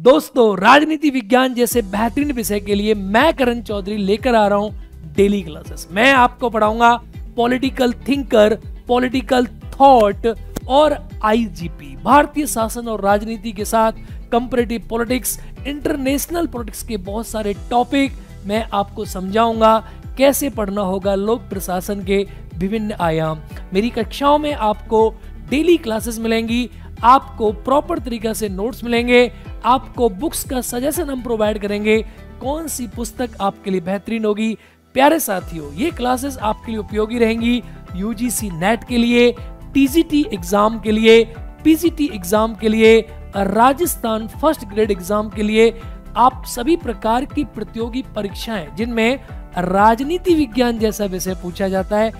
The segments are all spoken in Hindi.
दोस्तों राजनीति विज्ञान जैसे बेहतरीन विषय के लिए मैं करण चौधरी लेकर आ रहा हूं डेली क्लासेस मैं आपको पढ़ाऊंगा पॉलिटिकल थिंकर पॉलिटिकल थॉट और आईजीपी भारतीय शासन और राजनीति के साथ कंपरेटिव पॉलिटिक्स इंटरनेशनल पॉलिटिक्स के बहुत सारे टॉपिक मैं आपको समझाऊंगा कैसे पढ़ना होगा लोक प्रशासन के विभिन्न आयाम मेरी कक्षाओं में आपको डेली क्लासेस मिलेंगी आपको प्रॉपर तरीका से नोट्स मिलेंगे आपको बुक्स का सजेशन हम प्रोवाइड करेंगे कौन सी पुस्तक आपके लिए बेहतरीन होगी प्यारे साथियों ये क्लासेस आपके लिए उपयोगी रहेंगी यूजीसी नेट के लिए टीजीटी एग्जाम के लिए पीजीटी एग्जाम के लिए राजस्थान फर्स्ट ग्रेड एग्जाम के लिए आप सभी प्रकार की प्रतियोगी परीक्षाएं जिनमें राजनीति विज्ञान जैसा विषय पूछा जाता है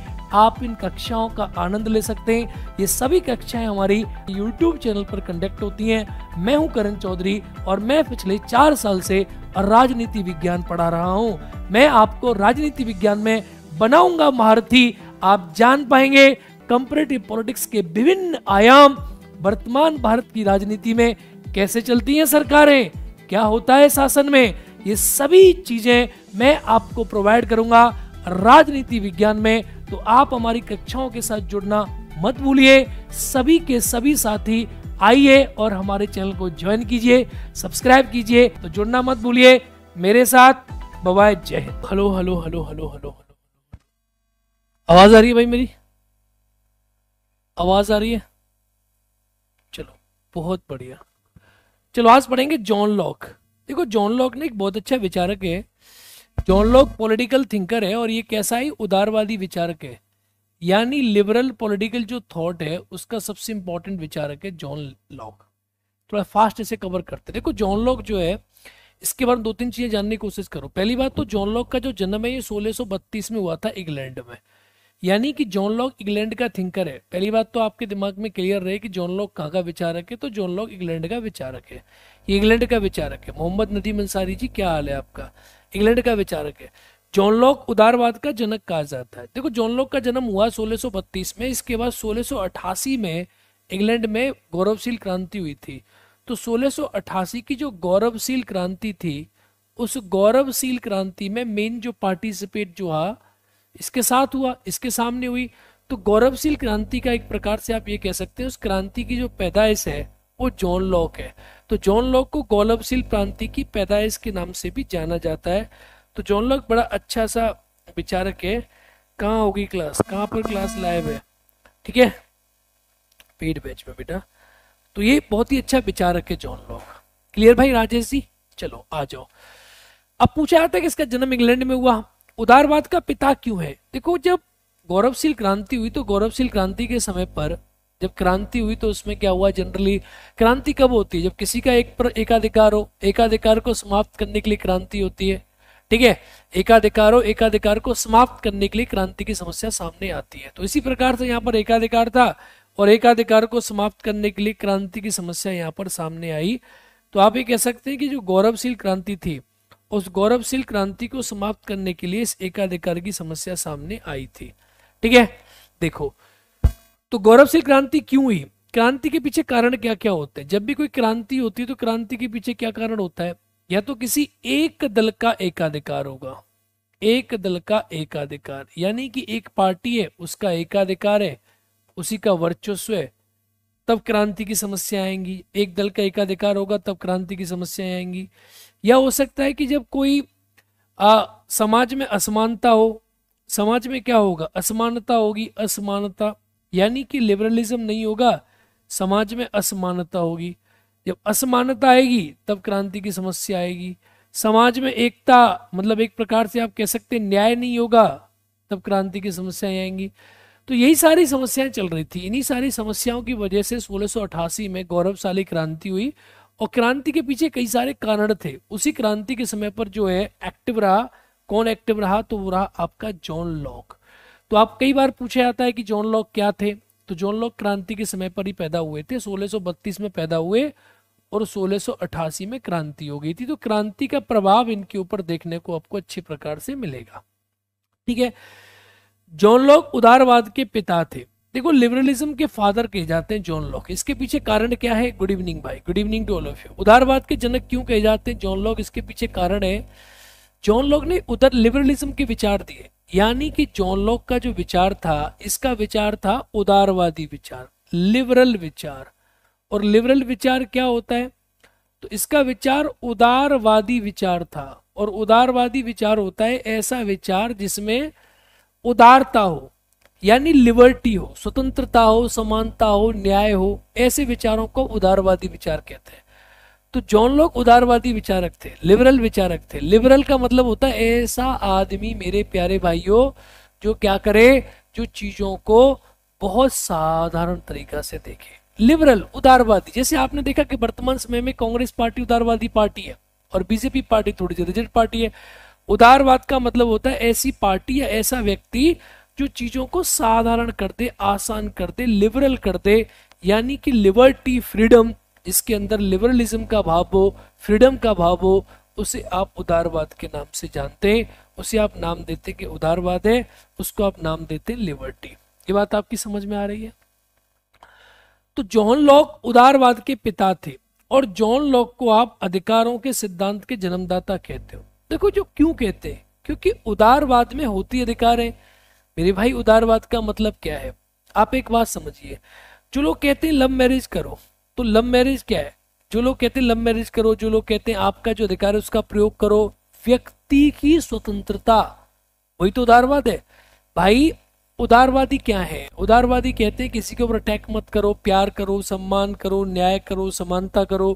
आप इन कक्षाओं का आनंद ले सकते हैं ये सभी कक्षाएं हमारी YouTube चैनल पर कंडक्ट होती हैं मैं हूं करण चौधरी और मैं पिछले चार साल से राजनीति विज्ञान पढ़ा रहा हूं मैं आपको राजनीति विज्ञान में बनाऊंगा महारथी आप जान पाएंगे कंपरेटिव पॉलिटिक्स के विभिन्न आयाम वर्तमान भारत की राजनीति में कैसे चलती हैं सरकारें क्या होता है शासन में ये सभी चीजें मैं आपको प्रोवाइड करूंगा राजनीति विज्ञान में तो आप हमारी कक्षाओं के साथ जुड़ना मत भूलिए सभी के सभी साथी आइए और हमारे चैनल को ज्वाइन कीजिए सब्सक्राइब कीजिए तो जुड़ना मत भूलिए मेरे साथ बाय जय हिंद hello hello hello hello hello hello आवाज आ रही है भाई मेरी आवाज आ रही है चलो बहुत बढ़िया चलो आज पढ़ेंगे जॉन लॉक देखो जॉन लॉक ने एक बहुत अच्छा विचारक है जॉन लॉक पॉलिटिकल थिंकर है और ये कैसा ही उदारवादी विचारक है यानी लिबरल पॉलिटिकल जो थॉट है उसका सबसे इंपॉर्टेंट विचारक है जॉन लॉक थोड़ा फास्ट इसे कवर करते देखो जॉन लॉक जो है इसके बारे में दो तीन चीज़ें जानने की कोशिश करो पहली बात तो जॉन लॉक का जो जन्म है ये सोलह में हुआ था इंग्लैंड में यानी कि जॉन लॉक इंग्लैंड का थिंकर है पहली बात तो आपके दिमाग में क्लियर रहे कि जॉन लॉक कहाँ का विचारक है तो जॉन लॉक इंग्लैंड का विचारक है इंग्लैंड का विचारक है मोहम्मद नदीम अंसारी जी क्या हाल है आपका इंग्लैंड का विचारक है जॉन लॉक उदारवाद का जनक कहा जाता है देखो जॉन लॉक का जन्म हुआ 1632 में इसके बाद 1688 में इंग्लैंड में गौरवशील क्रांति हुई थी तो 1688 की जो गौरवशील क्रांति थी उस गौरवशील क्रांति में मेन जो पार्टिसिपेट जो हुआ इसके साथ हुआ इसके सामने हुई तो गौरवशील क्रांति का एक प्रकार से आप ये कह सकते हैं उस क्रांति की जो पैदाइश है वो जॉन लॉक है तो जॉन लॉक को गौलभशील प्रांति की पैदाइश के नाम से भी जाना जाता है तो जॉन लॉक बड़ा अच्छा सा विचारक है कहाँ होगी क्लास कहाँ पर क्लास लाइव है ठीक है पेड बेच में बेटा तो ये बहुत ही अच्छा विचारक है जॉन लॉक क्लियर भाई राजेश जी चलो आ जाओ अब पूछा जाता है कि इसका जन्म इंग्लैंड में हुआ उदारवाद का पिता क्यों है देखो जब गौरवशील क्रांति हुई तो गौरवशील क्रांति के समय पर जब क्रांति हुई तो उसमें क्या हुआ जनरली क्रांति कब होती है जब किसी का एक पर एकाधिकार हो एकाधिकार को समाप्त करने के लिए क्रांति होती है ठीक है एकाधिकार हो एकाधिकार को समाप्त करने के लिए क्रांति की समस्या सामने आती है तो इसी प्रकार से यहाँ पर एकाधिकार था और एकाधिकार को समाप्त करने के लिए क्रांति की समस्या यहाँ पर सामने आई तो आप ये कह सकते हैं कि जो गौरवशील क्रांति थी उस गौरवशील क्रांति को समाप्त करने के लिए इस एकाधिकार की समस्या सामने आई थी ठीक है देखो तो गौरवशील क्रांति क्यों हुई क्रांति के पीछे कारण क्या क्या होते हैं जब भी कोई क्रांति होती है तो क्रांति के पीछे क्या कारण होता है या तो किसी एक दल का एकाधिकार होगा एक दल का एकाधिकार यानी कि एक पार्टी है उसका एकाधिकार है उसी का वर्चस्व है तब क्रांति की समस्या आएंगी एक दल का एकाधिकार होगा तब क्रांति की समस्या आएंगी या हो सकता है कि जब कोई आ, समाज में असमानता हो समाज में क्या होगा असमानता होगी असमानता यानी कि लिबरलिज्म नहीं होगा समाज में असमानता होगी जब असमानता आएगी तब क्रांति की समस्या आएगी समाज में एकता मतलब एक प्रकार से आप कह सकते हैं न्याय नहीं होगा तब क्रांति की समस्याएं आएंगी तो यही सारी समस्याएं चल रही थी इन्हीं सारी समस्याओं की वजह से सोलह में गौरवशाली क्रांति हुई और क्रांति के पीछे कई सारे कारण थे उसी क्रांति के समय पर जो है एक्टिव रहा कौन एक्टिव रहा तो वो रहा आपका जॉन लॉक तो आप कई बार पूछा जाता है कि जॉन लॉक क्या थे तो जॉन लॉक क्रांति के समय पर ही पैदा हुए थे 1632 में पैदा हुए और 1688 में क्रांति हो गई थी तो क्रांति का प्रभाव इनके ऊपर देखने को आपको अच्छे प्रकार से मिलेगा ठीक है जॉन लॉक उदारवाद के पिता थे देखो लिबरलिज्म के फादर कहे जाते हैं जॉन लॉक इसके पीछे कारण क्या है गुड इवनिंग भाई good evening to all of you उदारवाद के जनक क्यों कहे जाते हैं जॉन लॉक इसके पीछे कारण है जॉन लॉक ने उधर लिबरलिज्म के विचार दिए यानी कि जॉन लॉक का जो विचार था इसका विचार था उदारवादी विचार लिबरल विचार और लिबरल विचार क्या होता है तो इसका विचार उदारवादी विचार था और उदारवादी विचार होता है ऐसा विचार जिसमें उदारता हो यानी लिबर्टी हो स्वतंत्रता हो समानता हो न्याय हो ऐसे विचारों को उदारवादी विचार कहते हैं तो जॉन लोग उदारवादी विचारक थे लिबरल विचारक थे लिबरल का मतलब होता है ऐसा आदमी मेरे प्यारे भाइयों जो क्या करे जो चीजों को बहुत साधारण तरीका से देखे लिबरल उदारवादी जैसे आपने देखा कि वर्तमान समय में कांग्रेस पार्टी उदारवादी पार्टी है और बीजेपी पार्टी थोड़ी सी रिजिड पार्टी है उदारवाद का मतलब होता है ऐसी पार्टी या ऐसा व्यक्ति जो चीजों को साधारण कर दे आसान कर दे लिबरल कर दे यानी कि लिबर्टी फ्रीडम जिसके अंदर लिबरलिज्म का भाव हो फ्रीडम का भाव हो उसे आप उदारवाद के नाम से जानते हैं उसे आप नाम देते कि उदारवाद है उसको आप नाम देते लिबर्टी ये बात आपकी समझ में आ रही है तो जॉन लॉक उदारवाद के पिता थे और जॉन लॉक को आप अधिकारों के सिद्धांत के जन्मदाता कहते हो देखो जो क्यों कहते हैं क्योंकि उदारवाद में होती अधिकार है मेरे भाई उदारवाद का मतलब क्या है आप एक बात समझिए जो लोग कहते हैं लव मैरिज करो तो लव मैरिज क्या है जो लोग कहते हैं लव मैरिज करो जो लोग कहते हैं आपका जो अधिकार है उसका प्रयोग करो व्यक्ति की स्वतंत्रता वही तो उदारवाद है भाई उदारवादी क्या है उदारवादी कहते हैं किसी के ऊपर अटैक मत करो प्यार करो सम्मान करो न्याय करो समानता करो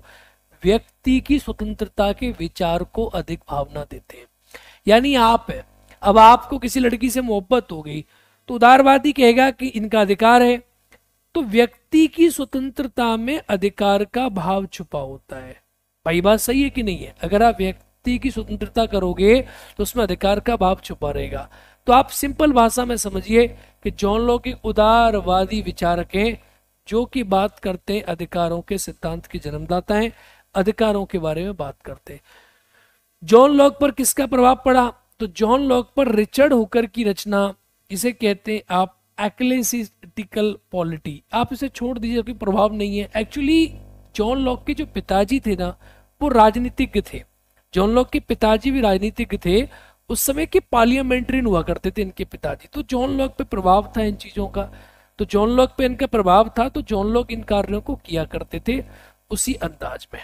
व्यक्ति की स्वतंत्रता के विचार को अधिक भावना देते हैं यानी आप अब आपको किसी लड़की से मोहब्बत हो गई तो उदारवादी कहेगा कि इनका अधिकार है तो व्यक्ति की स्वतंत्रता में अधिकार का भाव छुपा होता है भाई बात सही है कि नहीं है अगर आप व्यक्ति की स्वतंत्रता करोगे तो उसमें अधिकार का भाव छुपा रहेगा तो आप सिंपल भाषा में समझिए कि जॉन लो के उदारवादी विचारक हैं जो कि बात करते हैं अधिकारों के सिद्धांत के जन्मदाता हैं अधिकारों के बारे में बात करते हैं जॉन लॉक पर किसका प्रभाव पड़ा तो जॉन लॉक पर रिचर्ड हुकर की रचना इसे कहते हैं आप एक्लेसिस पॉलिटिकल पॉलिटी आप इसे छोड़ दीजिए कोई प्रभाव नहीं है एक्चुअली जॉन लॉक के जो पिताजी थे ना वो राजनीतिज्ञ थे जॉन लॉक के पिताजी भी राजनीतिज्ञ थे उस समय के पार्लियामेंट्रियन हुआ करते थे इनके पिताजी तो जॉन लॉक पे प्रभाव था इन चीज़ों का तो जॉन लॉक पे इनका प्रभाव था तो जॉन लॉक इन कार्यों को किया करते थे उसी अंदाज में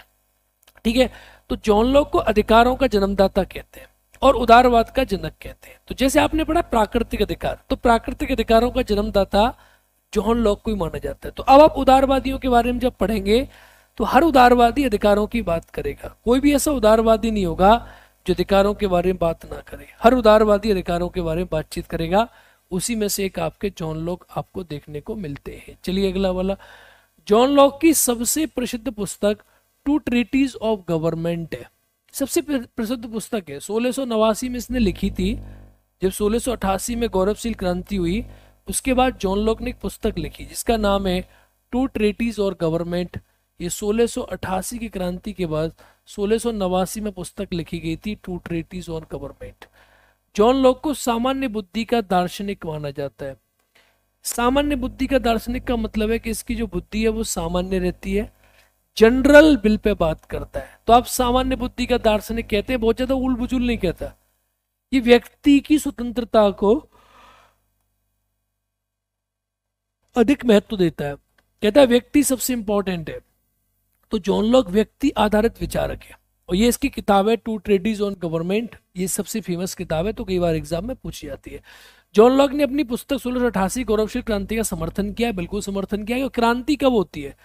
ठीक है तो जॉन लॉक को अधिकारों का जन्मदाता कहते हैं और उदारवाद का जनक कहते हैं तो जैसे आपने पढ़ा प्राकृतिक अधिकार तो प्राकृतिक अधिकारों का जन्मदाता जॉन लॉक को ही माना जाता है तो अब आप उदारवादियों के बारे में जब पढ़ेंगे तो हर उदारवादी अधिकारों की बात करेगा कोई भी ऐसा उदारवादी नहीं होगा जो अधिकारों के बारे में बात ना करे हर उदारवादी अधिकारों के बारे में बातचीत करेगा उसी में से एक आपके जॉन लॉक आपको देखने को मिलते हैं चलिए अगला वाला जॉन लॉक की सबसे प्रसिद्ध पुस्तक टू ट्रीटीज ऑफ गवर्नमेंट है सबसे प्रसिद्ध पुस्तक है सोलह में इसने लिखी थी जब सोलह में गौरवशील क्रांति हुई उसके बाद जॉन लॉक ने एक पुस्तक लिखी जिसका नाम है टू ट्रेटीज और गवर्नमेंट ये 1688 की क्रांति के बाद सोलह में पुस्तक लिखी गई थी टू ट्रेटीज और गवर्नमेंट जॉन लॉक को सामान्य बुद्धि का दार्शनिक माना जाता है सामान्य बुद्धि का दार्शनिक का मतलब है कि इसकी जो बुद्धि है वो सामान्य रहती है जनरल बिल पे बात करता है तो आप सामान्य बुद्धि का दार्शनिक कहते हैं बहुत ज्यादा उल बुजुल नहीं कहता ये व्यक्ति की स्वतंत्रता को अधिक महत्व देता है कहता है व्यक्ति सबसे इंपॉर्टेंट है तो जॉन लॉक व्यक्ति आधारित विचारक है और ये इसकी किताब है टू ट्रेडीज ऑन गवर्नमेंट ये सबसे फेमस किताब है तो कई बार एग्जाम में पूछी जाती है जॉन लॉक ने अपनी पुस्तक सोलह सौ अठासी गौरवशील क्रांति का समर्थन किया है बिल्कुल समर्थन किया है और क्रांति कब होती है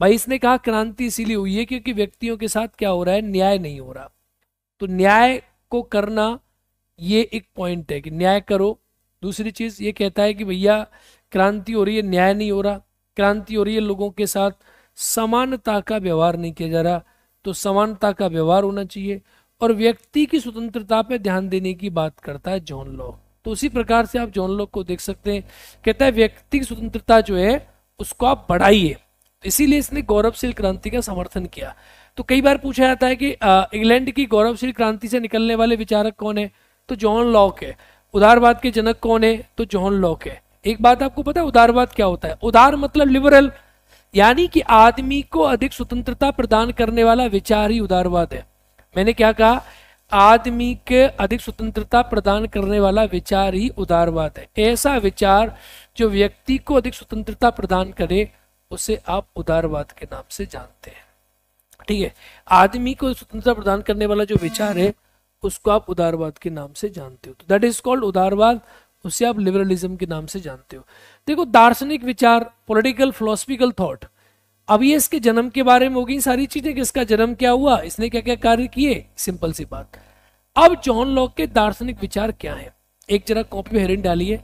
भाई इसने कहा क्रांति इसीलिए हुई है क्योंकि व्यक्तियों के साथ क्या हो रहा है न्याय नहीं हो रहा तो न्याय को करना ये एक पॉइंट है कि न्याय करो दूसरी चीज ये कहता है कि भैया क्रांति हो रही है न्याय नहीं हो रहा क्रांति हो रही है लोगों के साथ समानता का व्यवहार नहीं किया जा रहा तो समानता का व्यवहार होना चाहिए और व्यक्ति की स्वतंत्रता पर ध्यान देने की बात करता है जॉन लॉक तो उसी प्रकार से आप जॉन लॉक को देख सकते हैं कहता है व्यक्ति की स्वतंत्रता जो है उसको आप बढ़ाइए इसीलिए इसने गौरवशील क्रांति का समर्थन किया तो कई बार पूछा जाता है कि इंग्लैंड की गौरवशील क्रांति से निकलने वाले विचारक कौन है तो जॉन लॉक है उदारवाद के जनक कौन है तो जॉन लॉक है एक बात आपको पता है उदारवाद क्या होता है उदार मतलब लिबरल यानी कि आदमी को अधिक स्वतंत्रता प्रदान करने वाला विचार ही उदारवाद है मैंने क्या कहा आदमी के अधिक स्वतंत्रता प्रदान करने वाला विचार ही उदारवाद है ऐसा विचार जो व्यक्ति को अधिक स्वतंत्रता प्रदान करे उसे आप उदारवाद के नाम से जानते हैं ठीक है आदमी को स्वतंत्रता प्रदान करने वाला जो विचार है उसको आप उदारवाद के नाम से जानते हो तो दैट इज कॉल्ड उदारवाद उसे आप लिबरलिज्म के नाम से जानते हो देखो दार्शनिक विचार पॉलिटिकल फिलोसफिकल थॉट अब ये इसके जन्म के बारे में होगी सारी चीजें कि इसका जन्म क्या हुआ इसने क्या क्या कार्य किए सिंपल सी बात अब जॉन लॉक के दार्शनिक विचार क्या है एक जरा कॉपी हेडिंग डालिए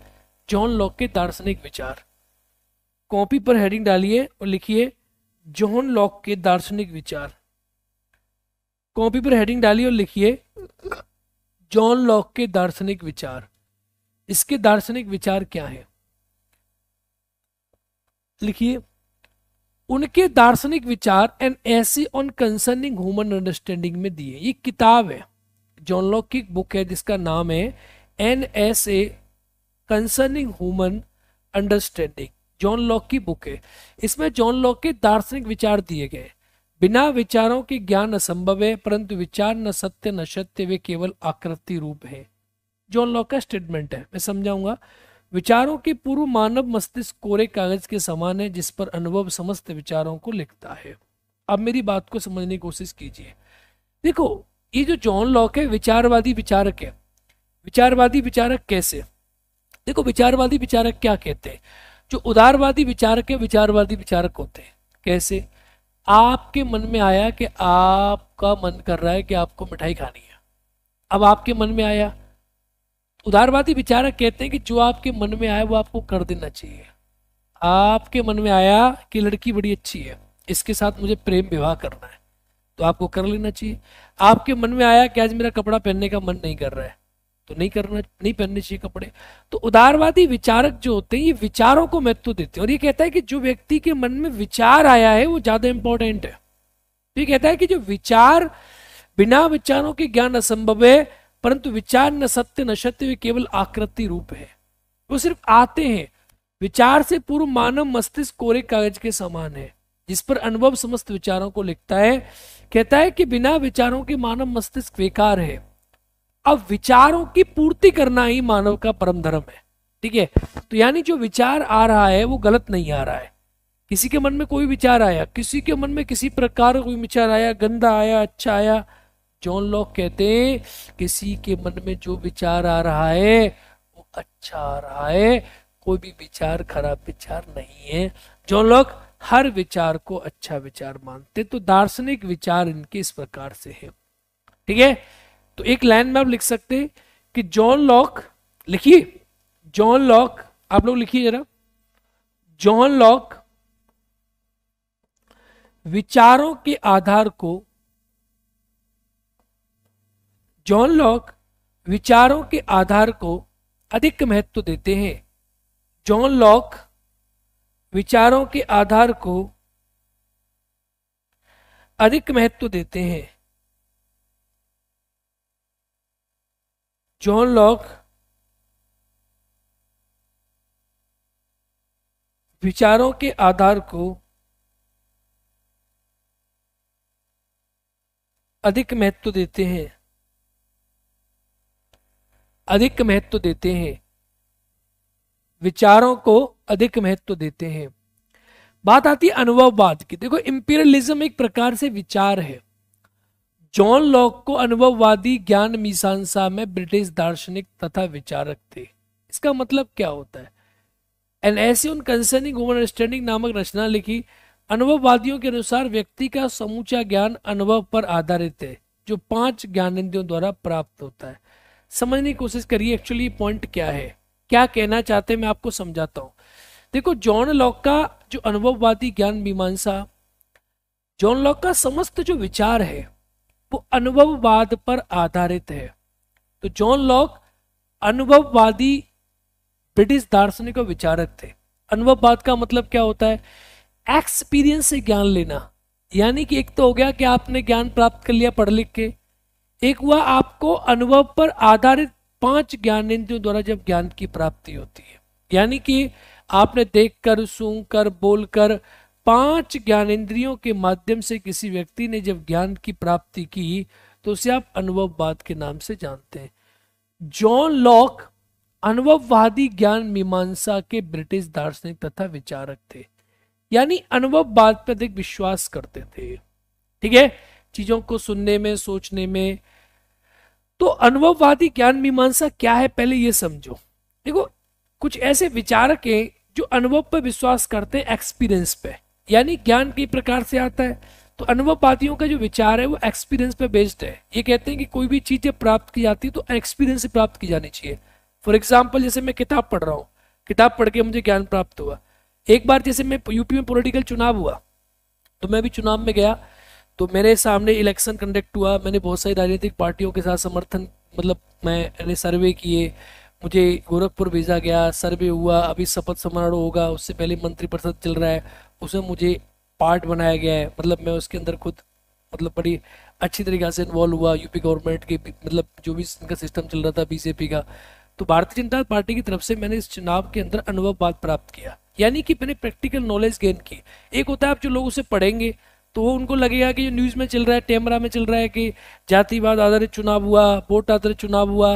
जॉन लॉक के दार्शनिक विचार कॉपी पर हेडिंग डालिए और लिखिए जॉन लॉक के दार्शनिक विचार कॉपी पर हेडिंग डालिए और लिखिए जॉन लॉक के दार्शनिक विचार इसके दार्शनिक विचार क्या है लिखिए उनके दार्शनिक विचार एंड ऐसी ऑन कंसर्निंग ह्यूमन अंडरस्टैंडिंग में दिए ये किताब है जॉन लॉक की बुक है जिसका नाम है an essay concerning human understanding John Locke की बुक है इसमें जॉन लॉक के दार्शनिक विचार दिए गए बिना विचारों के ज्ञान असंभव है परंतु विचार न सत्य न सत्य वे केवल आकृति रूप है जॉन लॉ का स्टेटमेंट है मैं समझाऊंगा विचारों के पूर्व मानव मस्तिष्क कोरे कागज के समान है जिस पर अनुभव समस्त विचारों को लिखता है अब मेरी बात को समझने की कोशिश कीजिए देखो ये जो जॉन लॉक है विचारवादी विचारक है विचारवादी विचारक कैसे देखो विचारवादी विचारक क्या कहते हैं जो उदारवादी विचारक है विचारवादी विचारक होते हैं कैसे आपके मन में आया कि आपका मन कर रहा है कि आपको मिठाई खानी है अब आपके मन में आया उदारवादी विचारक कहते हैं कि जो आपके मन में आया वो आपको कर देना चाहिए आपके मन में आया कि लड़की बड़ी अच्छी है इसके साथ मुझे प्रेम विवाह करना है तो आपको कर लेना चाहिए आपके मन में आया कि आज मेरा कपड़ा पहनने का मन नहीं कर रहा है तो नहीं करना नहीं पहनने चाहिए कपड़े तो उदारवादी विचारक जो होते हैं ये विचारों को महत्व तो देते हैं और ये कहता है कि जो व्यक्ति के मन में विचार आया है वो ज्यादा इंपॉर्टेंट है तो ये कहता है कि जो विचार बिना विचारों के ज्ञान असंभव है परंतु विचार न सत्य न सत्य वे केवल आकृति रूप है वो सिर्फ आते हैं विचार से पूर्व मानव मस्तिष्क कोरे कागज के समान है जिस पर अनुभव समस्त विचारों को लिखता है कहता है कि बिना विचारों के मानव मस्तिष्क बेकार है अब विचारों की पूर्ति करना ही मानव का परम धर्म है ठीक है तो यानी जो विचार आ रहा है वो गलत नहीं आ रहा है किसी के मन में कोई विचार आया किसी के मन में किसी प्रकार का कोई विचार आया गंदा आया अच्छा आया जॉन लॉक कहते किसी के मन में जो विचार आ रहा है वो अच्छा आ रहा है कोई भी विचार खराब विचार नहीं है जॉन लॉक हर विचार को अच्छा विचार मानते तो दार्शनिक विचार इनके इस प्रकार से है ठीक है तो एक लाइन में आप लिख सकते कि जॉन लॉक लिखिए जॉन लॉक आप लोग लिखिए जरा जॉन लॉक विचारों के आधार को जॉन लॉक विचारों के आधार को अधिक महत्व देते हैं जॉन लॉक विचारों के आधार को अधिक महत्व देते हैं जॉन लॉक विचारों के आधार को अधिक महत्व देते हैं अधिक महत्व देते हैं विचारों को अधिक महत्व देते हैं बात आती अनुभववाद की देखो इंपीरियलिज्म एक प्रकार से विचार है जॉन लॉक को अनुभववादी ज्ञान मीसांसा में ब्रिटिश दार्शनिक तथा विचारक थे इसका मतलब क्या होता है एन ऐसी उन कंसर्निंग वुमन अंडरस्टैंडिंग नामक रचना लिखी अनुभववादियों के अनुसार व्यक्ति का समूचा ज्ञान अनुभव पर आधारित है जो पांच ज्ञानेंद्रियों द्वारा प्राप्त होता है समझने की कोशिश करिए एक्चुअली पॉइंट क्या है क्या कहना चाहते हैं मैं आपको समझाता हूँ देखो जॉन लॉक का जो अनुभववादी ज्ञान मीमांसा जॉन लॉक का समस्त जो विचार है वो अनुभववाद पर आधारित है तो जॉन लॉक अनुभववादी ब्रिटिश दार्शनिक और विचारक थे अनुभववाद का मतलब क्या होता है एक्सपीरियंस से ज्ञान लेना यानी कि एक तो हो गया कि आपने ज्ञान प्राप्त कर लिया पढ़ लिख के एक हुआ आपको अनुभव पर आधारित पांच ज्ञानेन्द्रियों द्वारा जब ज्ञान की प्राप्ति होती है यानी कि आपने देखकर सुनकर बोलकर पांच ज्ञानेन्द्रियों के माध्यम से किसी व्यक्ति ने जब ज्ञान की प्राप्ति की तो उसे आप अनुभववाद के नाम से जानते हैं जॉन लॉक अनुभववादी ज्ञान मीमांसा के ब्रिटिश दार्शनिक तथा विचारक थे यानी अनुभववाद पर अधिक विश्वास करते थे ठीक है चीजों को सुनने में सोचने में तो अनुभववादी ज्ञान मीमांसा क्या है पहले ये समझो देखो कुछ ऐसे विचारक हैं जो अनुभव पर विश्वास करते हैं एक्सपीरियंस पे यानी ज्ञान कई प्रकार से आता है तो अनुभववादियों का जो विचार है वो एक्सपीरियंस पे बेस्ड है ये कहते हैं कि कोई भी चीज जब प्राप्त की जाती है तो एक्सपीरियंस प्राप्त की जानी चाहिए फॉर एग्जाम्पल जैसे मैं किताब पढ़ रहा हूँ किताब पढ़ के मुझे ज्ञान प्राप्त हुआ एक बार जैसे मैं यूपी में पोलिटिकल चुनाव हुआ तो मैं भी चुनाव में गया तो मेरे सामने इलेक्शन कंडक्ट हुआ मैंने बहुत सारी राजनीतिक पार्टियों के साथ समर्थन मतलब मैंने सर्वे किए मुझे गोरखपुर भेजा गया सर्वे हुआ अभी शपथ समारोह होगा उससे पहले मंत्रिपरिषद चल रहा है उसमें मुझे पार्ट बनाया गया है मतलब मैं उसके अंदर खुद मतलब बड़ी अच्छी तरीके से इन्वॉल्व हुआ यूपी गवर्नमेंट के मतलब जो भी इनका सिस्टम चल रहा था बीजेपी का तो भारतीय जनता पार्टी की तरफ से मैंने इस चुनाव के अंदर अनुभव बात प्राप्त किया यानी कि मैंने प्रैक्टिकल नॉलेज गेन की एक होता है आप जो लोग उसे पढ़ेंगे तो वो उनको लगेगा कि जो न्यूज़ में चल रहा है टेमरा में चल रहा है कि जातिवाद आधारित चुनाव हुआ वोट आधारित चुनाव हुआ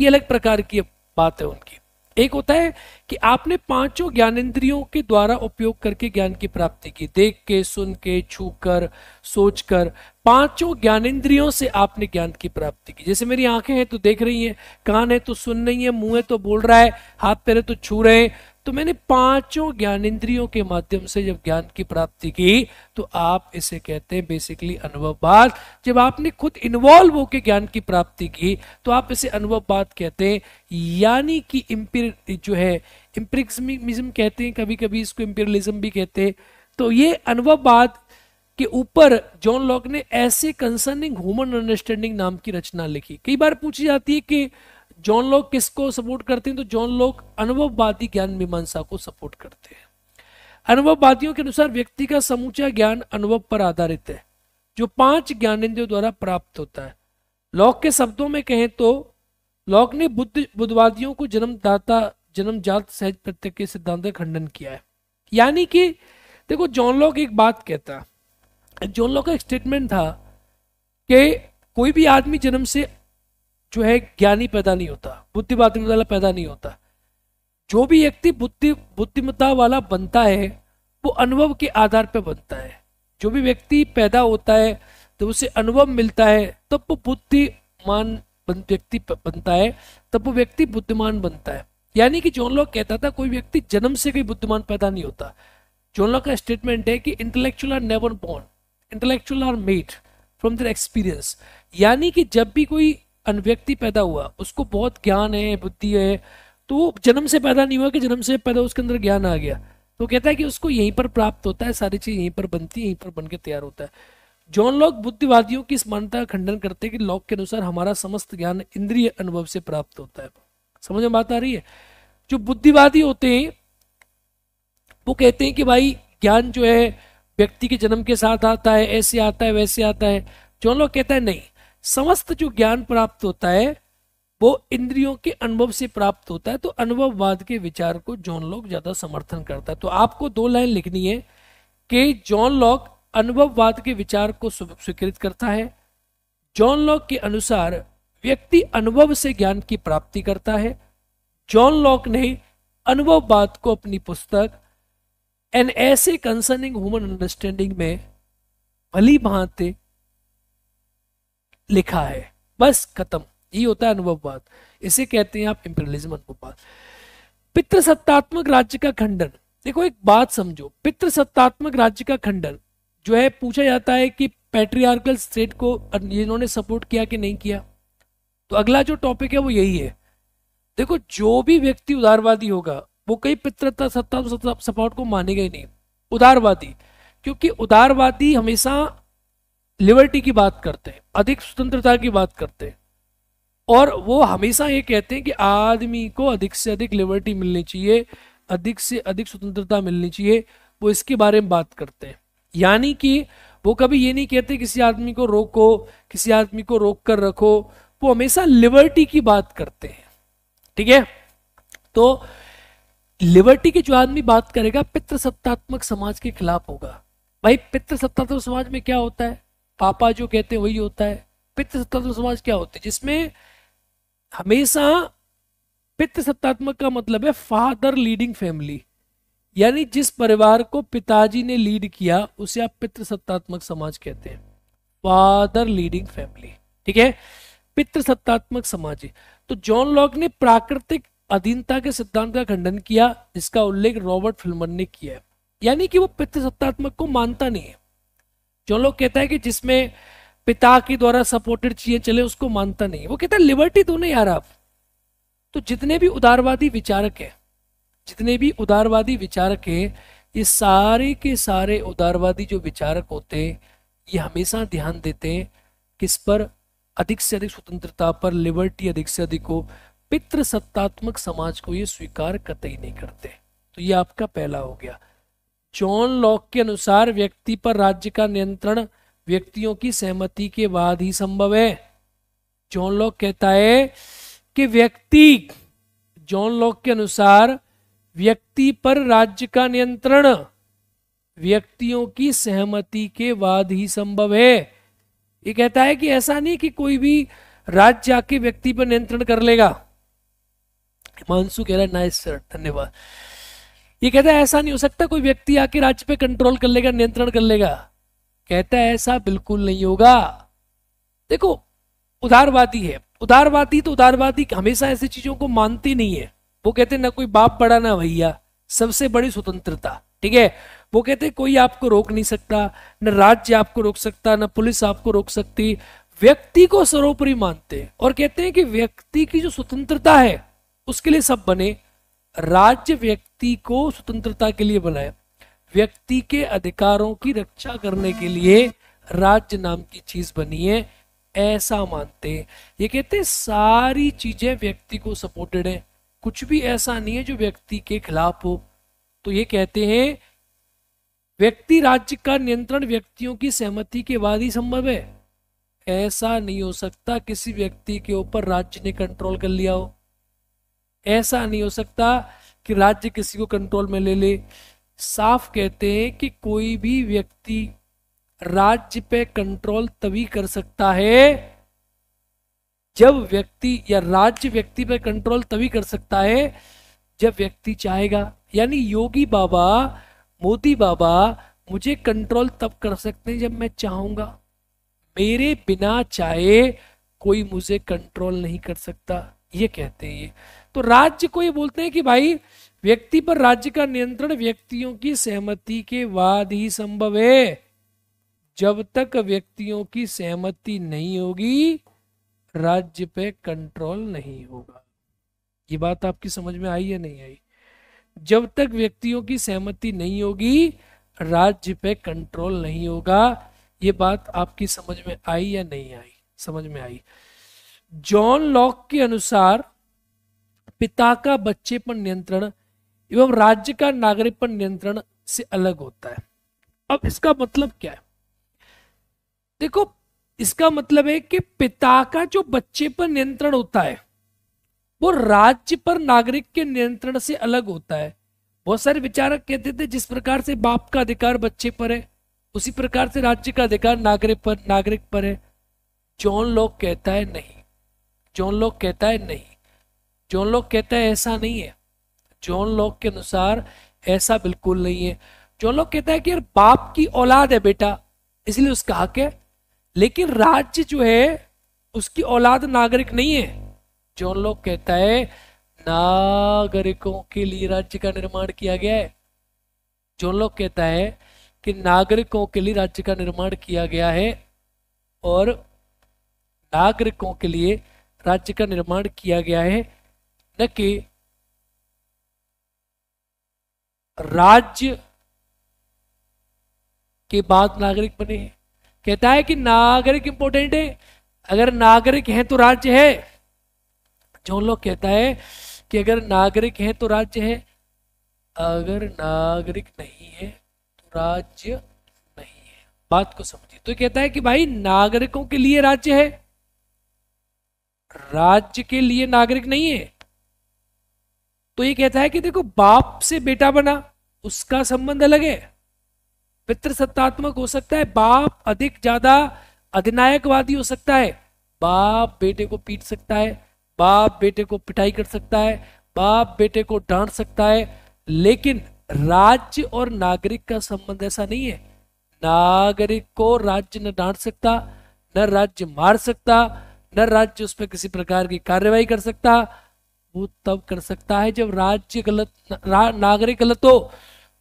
ये अलग प्रकार की बात है उनकी एक होता है कि आपने पांचों ज्ञानेंद्रियों के द्वारा उपयोग करके ज्ञान की प्राप्ति की देख के सुन के छू कर सोच कर पांचों ज्ञानेंद्रियों से आपने ज्ञान की प्राप्ति की जैसे मेरी आंखें हैं तो देख रही हैं कान है तो सुन रही है मुंह है तो बोल रहा है हाथ पैर है तो छू रहे हैं तो मैंने पांचों इंद्रियों के माध्यम से जब ज्ञान की प्राप्ति की तो आप इसे कहते हैं बेसिकली बात जब आपने खुद इन्वॉल्व होकर ज्ञान की प्राप्ति की तो आप इसे अनुभव बात कहते हैं यानी कि इम्पिर जो है इम्प्रिक्समिज्म कहते हैं कभी कभी इसको इम्पेरियलिज्म भी कहते हैं तो ये अनुभव बात के ऊपर जॉन लॉक ने ऐसे कंसर्निंग ह्यूमन अंडरस्टैंडिंग नाम की रचना लिखी कई बार पूछी जाती है कि जॉन लोग किसको सपोर्ट करते हैं तो जॉन लोग अनुभववादी ज्ञान मीमांसा को सपोर्ट करते हैं अनुभववादियों के अनुसार व्यक्ति का समूचा ज्ञान अनुभव पर आधारित है जो पांच ज्ञानेंद्रियों द्वारा प्राप्त होता है लॉक के शब्दों में कहें तो लॉक ने बुद्ध बुद्धवादियों को जन्मदाता जन्मजात सहज प्रत्यय के सिद्धांत का खंडन किया है यानी कि देखो जॉन लॉक एक बात कहता जॉन लॉक का स्टेटमेंट था कि कोई भी आदमी जन्म से जो है ज्ञानी पैदा नहीं होता बुद्धिमत्ता वाला पैदा नहीं होता जो भी व्यक्ति बुद्धि बुद्धिमत्ता वाला बनता है वो अनुभव के आधार पर बनता है जो भी व्यक्ति पैदा होता है तो उसे अनुभव मिलता है तब वो बुद्धिमान व्यक्ति बनता है तब वो व्यक्ति बुद्धिमान बनता है यानी कि जोन लोग कहता था कोई व्यक्ति जन्म से कोई बुद्धिमान पैदा नहीं होता जोन लोग का स्टेटमेंट है कि intellectual are never born intellectual are made from through experience यानी कि जब भी कोई अनव्यक्ति पैदा हुआ उसको बहुत ज्ञान है बुद्धि है तो वो जन्म से पैदा नहीं हुआ कि जन्म से पैदा उसके अंदर ज्ञान आ गया तो कहता है कि उसको यहीं पर प्राप्त होता है सारी चीज यहीं पर बनती है यहीं पर बन के तैयार होता है जॉन लॉक बुद्धिवादियों की इस मान्यता का खंडन करते हैं कि लॉक के अनुसार हमारा समस्त ज्ञान इंद्रिय अनुभव से प्राप्त होता है समझ में बात आ रही है जो बुद्धिवादी होते हैं वो कहते हैं कि भाई ज्ञान जो है व्यक्ति के जन्म के साथ आता है ऐसे आता है वैसे आता है जॉन लॉक कहता है नहीं समस्त जो ज्ञान प्राप्त होता है वो इंद्रियों के अनुभव से प्राप्त होता है तो अनुभववाद के विचार को जॉन लॉक ज्यादा समर्थन करता है तो आपको दो लाइन लिखनी है कि जॉन लॉक अनुभववाद के विचार को स्वीकृत करता है जॉन लॉक के अनुसार व्यक्ति अनुभव से ज्ञान की प्राप्ति करता है जॉन लॉक ने अनुभववाद को अपनी पुस्तक एन ऐसे कंसर्निंग ह्यूमन अंडरस्टैंडिंग में भली भांति लिखा है बस खत्म ये होता है अनुभववाद इसे कहते हैं आप इंपरलिज्म अनुभववाद सत्तात्मक राज्य का खंडन देखो एक बात समझो सत्तात्मक राज्य का खंडन जो है पूछा जाता है कि पेट्रियार्कल स्टेट को इन्होंने सपोर्ट किया कि नहीं किया तो अगला जो टॉपिक है वो यही है देखो जो भी व्यक्ति उदारवादी होगा वो कई पितृता सत्ता सपोर्ट को मानेगा ही नहीं उदारवादी क्योंकि उदारवादी हमेशा लिबर्टी की बात करते हैं अधिक स्वतंत्रता की बात करते हैं और वो हमेशा ये कहते हैं कि आदमी को अधिक से अधिक लिबर्टी मिलनी चाहिए अधिक से अधिक स्वतंत्रता मिलनी चाहिए वो इसके बारे में बात करते हैं यानी कि वो कभी ये नहीं कहते किसी आदमी को रोको किसी आदमी को रोक कर रखो वो हमेशा लिबर्टी की बात करते हैं ठीक है तो लिबर्टी की जो आदमी बात करेगा पितृसत्तात्मक समाज के खिलाफ होगा भाई पितृसत्तात्मक समाज में क्या होता है पापा जो कहते हैं वही होता है पितृसत्तात्मक समाज क्या होते हैं जिसमें हमेशा पितृसत्तात्मक का मतलब है फादर लीडिंग फैमिली यानी जिस परिवार को पिताजी ने लीड किया उसे आप पितृसत्तात्मक समाज कहते हैं फादर लीडिंग फैमिली ठीक है पितृसत्तात्मक समाज तो जॉन लॉक ने प्राकृतिक अधीनता के सिद्धांत का खंडन किया जिसका उल्लेख रॉबर्ट फिल्मन ने किया है यानी कि वो पितृसत्तात्मक को मानता नहीं है जो लोग कहता है कि जिसमें पिता के द्वारा सपोर्टेड चीजें चले उसको मानता नहीं वो कहता है लिबर्टी दो ना यार आप तो जितने भी उदारवादी विचारक है जितने भी उदारवादी विचारक है ये सारे के सारे उदारवादी जो विचारक होते ये हमेशा ध्यान देते हैं किस पर अधिक से अधिक स्वतंत्रता पर लिबर्टी अधिक से अधिक हो पितृसत्तात्मक समाज को ये स्वीकार कतई नहीं करते तो ये आपका पहला हो गया जॉन लॉक के अनुसार व्यक्ति पर राज्य का नियंत्रण व्यक्तियों की सहमति के बाद ही संभव है जॉन लॉक कहता है कि व्यक्ति जॉन लॉक के अनुसार व्यक्ति पर राज्य का नियंत्रण व्यक्तियों की सहमति के बाद ही संभव है ये कहता है कि ऐसा नहीं कि कोई भी राज्य आके व्यक्ति पर नियंत्रण कर लेगा मानसू कह रहा है नाइस सर धन्यवाद ये कहता है ऐसा नहीं हो सकता कोई व्यक्ति आके राज्य पे कंट्रोल कर लेगा नियंत्रण कर लेगा कहता है ऐसा बिल्कुल नहीं होगा देखो उदारवादी है उदारवादी तो उदारवादी हमेशा ऐसी चीजों को मानती नहीं है वो कहते ना कोई बाप बड़ा ना भैया सबसे बड़ी स्वतंत्रता ठीक है वो कहते कोई आपको रोक नहीं सकता न राज्य आपको रोक सकता न पुलिस आपको रोक सकती व्यक्ति को सर्वोपरि मानते हैं और कहते हैं कि व्यक्ति की जो स्वतंत्रता है उसके लिए सब बने राज्य व्यक्ति को स्वतंत्रता के लिए बनाया व्यक्ति के अधिकारों की रक्षा करने के लिए राज्य नाम की चीज बनी है ऐसा मानते हैं ये कहते हैं सारी चीजें व्यक्ति को सपोर्टेड है कुछ भी ऐसा नहीं है जो व्यक्ति के खिलाफ हो तो ये कहते हैं व्यक्ति राज्य का नियंत्रण व्यक्तियों की सहमति के बाद ही संभव है ऐसा नहीं हो सकता किसी व्यक्ति के ऊपर राज्य ने कंट्रोल कर लिया हो ऐसा नहीं हो सकता कि राज्य किसी को कंट्रोल में ले ले साफ कहते हैं कि कोई भी व्यक्ति राज्य पे कंट्रोल तभी कर सकता है जब व्यक्ति या राज्य व्यक्ति पे कंट्रोल तभी कर सकता है जब व्यक्ति चाहेगा यानी योगी बाबा मोदी बाबा मुझे कंट्रोल तब कर सकते हैं जब मैं चाहूंगा मेरे बिना चाहे कोई मुझे कंट्रोल नहीं कर सकता ये कहते हैं ये तो राज्य को ये बोलते हैं कि भाई व्यक्ति पर राज्य का नियंत्रण व्यक्तियों की सहमति के बाद ही संभव है जब तक व्यक्तियों की सहमति नहीं होगी राज्य पे कंट्रोल नहीं होगा ये बात आपकी समझ में आई या नहीं आई जब तक व्यक्तियों की सहमति नहीं होगी राज्य पे कंट्रोल नहीं होगा ये बात आपकी समझ में आई या नहीं आई समझ में आई जॉन लॉक के अनुसार पिता का बच्चे पर नियंत्रण एवं राज्य का नागरिक पर नियंत्रण से अलग होता है अब इसका मतलब क्या है देखो इसका मतलब है कि पिता का जो बच्चे पर नियंत्रण होता है वो राज्य पर नागरिक के नियंत्रण से अलग होता है बहुत सारे विचारक कहते थे जिस प्रकार से बाप का अधिकार बच्चे पर है उसी प्रकार से राज्य का अधिकार नागरिक पर नागरिक पर है जॉन लोग कहता है नहीं जॉन लोग कहता है नहीं जो लोग कहता है ऐसा नहीं है जो लोग के अनुसार ऐसा बिल्कुल नहीं है जो लोग कहता है कि यार बाप की औलाद है बेटा इसलिए उसका हक है लेकिन राज्य जो है उसकी औलाद नागरिक नहीं है जो लोग कहता है नागरिकों के लिए राज्य का निर्माण किया गया है जो लोग कहता है कि नागरिकों के लिए राज्य का निर्माण किया गया है और नागरिकों के लिए राज्य का निर्माण किया गया है न कि राज्य के बाद नागरिक बने हैं कहता है कि नागरिक इंपोर्टेंट है अगर नागरिक हैं तो राज्य है जो लोग कहता है कि अगर नागरिक हैं तो राज्य है अगर नागरिक नहीं है तो राज्य नहीं है बात को समझिए तो कहता है कि भाई नागरिकों के लिए राज्य है राज्य के लिए नागरिक नहीं है तो ये कहता है कि देखो बाप से बेटा बना उसका संबंध अलग है सत्तात्मक हो सकता है बाप अधिक ज्यादा अधिनायकवादी हो सकता है बाप बेटे को पीट सकता है बाप बेटे को पिटाई कर सकता है बाप बेटे को डांट सकता है लेकिन राज्य और नागरिक का संबंध ऐसा नहीं है नागरिक को राज्य न डांट सकता न राज्य मार सकता न राज्य उस पर किसी प्रकार की कार्यवाही कर सकता वो तब कर सकता है जब राज्य गलत ना, नागरिक गलत हो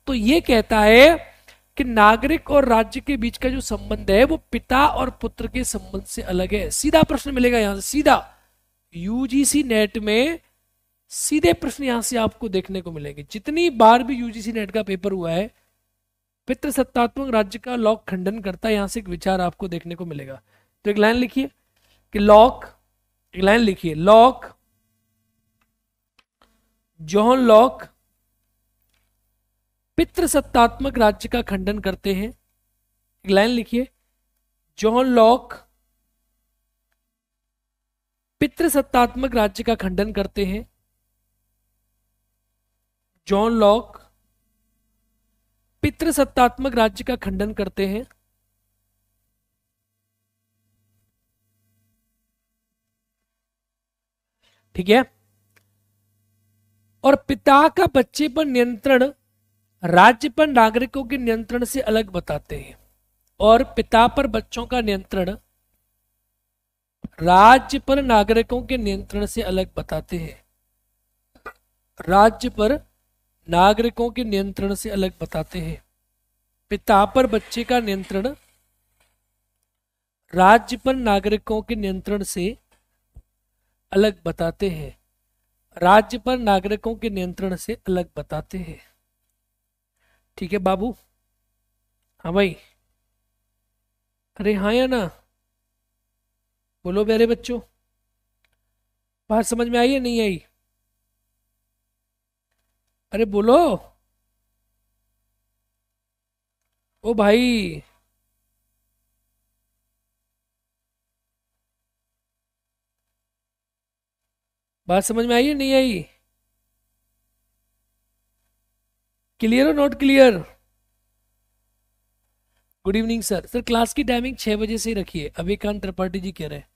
तो ये कहता है कि नागरिक और राज्य के बीच का जो संबंध है वो पिता और पुत्र के संबंध से अलग है सीधा प्रश्न मिलेगा यहां से सीधा यूजीसी नेट में सीधे प्रश्न यहां से आपको देखने को मिलेंगे जितनी बार भी यूजीसी नेट का पेपर हुआ है पितृसत्तात्मक राज्य का लॉक खंडन करता है यहां से एक विचार आपको देखने को मिलेगा तो एक लाइन लिखिए कि लॉक एक लाइन लिखिए लॉक जॉन लॉक सत्तात्मक राज्य का खंडन करते हैं एक लाइन लिखिए जॉन लॉक पितृसत्तात्मक राज्य का खंडन करते हैं जॉन लॉक सत्तात्मक राज्य का खंडन करते हैं ठीक है और पिता का बच्चे पर नियंत्रण राज्य पर नागरिकों के नियंत्रण से अलग बताते हैं और पिता पर बच्चों का नियंत्रण राज्य पर नागरिकों के नियंत्रण से अलग बताते हैं राज्य पर नागरिकों के नियंत्रण से अलग बताते हैं पिता पर बच्चे का नियंत्रण राज्य पर नागरिकों के नियंत्रण से अलग बताते हैं राज्य पर नागरिकों के नियंत्रण से अलग बताते हैं ठीक है बाबू हाँ भाई अरे हाँ या ना बोलो प्यारे बच्चों बात समझ में आई या नहीं आई अरे बोलो ओ भाई बात समझ में आई है नहीं आई क्लियर हो not clear good evening sir sir class की टाइमिंग छह बजे से ही रखिए अभिकांत त्रिपाठी जी कह रहे हैं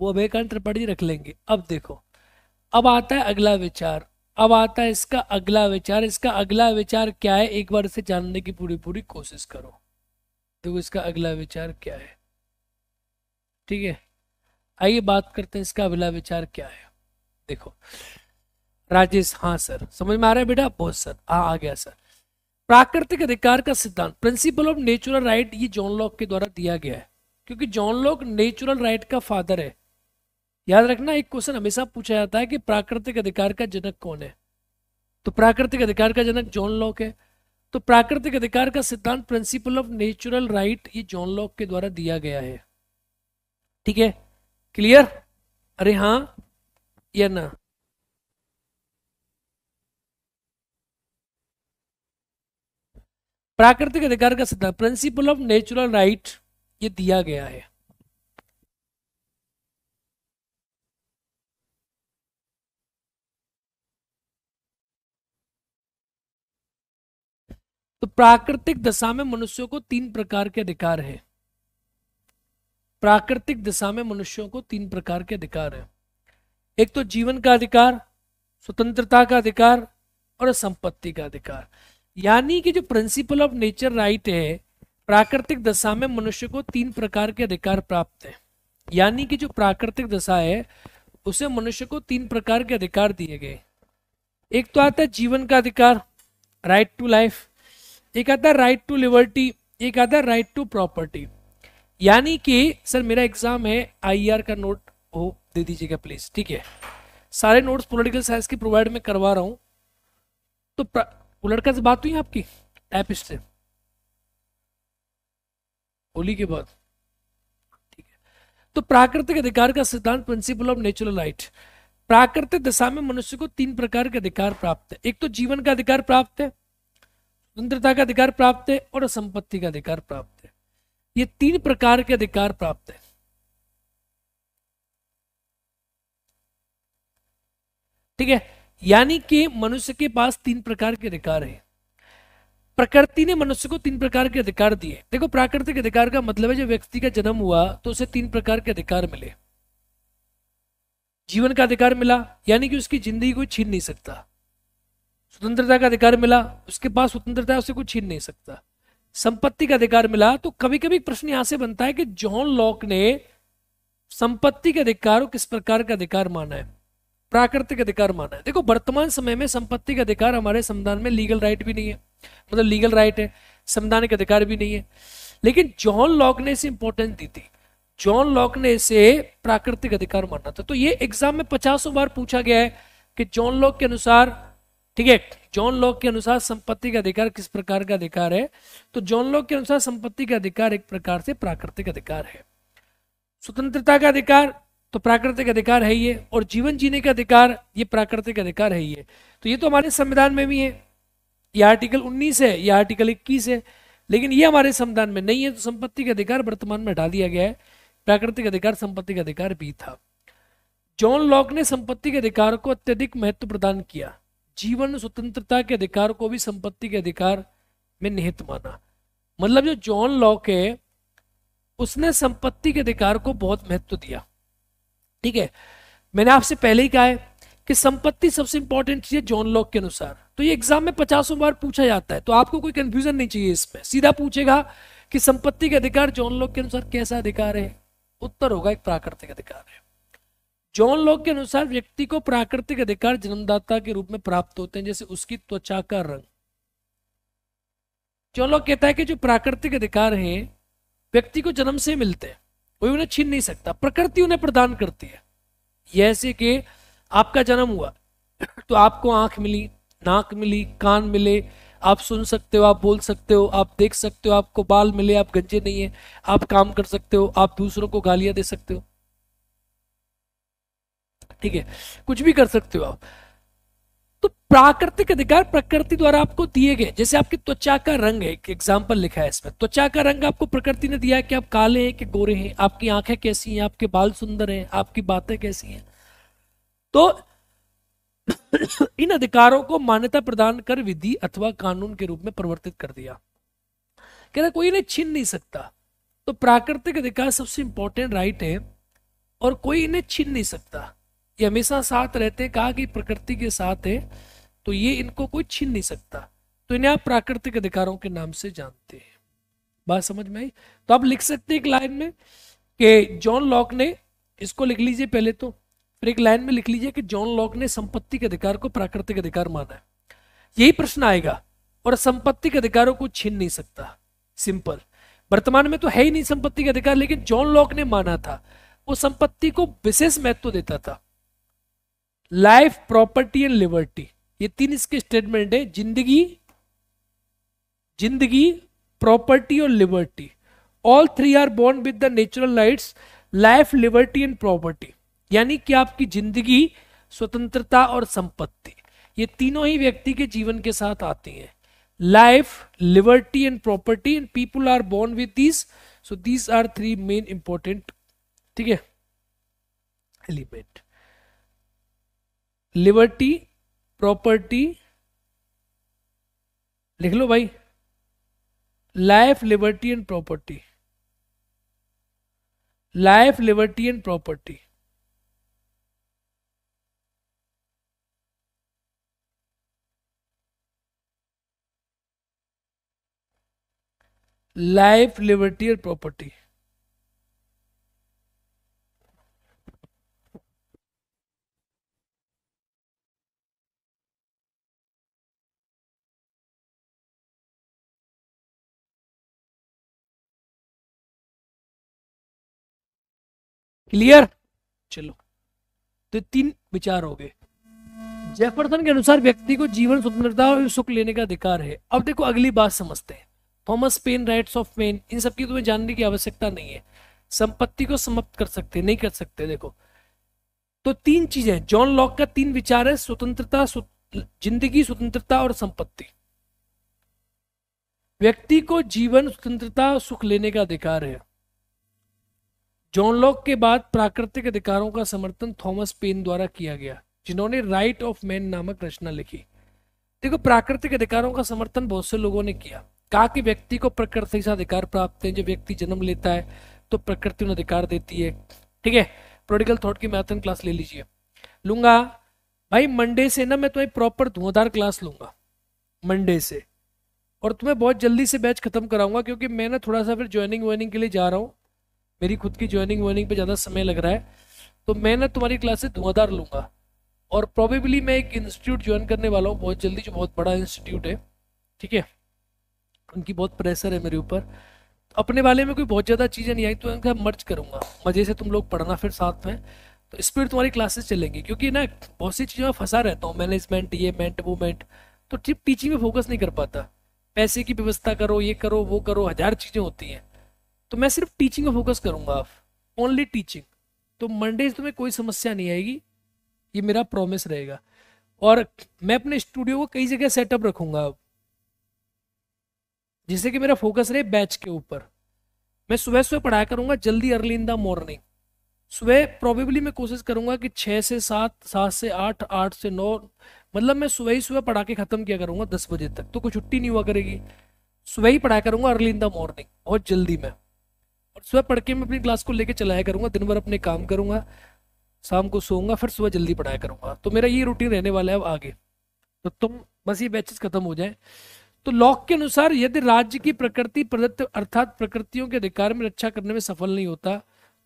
वो अभिकांत त्रिपाठी जी रख लेंगे अब देखो अब आता है अगला विचार अब आता है इसका अगला विचार इसका अगला विचार क्या है एक बार इसे जानने की पूरी पूरी कोशिश करो देखो इसका अगला विचार क्या है ठीक है आइए बात करते हैं इसका अगला विचार क्या है देखो राजेश हाँ सर समझ में आ रहा है बेटा बहुत सर हाँ आ गया सर प्राकृतिक अधिकार का सिद्धांत प्रिंसिपल ऑफ नेचुरल राइट ये जॉन लॉक के द्वारा दिया गया है क्योंकि जॉन लॉक नेचुरल राइट का फादर है याद रखना एक क्वेश्चन हमेशा पूछा जाता है कि प्राकृतिक अधिकार का जनक कौन है तो प्राकृतिक अधिकार का जनक जॉन लॉक है तो प्राकृतिक अधिकार का सिद्धांत प्रिंसिपल ऑफ नेचुरल राइट ये जॉन लॉक के द्वारा दिया गया है ठीक है क्लियर अरे हाँ Irna प्राकृतिक अधिकार का सिद्धांत प्रिंसिपल ऑफ नेचुरल राइट ये दिया गया है तो प्राकृतिक दशा में मनुष्यों को तीन प्रकार के अधिकार है प्राकृतिक दशा में मनुष्यों को तीन प्रकार के अधिकार है एक तो जीवन का अधिकार स्वतंत्रता का अधिकार और संपत्ति का अधिकार यानी कि जो प्रिंसिपल ऑफ नेचर राइट है प्राकृतिक दशा में मनुष्य को तीन प्रकार के अधिकार प्राप्त हैं यानी कि जो प्राकृतिक दशा है उसे मनुष्य को तीन प्रकार के अधिकार दिए गए एक तो आता है जीवन का अधिकार राइट टू लाइफ एक आता है राइट टू लिबर्टी एक आता है राइट टू प्रॉपर्टी यानी कि सर मेरा एग्जाम है आईआर e का नोट हो दे दीजिएगा प्लीज ठीक है सारे नोट्स पोलिटिकल साइंस की प्रोवाइड में करवा रहा हूँ तो वो से बात हुई आपकी टाइपिस्ट से होली के बाद ठीक है तो प्राकृतिक अधिकार का सिद्धांत प्रिंसिपल ऑफ नेचुरल राइट प्राकृतिक दशा में मनुष्य को तीन प्रकार के अधिकार प्राप्त है एक तो जीवन का अधिकार प्राप्त है स्वतंत्रता का अधिकार प्राप्त है और संपत्ति का अधिकार प्राप्त है ये तीन प्रकार के अधिकार प्राप्त है ठीक है यानी कि मनुष्य के पास तीन प्रकार के अधिकार है प्रकृति ने मनुष्य को तीन प्रकार के अधिकार दिए देखो प्राकृतिक अधिकार का मतलब है जब व्यक्ति का जन्म हुआ तो उसे तीन प्रकार के अधिकार मिले जीवन का अधिकार मिला यानी कि उसकी जिंदगी कोई छीन नहीं सकता स्वतंत्रता का अधिकार मिला उसके पास स्वतंत्रता उसे कोई छीन नहीं सकता संपत्ति का अधिकार मिला तो कभी कभी प्रश्न यहां से बनता है कि जॉन लॉक ने संपत्ति के अधिकार को किस प्रकार का अधिकार माना है प्राकृतिक अधिकार माना है देखो वर्तमान समय में संपत्ति का अधिकार हमारे संविधान में लीगल राइट भी नहीं है मतलब लीगल राइट है संवैधानिक अधिकार भी नहीं है लेकिन जॉन लॉक ने इसे इंपॉर्टेंस दी थी जॉन लॉक ने इसे प्राकृतिक अधिकार माना था तो ये एग्जाम में पचासों बार पूछा गया है कि जॉन लॉक के अनुसार ठीक है जॉन लॉक के अनुसार संपत्ति का अधिकार किस प्रकार का अधिकार है तो जॉन लॉक के अनुसार संपत्ति का अधिकार एक प्रकार से प्राकृतिक अधिकार है स्वतंत्रता का अधिकार तो प्राकृतिक अधिकार है ये और जीवन जीने का अधिकार ये प्राकृतिक अधिकार है ये तो ये तो हमारे संविधान में भी है ये आर्टिकल 19 है ये आर्टिकल 21 है लेकिन ये हमारे संविधान में नहीं है तो संपत्ति का अधिकार वर्तमान में हटा दिया गया है प्राकृतिक अधिकार संपत्ति का अधिकार भी था जॉन लॉक ने संपत्ति के अधिकार को अत्यधिक महत्व प्रदान किया जीवन स्वतंत्रता के अधिकार को भी संपत्ति के अधिकार में निहित माना मतलब जो जॉन लॉक है उसने संपत्ति के अधिकार को बहुत महत्व दिया ठीक है मैंने आपसे पहले ही कहा है कि संपत्ति सबसे इंपॉर्टेंट चीज है जॉन लॉक के अनुसार तो ये एग्जाम में पचासों बार पूछा जाता है तो आपको कोई कंफ्यूजन नहीं चाहिए इसमें सीधा पूछेगा कि संपत्ति के अधिकार जॉन लॉक के अनुसार कैसा अधिकार है उत्तर होगा एक प्राकृतिक अधिकार है जॉन लॉक के अनुसार व्यक्ति को प्राकृतिक अधिकार जन्मदाता के रूप में प्राप्त होते हैं जैसे उसकी त्वचा का रंग जॉन लॉक कहता है कि जो प्राकृतिक अधिकार है व्यक्ति को जन्म से मिलते हैं कोई उन्हें छीन नहीं सकता प्रकृति उन्हें प्रदान करती है जैसे कि आपका जन्म हुआ तो आपको आंख मिली नाक मिली कान मिले आप सुन सकते हो आप बोल सकते हो आप देख सकते हो आपको बाल मिले आप गंजे नहीं है आप काम कर सकते हो आप दूसरों को गालियां दे सकते हो ठीक है कुछ भी कर सकते हो आप प्राकृतिक अधिकार प्रकृति द्वारा आपको दिए गए जैसे आपकी त्वचा का रंग है एक एग्जाम्पल लिखा है इसमें त्वचा का रंग आपको प्रकृति ने दिया है कि आप काले हैं कि गोरे हैं आपकी आंखें कैसी हैं आपके बाल सुंदर हैं आपकी बातें कैसी हैं तो इन अधिकारों को मान्यता प्रदान कर विधि अथवा कानून के रूप में परिवर्तित कर दिया कह कोई इन्हें छीन नहीं सकता तो प्राकृतिक अधिकार सबसे इंपॉर्टेंट राइट है और कोई इन्हें छीन नहीं सकता ये हमेशा साथ रहते कहा कि प्रकृति के साथ है तो ये इनको कोई छीन नहीं सकता तो इन्हें आप प्राकृतिक अधिकारों के नाम से जानते हैं बात समझ में आई तो आप लिख सकते हैं एक लाइन में कि जॉन लॉक ने इसको लिख लीजिए पहले तो फिर एक लाइन में लिख लीजिए कि जॉन लॉक ने संपत्ति के अधिकार को प्राकृतिक अधिकार माना है यही प्रश्न आएगा और संपत्ति के अधिकारों को छीन नहीं सकता सिंपल वर्तमान में तो है ही नहीं संपत्ति के अधिकार लेकिन जॉन लॉक ने माना था वो संपत्ति को विशेष महत्व देता था लाइफ प्रॉपर्टी एंड लिबर्टी ये तीन इसके स्टेटमेंट है जिंदगी जिंदगी प्रॉपर्टी और liberty all three are born with the natural rights life liberty and property यानी कि आपकी जिंदगी स्वतंत्रता और संपत्ति ये तीनों ही व्यक्ति के जीवन के साथ आती हैं life liberty and property and people are born with these so these are three main important ठीक है एलिमेंट लिबर्टी प्रॉपर्टी लिख लो भाई life liberty and property life liberty and property life liberty and property clear चलो तो तीन विचार हो गए जेफरसन के अनुसार व्यक्ति को जीवन स्वतंत्रता और सुख लेने का अधिकार है अब देखो अगली बात समझते हैं Thomas Paine rights of man इन सबकी तुम्हें जानने की आवश्यकता नहीं है संपत्ति को समाप्त कर सकते नहीं कर सकते देखो तो तीन चीजें जॉन लॉक का तीन विचार है स्वतंत्रता जिंदगी स्वतंत्रता और संपत्ति व्यक्ति को जीवन स्वतंत्रता सुख लेने का अधिकार है जॉन लॉक के बाद प्राकृतिक अधिकारों का समर्थन थॉमस पेन द्वारा किया गया जिन्होंने राइट ऑफ मैन नामक रचना लिखी देखो प्राकृतिक अधिकारों का समर्थन बहुत से लोगों ने किया कहा कि व्यक्ति को प्रकृति से अधिकार प्राप्त है जब व्यक्ति जन्म लेता है तो प्रकृति उन्हें अधिकार देती है ठीक है प्रोडिकल थॉट की मैथन क्लास ले लीजिए लूंगा भाई मंडे से ना मैं तुम्हें प्रॉपर धुआंधार क्लास लूंगा मंडे से और तुम्हें बहुत जल्दी से बैच खत्म कराऊंगा क्योंकि मैं ना थोड़ा सा फिर ज्वाइनिंग वाइनिंग के लिए जा रहा हूँ मेरी खुद की ज्वाइनिंग वॉइनिंग पे ज़्यादा समय लग रहा है तो मैं ना तुम्हारी क्लासेस धुआंधार लूँगा और प्रॉबेबली मैं एक इंस्टीट्यूट ज्वाइन करने वाला हूँ बहुत जल्दी जो बहुत बड़ा इंस्टीट्यूट है ठीक है उनकी बहुत प्रेशर है मेरे ऊपर तो अपने वाले में कोई बहुत ज़्यादा चीज़ें नहीं आई तो उनका मर्ज करूँगा मज़े से तुम लोग पढ़ना फिर साथ में तो इस पर तुम्हारी क्लासेस चलेंगी क्योंकि ना बहुत सी चीज़ों में फंसा रहता हूँ मैनेजमेंट ये मेंट वो मेंट तो टीचिंग में फोकस नहीं कर पाता पैसे की व्यवस्था करो ये करो वो करो हज़ार चीज़ें होती हैं तो मैं सिर्फ टीचिंग पे फोकस करूंगा ओनली टीचिंग तो मंडेज तुम्हें कोई समस्या नहीं आएगी ये मेरा प्रॉमिस रहेगा और मैं अपने स्टूडियो को कई जगह सेटअप रखूंगा अब जिससे कि मेरा फोकस रहे बैच के ऊपर मैं सुबह सुबह पढ़ाया करूंगा जल्दी अर्ली इन द मॉर्निंग सुबह प्रॉबेबली मैं कोशिश करूंगा कि छः से सात सात से आठ आठ से नौ मतलब मैं सुबह ही सुबह पढ़ा के ख़त्म किया करूंगा दस बजे तक तो कोई छुट्टी नहीं हुआ करेगी सुबह ही पढ़ाया करूंगा अर्ली इन द मॉर्निंग बहुत जल्दी मैं और सुबह पढ़ के मैं अपनी क्लास को लेके चलाया करूँगा दिन भर अपने काम करूँगा शाम को सोऊंगा फिर सुबह जल्दी पढ़ाया करूँगा तो मेरा ये रूटीन रहने वाला है अब आगे तो तुम बस ये बैचेस खत्म हो जाए तो लॉक के अनुसार यदि राज्य की प्रकृति प्रदत्त अर्थात प्रकृतियों के अधिकार में रक्षा करने में सफल नहीं होता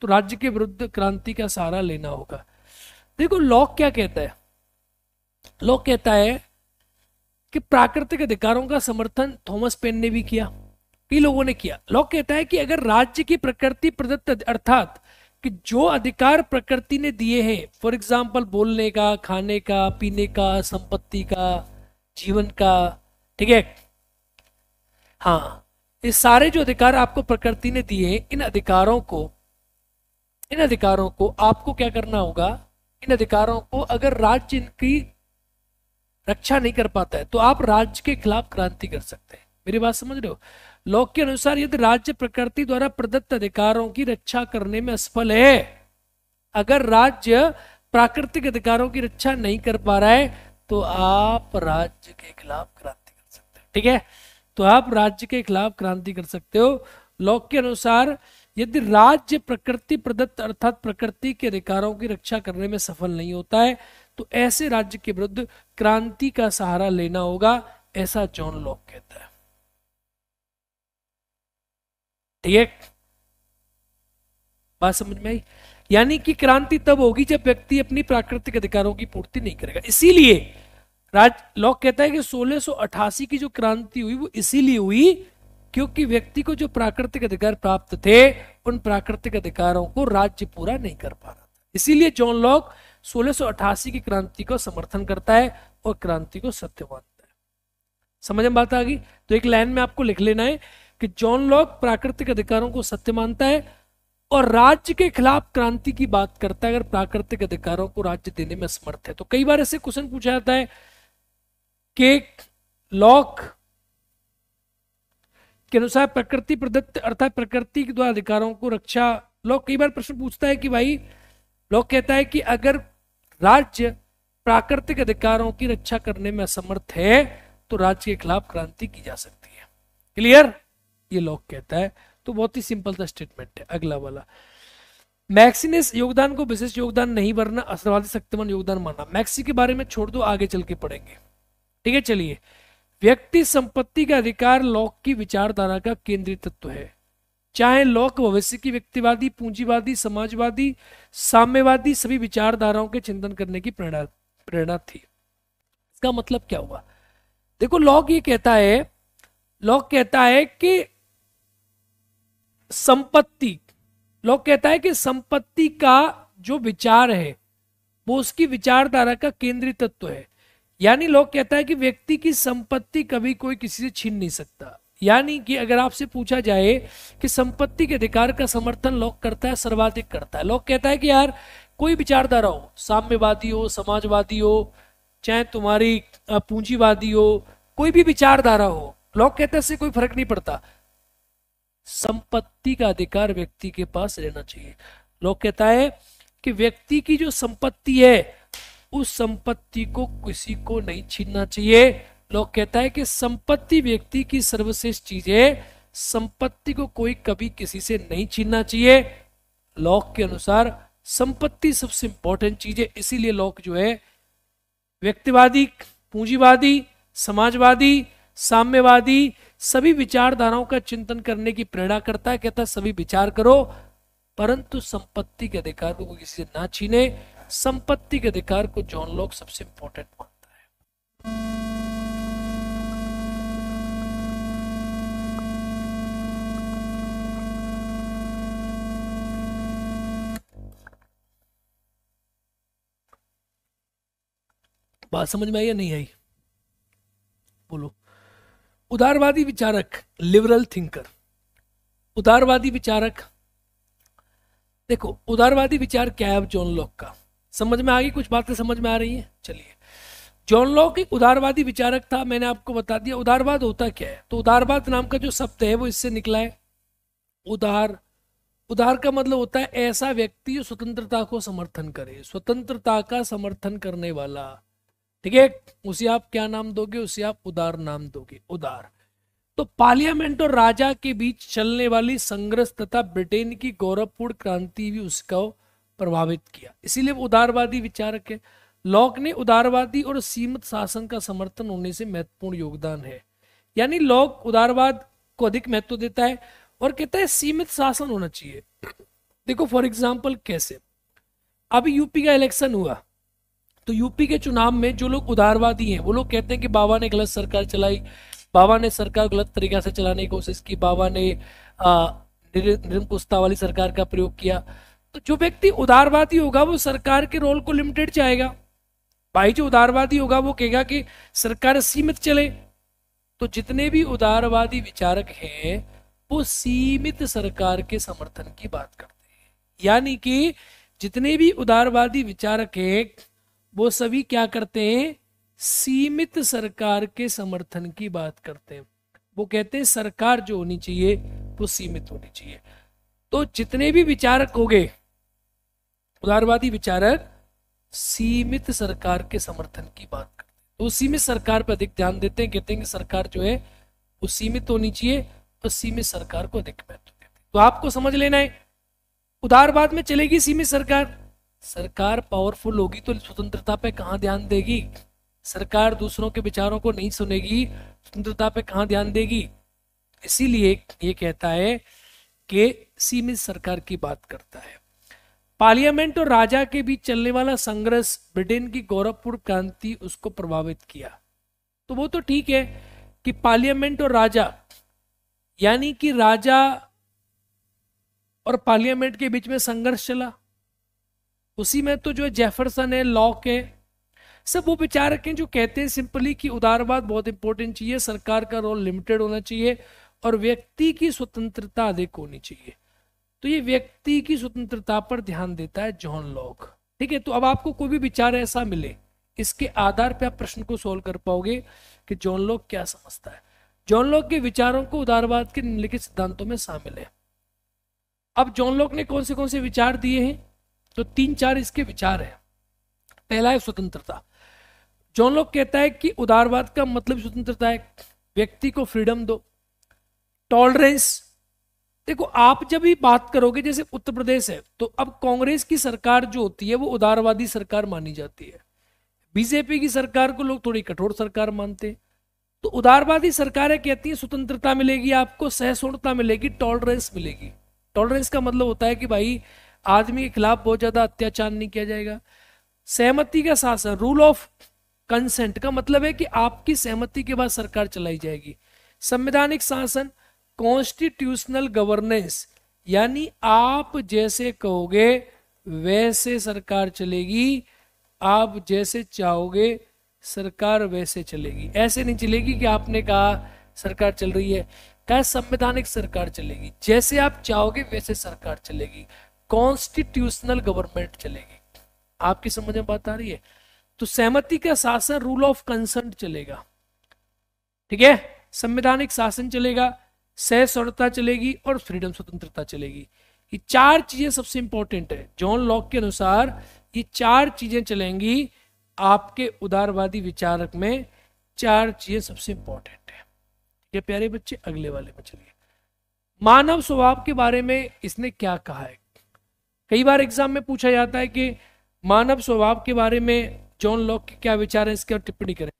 तो राज्य के विरुद्ध क्रांति का सहारा लेना होगा देखो लॉक क्या कहता है लॉक कहता है कि प्राकृतिक अधिकारों का समर्थन थॉमस पेन ने भी किया ये लोगों ने किया लोग कहता है कि अगर राज्य की प्रकृति प्रदत्त अर्थात कि जो अधिकार प्रकृति ने दिए हैं फॉर एग्जाम्पल बोलने का खाने का पीने का संपत्ति का जीवन का ठीक है हाँ ये सारे जो अधिकार आपको प्रकृति ने दिए इन अधिकारों को इन अधिकारों को आपको क्या करना होगा इन अधिकारों को अगर राज्य इनकी रक्षा नहीं कर पाता है तो आप राज्य के खिलाफ क्रांति कर सकते हैं मेरी बात समझ रहे हो लोक के अनुसार यदि राज्य प्रकृति द्वारा प्रदत्त अधिकारों की रक्षा करने में असफल है अगर राज्य प्राकृतिक अधिकारों की रक्षा नहीं कर पा रहा है तो आप राज्य के खिलाफ क्रांति कर सकते हैं ठीक है तो आप राज्य के खिलाफ क्रांति कर सकते हो लोक के अनुसार यदि राज्य प्रकृति प्रदत्त अर्थात प्रकृति के अधिकारों की रक्षा करने में सफल नहीं होता है तो ऐसे राज्य के विरुद्ध क्रांति का सहारा लेना होगा ऐसा जॉन लॉक कहता है ठीक है बात समझ में आई यानी कि क्रांति तब होगी जब व्यक्ति अपनी प्राकृतिक अधिकारों की पूर्ति नहीं करेगा इसीलिए राज लॉक कहता है कि 1688 की जो क्रांति हुई वो इसीलिए हुई क्योंकि व्यक्ति को जो प्राकृतिक अधिकार प्राप्त थे उन प्राकृतिक अधिकारों को राज्य पूरा नहीं कर पा रहा था इसीलिए जॉन लॉक 1688 की क्रांति को समर्थन करता है और क्रांति को सत्य मानता है समझ में बात आ गई तो एक लाइन में आपको लिख लेना है कि जॉन लॉक प्राकृतिक अधिकारों को सत्य मानता है और राज्य के खिलाफ क्रांति की बात करता है अगर प्राकृतिक अधिकारों को राज्य देने में समर्थ है तो कई बार ऐसे क्वेश्चन पूछा जाता है कि लॉक के अनुसार प्रकृति प्रदत्त अर्थात प्रकृति के द्वारा अधिकारों को रक्षा लॉक कई बार प्रश्न पूछता है कि भाई लॉक कहता है कि अगर राज्य प्राकृतिक अधिकारों की रक्षा करने में असमर्थ है तो राज्य के खिलाफ क्रांति की जा सकती है क्लियर ये लॉक कहता है तो बहुत ही सिंपल सा स्टेटमेंट है अगला वाला मैक्सिनेस योगदान को विशेष योगदान नहीं भरना असरवादी शक्तिमान योगदान मानना मैक्सी के बारे में छोड़ दो आगे चल के पढ़ेंगे ठीक है चलिए व्यक्ति संपत्ति का अधिकार लॉक की विचारधारा का केंद्रीय तत्व है चाहे लॉक भविष्य की व्यक्तिवादी पूंजीवादी समाजवादी साम्यवादी सभी विचारधाराओं के चिंतन करने की प्रेरणा प्रेरणा थी इसका मतलब क्या हुआ देखो लॉक ये कहता है लॉक कहता है कि संपत्ति लोग कहता है कि संपत्ति का जो विचार है वो उसकी विचारधारा का केंद्रीय तत्व है यानी लोग कहता है कि व्यक्ति की संपत्ति कभी कोई किसी से छीन नहीं सकता यानी कि अगर आपसे पूछा जाए कि संपत्ति के अधिकार का समर्थन लोग करता है सर्वाधिक करता है लोग कहता है कि यार कोई विचारधारा हो साम्यवादी हो समाजवादी हो चाहे तुम्हारी पूंजीवादी हो कोई भी विचारधारा हो लोग कहते हैं इससे कोई फर्क नहीं पड़ता संपत्ति का अधिकार व्यक्ति के पास रहना चाहिए लोग कहता है कि व्यक्ति की जो संपत्ति है उस संपत्ति को किसी को नहीं छीनना चाहिए लोग कहता है कि संपत्ति व्यक्ति की सर्वश्रेष्ठ चीज है संपत्ति को कोई कभी किसी से नहीं छीनना चाहिए लॉक के अनुसार संपत्ति सबसे इंपॉर्टेंट चीज है इसीलिए लॉक जो है व्यक्तिवादी पूंजीवादी समाजवादी साम्यवादी सभी विचारधाराओं का चिंतन करने की प्रेरणा करता है कहता है सभी विचार करो परंतु संपत्ति के अधिकार को किसी से ना छीने संपत्ति के अधिकार को जॉन लॉक सबसे इंपॉर्टेंट मानता है बात समझ में आई या नहीं आई बोलो उदारवादी विचारक लिबरल थिंकर उदारवादी विचारक देखो उदारवादी विचार क्या है जॉन लॉक का समझ में आ गई कुछ बातें समझ में आ रही है चलिए जॉन लॉक एक उदारवादी विचारक था मैंने आपको बता दिया उदारवाद होता क्या है तो उदारवाद नाम का जो शब्द है वो इससे निकला है उदार उदार का मतलब होता है ऐसा व्यक्ति जो स्वतंत्रता को समर्थन करे स्वतंत्रता का समर्थन करने वाला ठीक है उसे आप क्या नाम दोगे उसे आप उदार नाम दोगे उदार तो पार्लियामेंट और राजा के बीच चलने वाली संघर्ष तथा ब्रिटेन की गौरवपूर्ण क्रांति भी उसको प्रभावित किया इसीलिए उदारवादी विचारक है लॉक ने उदारवादी और सीमित शासन का समर्थन होने से महत्वपूर्ण योगदान है यानी लॉक उदारवाद को अधिक महत्व देता है और कहता है सीमित शासन होना चाहिए देखो फॉर एग्जाम्पल कैसे अभी यूपी का इलेक्शन हुआ तो यूपी के चुनाव में जो लोग उदारवादी हैं वो लोग कहते हैं कि बाबा ने गलत सरकार चलाई बाबा ने सरकार गलत तरीके से चलाने की कोशिश की बाबा ने निरंकुशता वाली सरकार का प्रयोग किया तो जो व्यक्ति उदारवादी होगा वो सरकार के रोल को लिमिटेड चाहेगा भाई जो उदारवादी होगा वो कहेगा कि सरकार सीमित चले तो जितने भी उदारवादी विचारक हैं वो सीमित सरकार के समर्थन की बात करते हैं यानी कि जितने भी उदारवादी विचारक हैं वो सभी क्या करते हैं सीमित सरकार के समर्थन की बात करते हैं वो कहते हैं सरकार जो होनी चाहिए वो सीमित होनी चाहिए तो जितने भी विचारक हो गए उदारवादी विचारक सीमित सरकार के समर्थन की बात करते हैं तो सीमित सरकार पर अधिक ध्यान देते हैं कहते हैं कि सरकार जो है वो सीमित होनी चाहिए और सीमित सरकार को अधिक महत्व देते हैं तो आपको समझ लेना है उदारवाद में चलेगी सीमित सरकार सरकार पावरफुल होगी तो स्वतंत्रता पे कहाँ ध्यान देगी सरकार दूसरों के विचारों को नहीं सुनेगी स्वतंत्रता पे कहाँ ध्यान देगी इसीलिए ये कहता है कि सीमित सरकार की बात करता है पार्लियामेंट और राजा के बीच चलने वाला संघर्ष ब्रिटेन की गौरवपूर्ण क्रांति उसको प्रभावित किया तो वो तो ठीक है कि पार्लियामेंट और राजा यानी कि राजा और पार्लियामेंट के बीच में संघर्ष चला उसी में तो जो जेफरसन है लॉक है सब वो विचारक हैं जो कहते हैं सिंपली कि उदारवाद बहुत इंपॉर्टेंट चाहिए सरकार का रोल लिमिटेड होना चाहिए और व्यक्ति की स्वतंत्रता अधिक होनी चाहिए तो ये व्यक्ति की स्वतंत्रता पर ध्यान देता है जॉन लॉक ठीक है तो अब आपको कोई भी विचार ऐसा मिले इसके आधार पर आप प्रश्न को सोल्व कर पाओगे कि जॉन लॉक क्या समझता है जॉन लॉक के विचारों को उदारवाद के निम्नलिखित सिद्धांतों में शामिल है अब जॉन लॉक ने कौन से कौन से विचार दिए हैं तो तीन चार इसके विचार हैं पहला है स्वतंत्रता जॉन लोग कहता है कि उदारवाद का मतलब स्वतंत्रता है व्यक्ति को फ्रीडम दो टॉलरेंस देखो आप जब भी बात करोगे जैसे उत्तर प्रदेश है तो अब कांग्रेस की सरकार जो होती है वो उदारवादी सरकार मानी जाती है बीजेपी की सरकार को लोग थोड़ी कठोर सरकार मानते हैं तो उदारवादी सरकारें कहती हैं स्वतंत्रता मिलेगी आपको सहसोणता मिलेगी टॉलरेंस मिलेगी टॉलरेंस का मतलब होता है कि भाई आदमी के खिलाफ बहुत ज्यादा अत्याचार नहीं किया जाएगा सहमति का शासन रूल ऑफ कंसेंट का मतलब है कि आपकी सहमति के बाद सरकार चलाई जाएगी संवैधानिक शासन कॉन्स्टिट्यूशनल गवर्नेंस यानी आप जैसे कहोगे वैसे सरकार चलेगी आप जैसे चाहोगे सरकार वैसे चलेगी ऐसे नहीं चलेगी कि आपने कहा सरकार चल रही है क्या संवैधानिक सरकार चलेगी जैसे आप चाहोगे वैसे सरकार चलेगी कॉन्स्टिट्यूशनल गवर्नमेंट चलेगी आपकी समझ में बात आ रही है तो सहमति का शासन रूल ऑफ कंसर्ट चलेगा ठीक है संवैधानिक शासन चलेगा स्वरता चलेगी और फ्रीडम स्वतंत्रता चलेगी ये चार चीजें सबसे इंपॉर्टेंट है जॉन लॉक के अनुसार ये चार चीजें चलेंगी आपके उदारवादी विचारक में चार चीजें सबसे इंपॉर्टेंट है ये प्यारे बच्चे अगले वाले में चलिए मानव स्वभाव के बारे में इसने क्या कहा है कई बार एग्जाम में पूछा जाता है कि मानव स्वभाव के बारे में जॉन लॉक के क्या विचार है इसका टिप्पणी करें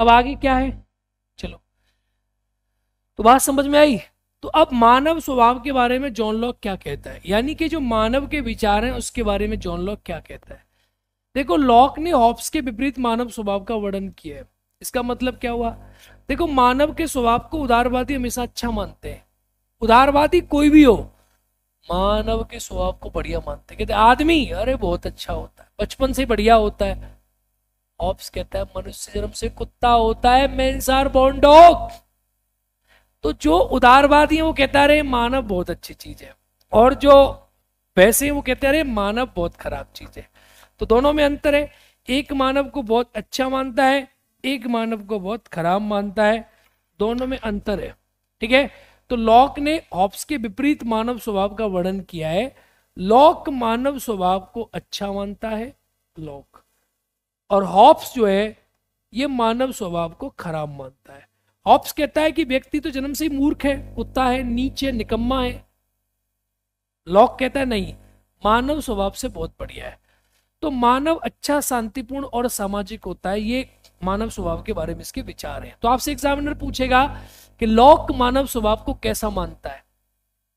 अब आगे क्या है चलो तो बात समझ में आई तो अब मानव स्वभाव के बारे में जॉन लॉक क्या कहता है यानी कि जो मानव के विचार हैं उसके बारे में जॉन लॉक क्या कहता है देखो लॉक ने हॉप्स के विपरीत मानव स्वभाव का वर्णन किया है इसका मतलब क्या हुआ देखो मानव के स्वभाव को उदारवादी हमेशा अच्छा मानते हैं उदारवादी कोई भी हो मानव के स्वभाव को बढ़िया मानते कहते आदमी अरे बहुत अच्छा होता है बचपन से बढ़िया होता है ऑप्स कहता है मनुष्य जन्म से कुत्ता होता है मेन्स आर बॉर्न डॉग तो जो उदारवादी है वो कहता रहे मानव बहुत अच्छी चीज है और जो वैसे वो कहते अरे मानव बहुत खराब चीज है तो दोनों में अंतर है एक मानव को बहुत अच्छा मानता है एक मानव को बहुत खराब मानता है दोनों में अंतर है ठीक है तो लॉक ने ऑप्स के विपरीत मानव स्वभाव का वर्णन किया है लॉक मानव स्वभाव को अच्छा मानता है लॉक और हॉप्स जो है ये मानव स्वभाव को खराब मानता है हॉप्स कहता है कि व्यक्ति तो जन्म से ही मूर्ख है कुत्ता है नीचे निकम्मा है लॉक कहता है नहीं मानव स्वभाव से बहुत बढ़िया है तो मानव अच्छा शांतिपूर्ण और सामाजिक होता है ये मानव स्वभाव के बारे में इसके विचार हैं तो आपसे एग्जामिनर पूछेगा कि लॉक मानव स्वभाव को कैसा मानता है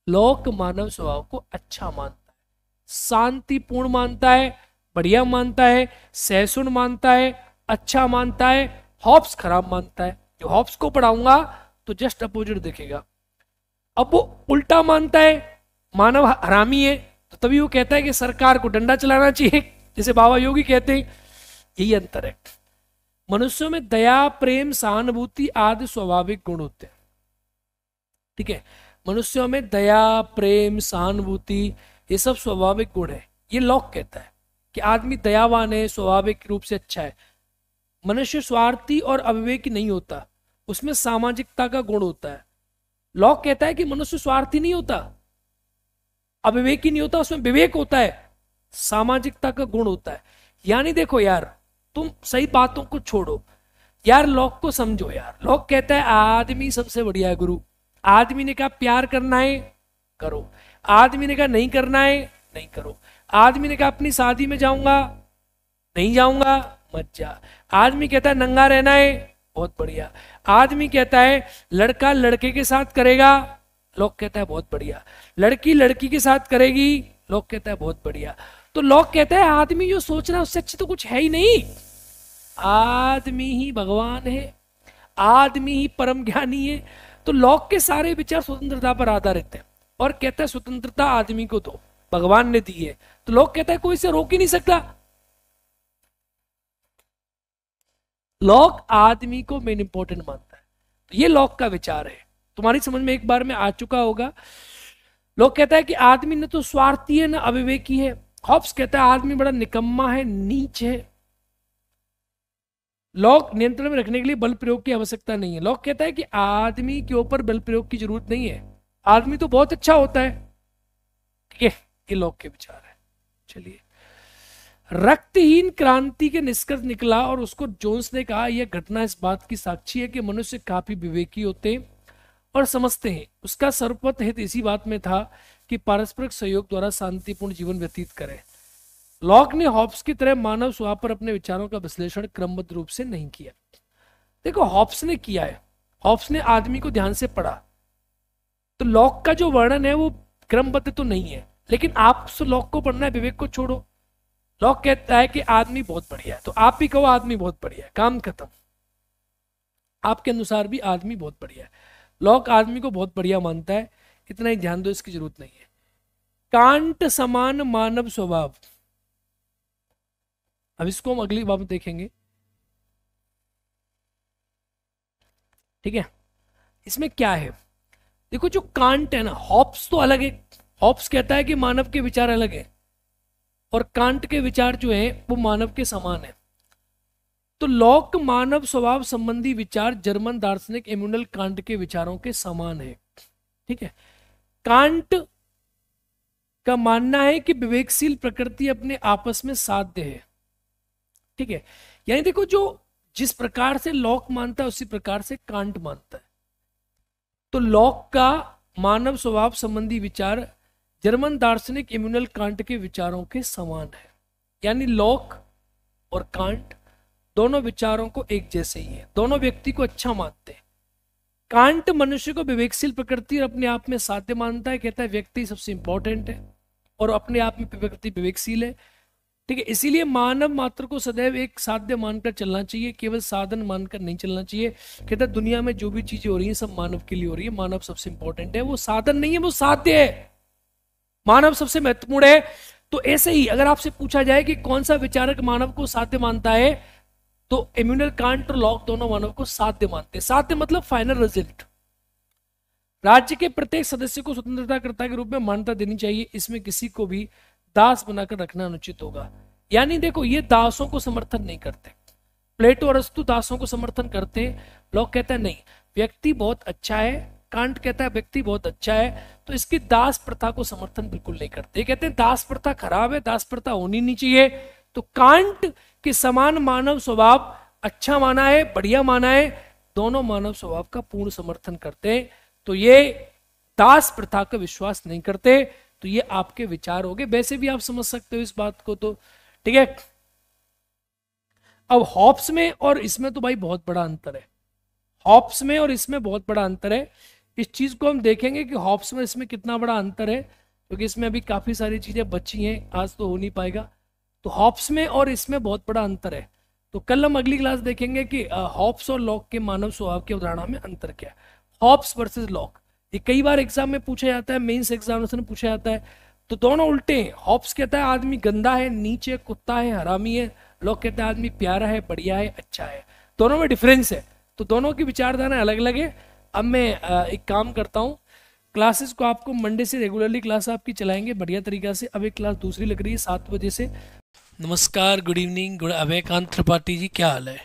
लॉक मानव स्वभाव को अच्छा मानता है शांतिपूर्ण मानता है बढ़िया मानता है सहसुन मानता है अच्छा मानता है हॉप्स खराब मानता है जो हॉप्स को पढ़ाऊंगा तो जस्ट अपोजिट देखेगा अब वो उल्टा मानता है मानव हरामी है तो तभी वो कहता है कि सरकार को डंडा चलाना चाहिए जैसे बाबा योगी कहते हैं यही अंतर है मनुष्यों में दया प्रेम सहानुभूति आदि स्वाभाविक गुण होते हैं ठीक है मनुष्यों में दया प्रेम सहानुभूति ये सब स्वाभाविक गुण है ये लॉक कहता है कि आदमी दयावान है स्वाभाविक रूप से अच्छा है मनुष्य स्वार्थी और अविवेकी नहीं होता उसमें सामाजिकता का गुण होता है लॉक कहता है कि मनुष्य स्वार्थी नहीं होता अविवेकी नहीं होता उसमें विवेक होता है सामाजिकता का गुण होता है यानी देखो यार तुम सही बातों को छोड़ो यार लॉक को समझो यार लॉक कहता है आदमी सबसे बढ़िया है गुरु आदमी ने कहा प्यार करना है करो आदमी ने कहा नहीं करना है नहीं करो आदमी ने कहा अपनी शादी में जाऊंगा नहीं जाऊंगा मत जा आदमी कहता है नंगा रहना है बहुत बढ़िया आदमी कहता है लड़का लड़के के साथ करेगा लोग कहता है बहुत बढ़िया लड़की लड़की के साथ करेगी लोग कहता है बहुत बढ़िया तो लोग कहते हैं आदमी जो सोच रहा है उससे अच्छी तो कुछ है ही नहीं आदमी ही भगवान है आदमी ही परम ज्ञानी है तो लोग के सारे विचार स्वतंत्रता पर आधारित हैं और कहता है स्वतंत्रता आदमी को दो भगवान ने दी है तो लोग कहते हैं कोई इसे रोक ही नहीं सकता लोग आदमी को मेन इंपॉर्टेंट मानता है तो ये लोग का विचार है तुम्हारी समझ में एक बार में आ चुका होगा लोग कहता है कि आदमी न तो स्वार्थी है ना अविवेकी है हॉप्स कहता है आदमी बड़ा निकम्मा है नीच है लोग नियंत्रण में रखने के लिए बल प्रयोग की आवश्यकता नहीं है लोग कहता है कि आदमी के ऊपर बल प्रयोग की जरूरत नहीं है आदमी तो बहुत अच्छा होता है ठीक है ये लोग के विचार चलिए रक्तहीन क्रांति के निष्कर्ष निकला और उसको जोन्स ने कहा यह घटना इस बात की साक्षी है कि मनुष्य काफी विवेकी होते हैं और समझते हैं उसका सर्वपत हित इसी बात में था कि पारस्परिक सहयोग द्वारा शांतिपूर्ण जीवन व्यतीत करें लॉक ने हॉप्स की तरह मानव स्वभाव पर अपने विचारों का विश्लेषण क्रमबद्ध रूप से नहीं किया देखो हॉप्स ने किया है हॉप्स ने आदमी को ध्यान से पढ़ा तो लॉक का जो वर्णन है वो क्रमबद्ध तो नहीं है लेकिन आप लॉक को पढ़ना है विवेक को छोड़ो लॉक कहता है कि आदमी बहुत बढ़िया है तो आप भी कहो आदमी बहुत बढ़िया है काम खत्म आपके अनुसार भी आदमी बहुत बढ़िया है लॉक आदमी को बहुत बढ़िया मानता है इतना ही ध्यान दो इसकी जरूरत नहीं है कांट समान मानव स्वभाव अब इसको हम अगली बात देखेंगे ठीक है इसमें क्या है देखो जो कांट है ना हॉप्स तो अलग एक ऑप्स कहता है कि मानव के विचार अलग है और कांट के विचार जो है वो मानव के समान है तो लॉक मानव स्वभाव संबंधी विचार जर्मन दार्शनिक इम्यूनल कांट के विचारों के समान है ठीक है कांट का मानना है कि विवेकशील प्रकृति अपने आपस में साध्य है ठीक है यानी देखो जो जिस प्रकार से लॉक मानता है उसी प्रकार से कांट मानता है तो लॉक का मानव स्वभाव संबंधी विचार जर्मन दार्शनिक इम्यूनल कांट के विचारों के समान है यानी लॉक और कांट दोनों विचारों को एक जैसे ही है दोनों व्यक्ति को अच्छा मानते हैं कांट मनुष्य को विवेकशील प्रकृति और अपने आप में साध्य मानता है कहता है व्यक्ति सबसे इंपॉर्टेंट है और अपने आप में व्यक्ति विवेकशील है ठीक है इसीलिए मानव मात्र को सदैव एक साध्य मानकर चलना चाहिए केवल साधन मानकर नहीं चलना चाहिए कहता है दुनिया में जो भी चीजें हो रही हैं सब मानव के लिए हो रही है मानव सबसे इंपॉर्टेंट है वो साधन नहीं है वो साध्य है मानव सबसे महत्वपूर्ण है तो ऐसे ही अगर आपसे पूछा जाए कि कौन सा विचारक मानव को साध्य मानता है तो इम्यूनल कांट और लॉक दोनों मानव को साध्य मानते हैं साध्य मतलब फाइनल रिजल्ट राज्य के प्रत्येक सदस्य को स्वतंत्रता के रूप में मान्यता देनी चाहिए इसमें किसी को भी दास बनाकर रखना अनुचित होगा यानी देखो ये दासों को समर्थन नहीं करते प्लेटो और अस्तु दासों को समर्थन करते हैं लोग कहते हैं नहीं व्यक्ति बहुत अच्छा है कांट कहता है व्यक्ति बहुत अच्छा है तो इसकी दास प्रथा को समर्थन बिल्कुल नहीं करते कहते हैं दास प्रथा खराब है दास प्रथा होनी नहीं चाहिए तो कांट के समान मानव स्वभाव अच्छा माना है बढ़िया माना है दोनों मानव स्वभाव का पूर्ण समर्थन करते हैं तो ये दास प्रथा का विश्वास नहीं करते तो ये आपके विचार हो गए वैसे भी आप समझ सकते हो इस बात को तो ठीक है अब हॉप्स में और इसमें तो भाई बहुत बड़ा अंतर है हॉप्स में और इसमें बहुत बड़ा अंतर है इस चीज़ को हम देखेंगे कि हॉप्स में इसमें कितना बड़ा अंतर है क्योंकि इसमें अभी काफ़ी सारी चीज़ें बची हैं आज तो हो नहीं पाएगा तो हॉप्स में और इसमें बहुत बड़ा अंतर है तो कल हम अगली क्लास देखेंगे कि हॉप्स और लॉक के मानव स्वभाव के उदाहरण में अंतर क्या है हॉप्स वर्सेज लॉक ये कई बार एग्जाम में पूछा जाता है मेन्स एग्जामिनेशन में पूछा जाता है तो दोनों उल्टे हैं हॉप्स कहता है आदमी गंदा है नीचे कुत्ता है हरामी है लॉक कहता है आदमी प्यारा है बढ़िया है अच्छा है दोनों में डिफरेंस है तो दोनों की विचारधारा अलग अलग है अब मैं एक काम करता हूँ क्लासेस को आपको मंडे से रेगुलरली क्लास आपकी चलाएंगे बढ़िया तरीका से अब एक क्लास दूसरी लग रही है सात बजे से नमस्कार good evening good Abhaykant Tripathi ji क्या हाल है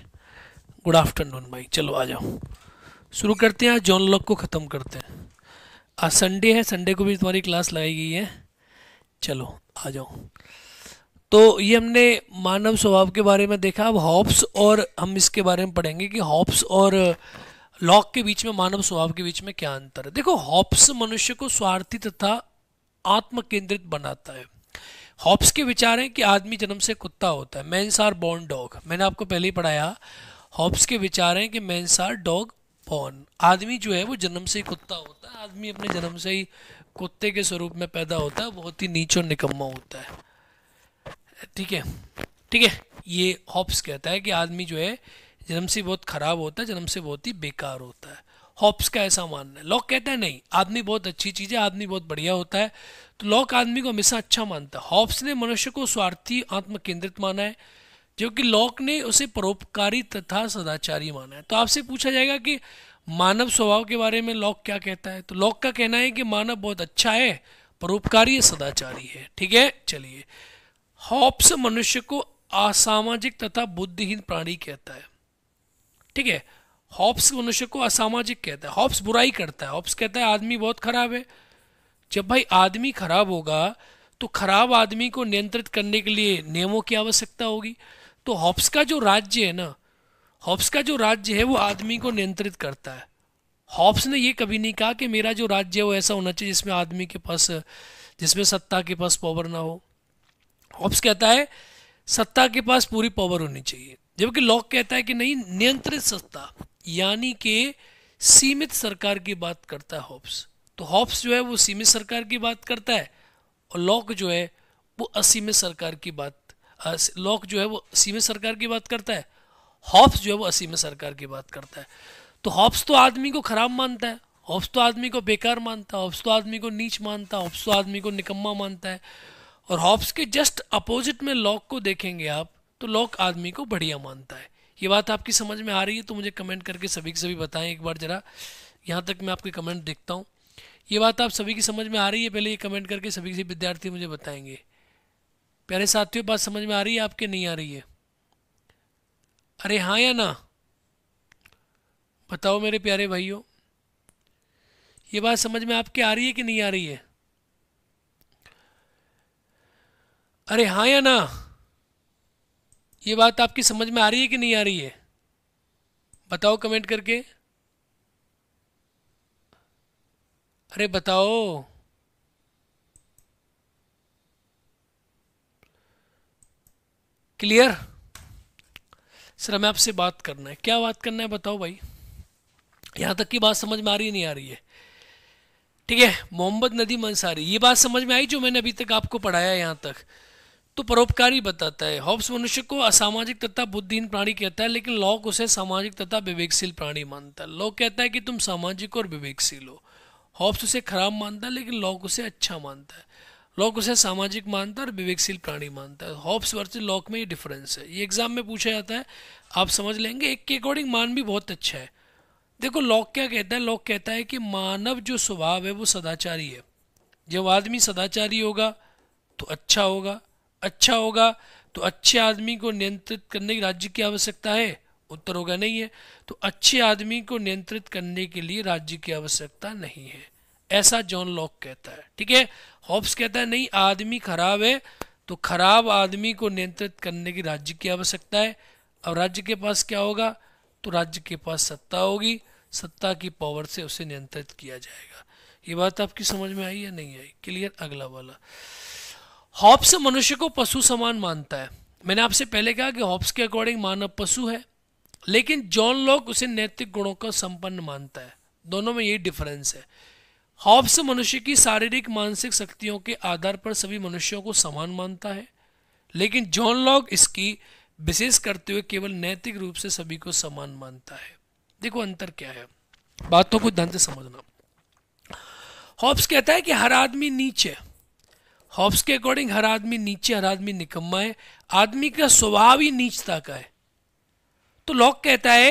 गुड आफ्टरनून भाई चलो आ जाओ शुरू करते हैं आज जॉन लॉक को ख़त्म करते हैं आज संडे है संडे को भी तुम्हारी क्लास लगाई गई है चलो आ जाओ तो ये हमने मानव स्वभाव के बारे में देखा अब हॉप्स और हम इसके बारे में पढ़ेंगे कि हॉप्स और लॉक के बीच में मानव स्वभाव के बीच में क्या अंतर है देखो हॉप्स मनुष्य को स्वार्थी तथा आत्म केंद्रित बनाता है हॉप्स के विचार हैं कि आदमी जन्म से कुत्ता होता है मैंस आर बॉर्न डॉग मैंने आपको पहले ही पढ़ाया हॉप्स के विचार हैं कि मैंस आर डॉग बॉर्न आदमी जो है वो जन्म से ही कुत्ता होता है आदमी अपने जन्म से ही कुत्ते के स्वरूप में पैदा होता है बहुत ही नीचो निकम्मा होता है ठीक है ठीक है ये हॉप्स कहता है कि आदमी जो है जन्म से बहुत खराब होता है जन्म से बहुत ही बेकार होता है हॉप्स का ऐसा मानना है लॉक कहता है नहीं आदमी बहुत अच्छी चीज़ है आदमी बहुत बढ़िया होता है तो लॉक आदमी को हमेशा अच्छा मानता है हॉप्स ने मनुष्य को स्वार्थी आत्म केंद्रित माना है जो कि लॉक ने उसे परोपकारी तथा सदाचारी माना है तो आपसे पूछा जाएगा कि मानव स्वभाव के बारे में लॉक क्या कहता है तो लॉक का कहना है कि मानव बहुत अच्छा है परोपकारी है सदाचारी है ठीक है चलिए हॉप्स मनुष्य को असामाजिक तथा बुद्धिहीन प्राणी कहता है ठीक है हॉप्स मनुष्य को असामाजिक कहता है हॉप्स बुराई करता है हॉप्स कहता है आदमी बहुत खराब है जब भाई आदमी खराब होगा तो खराब आदमी को नियंत्रित करने के लिए नियमों की आवश्यकता होगी तो हॉप्स का जो राज्य है ना हॉप्स का जो राज्य है वो आदमी को नियंत्रित करता है हॉप्स ने ये कभी नहीं कहा कि मेरा जो राज्य है वो ऐसा होना चाहिए जिसमें आदमी के पास जिसमें सत्ता के पास पावर ना हो हॉप्स कहता है सत्ता के पास पूरी पावर होनी चाहिए जबकि लॉक कहता है कि नहीं नियंत्रित सत्ता यानी कि सीमित सरकार की बात करता है हॉप्स तो हॉप्स जो है वो सीमित सरकार की बात करता है और लॉक जो है वो असीमित सरकार की बात लॉक जो है वो सीमित सरकार की बात करता है हॉप्स जो है वो असीमित सरकार की बात करता है तो हॉप्स तो आदमी को खराब मानता है हॉप्स तो आदमी को बेकार मानता है हॉप्स तो आदमी को नीच मानता है हॉप्स तो आदमी को निकम्मा मानता है और हॉप्स के जस्ट अपोजिट में लॉक को देखेंगे आप तो लोक आदमी को बढ़िया मानता है ये बात आपकी समझ में आ रही है तो मुझे कमेंट करके सभी के सभी बताएं एक बार ज़रा यहाँ तक मैं आपके कमेंट देखता हूँ ये बात आप सभी की समझ में आ रही है पहले ये कमेंट करके सभी से विद्यार्थी मुझे बताएंगे प्यारे साथियों बात समझ में आ रही है आपके नहीं आ रही है अरे हाँ या ना बताओ मेरे प्यारे भाइयों ये बात समझ में आपके आ रही है कि नहीं आ रही है अरे हाँ या ना ये बात तो आपकी समझ में आ रही है कि नहीं आ रही है बताओ कमेंट करके अरे बताओ क्लियर सर हमें आपसे बात करना है क्या बात करना है बताओ भाई यहां तक की बात समझ में आ रही है नहीं आ रही है ठीक है मोहम्मद नदी मंसारी ये बात समझ में आई जो मैंने अभी तक आपको पढ़ाया यहां तक तो परोपकारी बताता है हॉब्स मनुष्य को असामाजिक तथा बुद्धिहीन प्राणी कहता है लेकिन लॉक उसे सामाजिक तथा विवेकशील प्राणी मानता है लॉक कहता है कि तुम सामाजिक और विवेकशील हो हॉब्स उसे खराब मानता है लेकिन लॉक उसे अच्छा मानता है लॉक उसे सामाजिक मानता है और विवेकशील प्राणी मानता है हॉब्स वर्सेज लॉक में ये डिफरेंस है ये एग्जाम में पूछा जाता है आप समझ लेंगे एक के अकॉर्डिंग मान भी बहुत अच्छा है देखो लॉक क्या कहता है लॉक कहता है कि मानव जो स्वभाव है वो सदाचारी है जब आदमी सदाचारी होगा तो अच्छा होगा अच्छा होगा तो अच्छे आदमी को नियंत्रित करने की राज्य की आवश्यकता है उत्तर होगा नहीं है तो अच्छे आदमी को नियंत्रित करने के लिए राज्य की आवश्यकता नहीं है ऐसा जॉन लॉक कहता है ठीक है हॉब्स कहता है नहीं आदमी खराब है तो खराब आदमी को नियंत्रित करने की राज्य की आवश्यकता है अब राज्य के पास क्या होगा तो राज्य के पास सत्ता होगी सत्ता की पावर से उसे नियंत्रित किया जाएगा ये बात आपकी समझ में आई या नहीं आई क्लियर अगला वाला हॉप्स मनुष्य को पशु समान मानता है मैंने आपसे पहले कहा कि हॉप्स के अकॉर्डिंग मानव पशु है लेकिन जॉन लॉक उसे नैतिक गुणों का संपन्न मानता है दोनों में यही डिफरेंस है हॉब्स मनुष्य की शारीरिक मानसिक शक्तियों के आधार पर सभी मनुष्यों को समान मानता है लेकिन जॉन लॉक इसकी विशेष करते हुए केवल नैतिक रूप से सभी को समान मानता है देखो अंतर क्या है बातों को ध्यान से समझना हॉब्स कहता है कि हर आदमी नीचे है हॉब्स के अकॉर्डिंग हर आदमी नीचे हर आदमी निकम्मा है आदमी का स्वभाव ही नीचता का है तो लॉक कहता है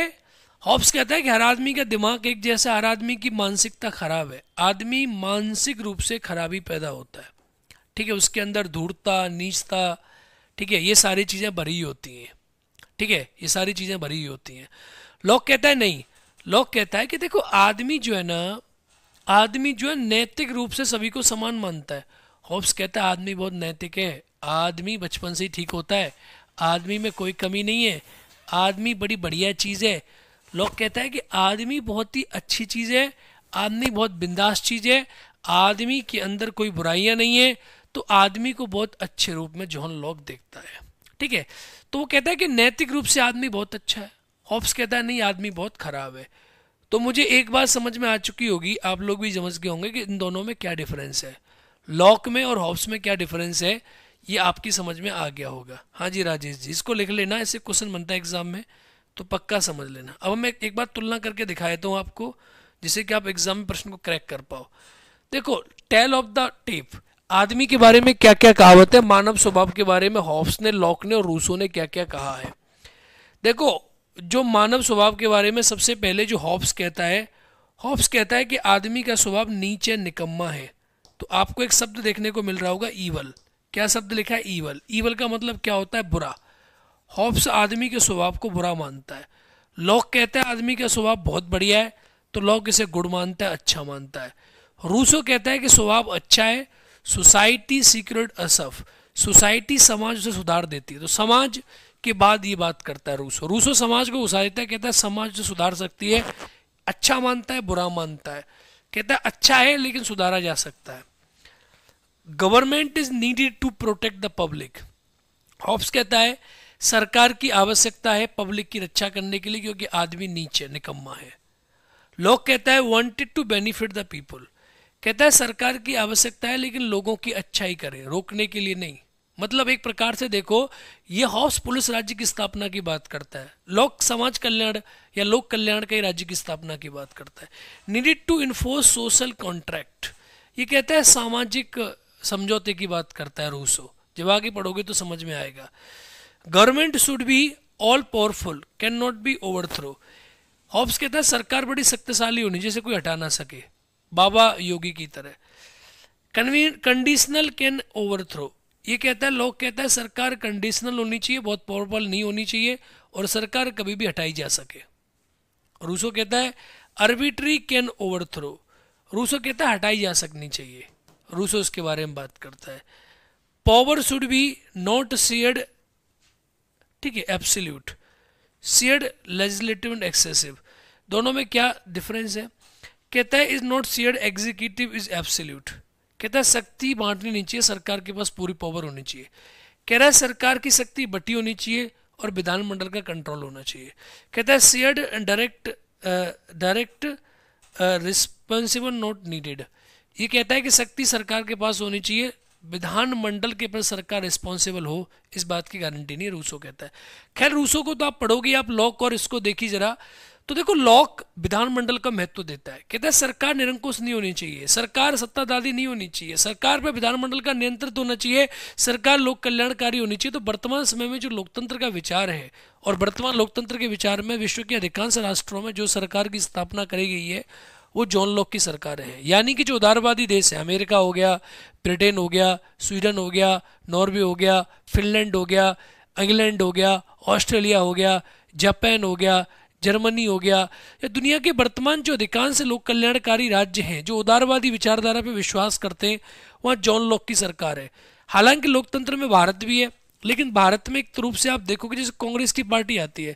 हॉब्स कहता है कि हर आदमी का दिमाग एक जैसा हर आदमी की मानसिकता खराब है आदमी मानसिक रूप से खराबी पैदा होता है ठीक है उसके अंदर धूर्तता नीचता ठीक है ये सारी चीज़ें भरी होती हैं ठीक है ये सारी चीज़ें भरी होती हैं लॉक कहता है नहीं लॉक कहता है कि देखो आदमी जो है ना आदमी जो है नैतिक रूप से सभी को समान मानता है होप्स कहता है आदमी बहुत नैतिक है आदमी बचपन से ही ठीक होता है आदमी में कोई कमी नहीं है आदमी बड़ी बढ़िया चीज़ है लोग कहता है कि आदमी बहुत ही अच्छी चीज़ है आदमी बहुत बिंदास चीज़ है आदमी के अंदर कोई बुराइयां नहीं है तो आदमी को बहुत अच्छे रूप में जोहन लोग देखता है ठीक है तो वो कहता है कि नैतिक रूप से आदमी बहुत अच्छा है ऑप्स कहता है नहीं आदमी बहुत खराब है तो मुझे एक बात समझ में आ चुकी होगी आप लोग भी समझ गए होंगे कि इन दोनों में क्या डिफरेंस है लॉक में और हॉब्स में क्या डिफरेंस है ये आपकी समझ में आ गया होगा हाँ जी राजेश जी इसको लिख लेना ऐसे क्वेश्चन बनता है एग्जाम में तो पक्का समझ लेना अब मैं एक बार तुलना करके दिखा देता हूँ आपको जिससे कि आप एग्जाम में प्रश्न को क्रैक कर पाओ देखो टेल ऑफ द टेप आदमी के बारे में क्या क्या कहावत है मानव स्वभाव के बारे में हॉब्स ने लॉक ने और रूसो ने क्या क्या कहा है देखो जो मानव स्वभाव के बारे में सबसे पहले जो हॉब्स कहता है हॉब्स कहता है कि आदमी का स्वभाव नीचे निकम्मा है तो आपको एक शब्द देखने को मिल रहा होगा ईवल क्या शब्द लिखा है ईवल ईवल का मतलब क्या होता है बुरा हॉब्स आदमी के स्वभाव को बुरा मानता है लॉक कहता है आदमी का स्वभाव बहुत बढ़िया है तो लॉक इसे गुड मानता है अच्छा मानता है रूसो कहता है कि स्वभाव अच्छा है सोसाइटी सीक्रेट असफ सोसाइटी समाज उसे सुधार देती है तो समाज के बाद ये बात करता है रूसो रूसो समाज को देता है कहता है समाज जो सुधार सकती है अच्छा मानता है बुरा मानता है कहता है अच्छा है लेकिन सुधारा जा सकता है government is needed to protect the public Hobbes कहता है सरकार की आवश्यकता है पब्लिक की रक्षा करने के लिए क्योंकि आदमी नीचे निकम्मा है लोग कहता है wanted to benefit the people कहता है सरकार की आवश्यकता है लेकिन लोगों की अच्छाई करे रोकने के लिए नहीं मतलब एक प्रकार से देखो ये हाउस पुलिस राज्य की स्थापना की बात करता है लोक समाज कल्याण या लोक कल्याण का राज्य की स्थापना की बात करता है needed to enforce social contract ये कहता है सामाजिक समझौते की बात करता है रूसो जब आगे पढ़ोगे तो समझ में आएगा government should be all powerful can not be overthrow Hobbes कहता है सरकार बड़ी शक्तिशाली होनी जैसे कोई हटा ना सके बाबा योगी की तरह कंडीशनल कैन ओवर थ्रो ये कहता है लोग कहता है सरकार कंडीशनल होनी चाहिए बहुत पावरफुल नहीं होनी चाहिए और सरकार कभी भी हटाई जा सके रूसो कहता है arbitrary can overthrow Rousseau कहता है हटाई जा सकनी चाहिए रूसो इसके बारे में बात करता है power should be not ceded ठीक है absolute ceded legislative and excessive दोनों में क्या डिफरेंस है कहता है is not ceded executive is absolute कहता है शक्ति बांटनी नहीं चाहिए सरकार के पास पूरी पावर होनी चाहिए कह रहा है सरकार की शक्ति बटी होनी चाहिए और विधानमंडल का कंट्रोल होना चाहिए कहता है shared direct direct responsible not needed ये कहता है कि शक्ति सरकार के पास होनी चाहिए विधानमंडल के पर सरकार रिस्पॉन्सिबल हो इस बात की गारंटी नहीं रूसो कहता है खैर रूसो को तो आप पढ़ोगे आप लॉक और इसको देखिए जरा तो देखो लॉक विधानमंडल का महत्व देता है कहता है सरकार निरंकुश नहीं होनी चाहिए सरकार सत्ताधारी नहीं होनी चाहिए सरकार पर विधानमंडल का नियंत्रित होना चाहिए सरकार लोक कल्याणकारी होनी चाहिए तो वर्तमान समय में जो लोकतंत्र का विचार है और वर्तमान लोकतंत्र के विचार में विश्व के अधिकांश राष्ट्रों में जो सरकार की स्थापना करी गई है वो जॉन लॉक की सरकार है यानी कि जो उदारवादी देश है अमेरिका हो गया ब्रिटेन हो गया स्वीडन हो गया नॉर्वे हो गया फिनलैंड हो गया इंग्लैंड हो गया ऑस्ट्रेलिया हो गया जापान हो गया जर्मनी हो गया या दुनिया के वर्तमान जो अधिकांश लोक कल्याणकारी राज्य हैं जो उदारवादी विचारधारा पर विश्वास करते हैं वहाँ जॉन लॉक की सरकार है हालांकि लोकतंत्र में भारत भी है लेकिन भारत में एक रूप से आप देखोगे जैसे कांग्रेस की पार्टी आती है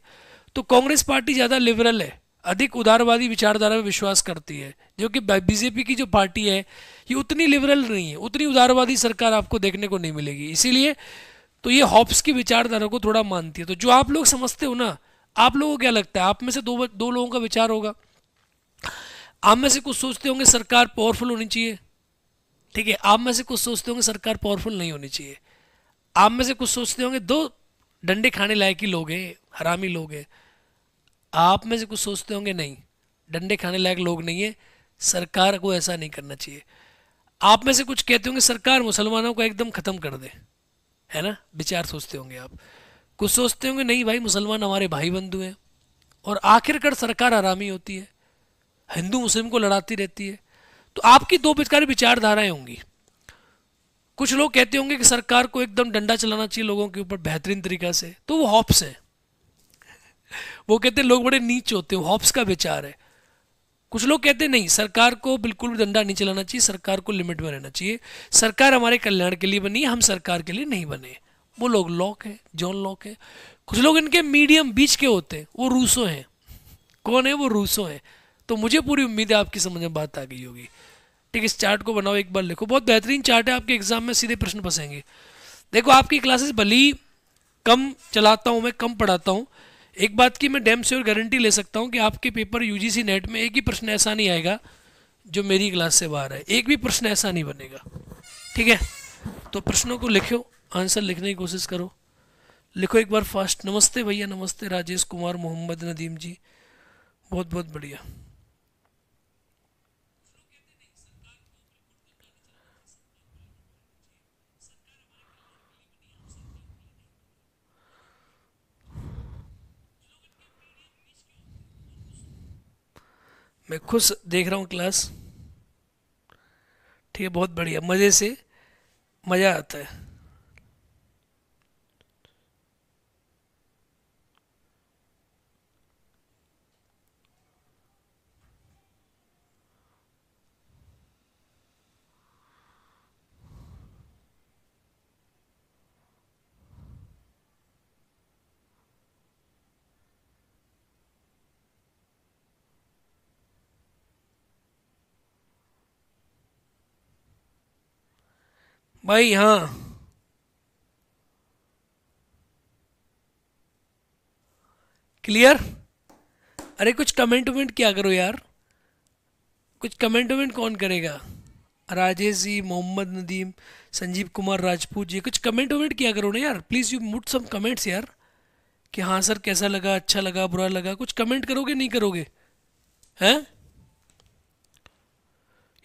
तो कांग्रेस पार्टी ज़्यादा लिबरल है अधिक उदारवादी विचारधारा में विश्वास करती है जो कि बीजेपी की जो पार्टी है ये उतनी लिबरल नहीं है उतनी उदारवादी सरकार आपको देखने को नहीं मिलेगी इसीलिए तो ये हॉप्स की विचारधारा को थोड़ा मानती है तो जो आप लोग समझते हो ना आप लोगों को क्या लगता है आप में से दो दो लोगों का विचार होगा आप में से कुछ सोचते होंगे सरकार पावरफुल होनी चाहिए ठीक है आप में से कुछ सोचते होंगे सरकार पावरफुल नहीं होनी चाहिए आप में से कुछ सोचते होंगे दो डंडे खाने लायक ही लोग हैं हरामी लोग हैं आप में से कुछ सोचते होंगे नहीं डंडे खाने लायक लोग नहीं है सरकार को ऐसा नहीं करना चाहिए आप में से कुछ कहते होंगे सरकार मुसलमानों को एकदम ख़त्म कर दे है ना विचार सोचते होंगे आप कुछ सोचते होंगे नहीं भाई मुसलमान हमारे भाई बंधु हैं और आखिरकार सरकार आरामी होती है हिंदू मुस्लिम को लड़ाती रहती है तो आपकी दो बेकार विचारधाराएं होंगी कुछ लोग कहते होंगे कि सरकार को एकदम डंडा चलाना चाहिए लोगों के ऊपर बेहतरीन तरीका से तो वो हॉप्स हैं वो कहते हैं लोग बड़े नीच होते हैं हॉप्स का विचार है कुछ लोग कहते नहीं सरकार को बिल्कुल भी डंडा नहीं चलाना चाहिए सरकार को लिमिट में रहना चाहिए सरकार हमारे कल्याण के लिए बनी है हम सरकार के लिए नहीं बने वो लोग लॉक है जॉन लॉक है कुछ लोग इनके मीडियम बीच के होते हैं वो रूसो हैं कौन है वो रूसो हैं तो मुझे पूरी उम्मीद है आपकी समझ में बात आ गई होगी ठीक इस चार्ट को बनाओ एक बार लिखो बहुत बेहतरीन चार्ट है आपके एग्जाम में सीधे प्रश्न फंसेंगे देखो आपकी क्लासेस भली कम चलाता हूँ मैं कम पढ़ाता हूँ एक बात की मैं डैम श्योर गारंटी ले सकता हूँ कि आपके पेपर यू नेट में एक ही प्रश्न ऐसा नहीं आएगा जो मेरी क्लास से बाहर है एक भी प्रश्न ऐसा नहीं बनेगा ठीक है तो प्रश्नों को लिखो आंसर लिखने की कोशिश करो लिखो एक बार फास्ट नमस्ते भैया नमस्ते राजेश कुमार मोहम्मद नदीम जी बहुत बहुत बढ़िया मैं खुश देख रहा हूँ क्लास ठीक है बहुत बढ़िया मज़े से मज़ा आता है भाई हाँ क्लियर अरे कुछ कमेंट उमेंट क्या करो यार कुछ कमेंट उमेंट कौन करेगा राजेश जी मोहम्मद नदीम संजीव कुमार राजपूत जी कुछ कमेंट उमेंट किया करो ना यार please you put some comments यार कि हाँ सर कैसा लगा अच्छा लगा बुरा लगा कुछ कमेंट करोगे नहीं करोगे हैं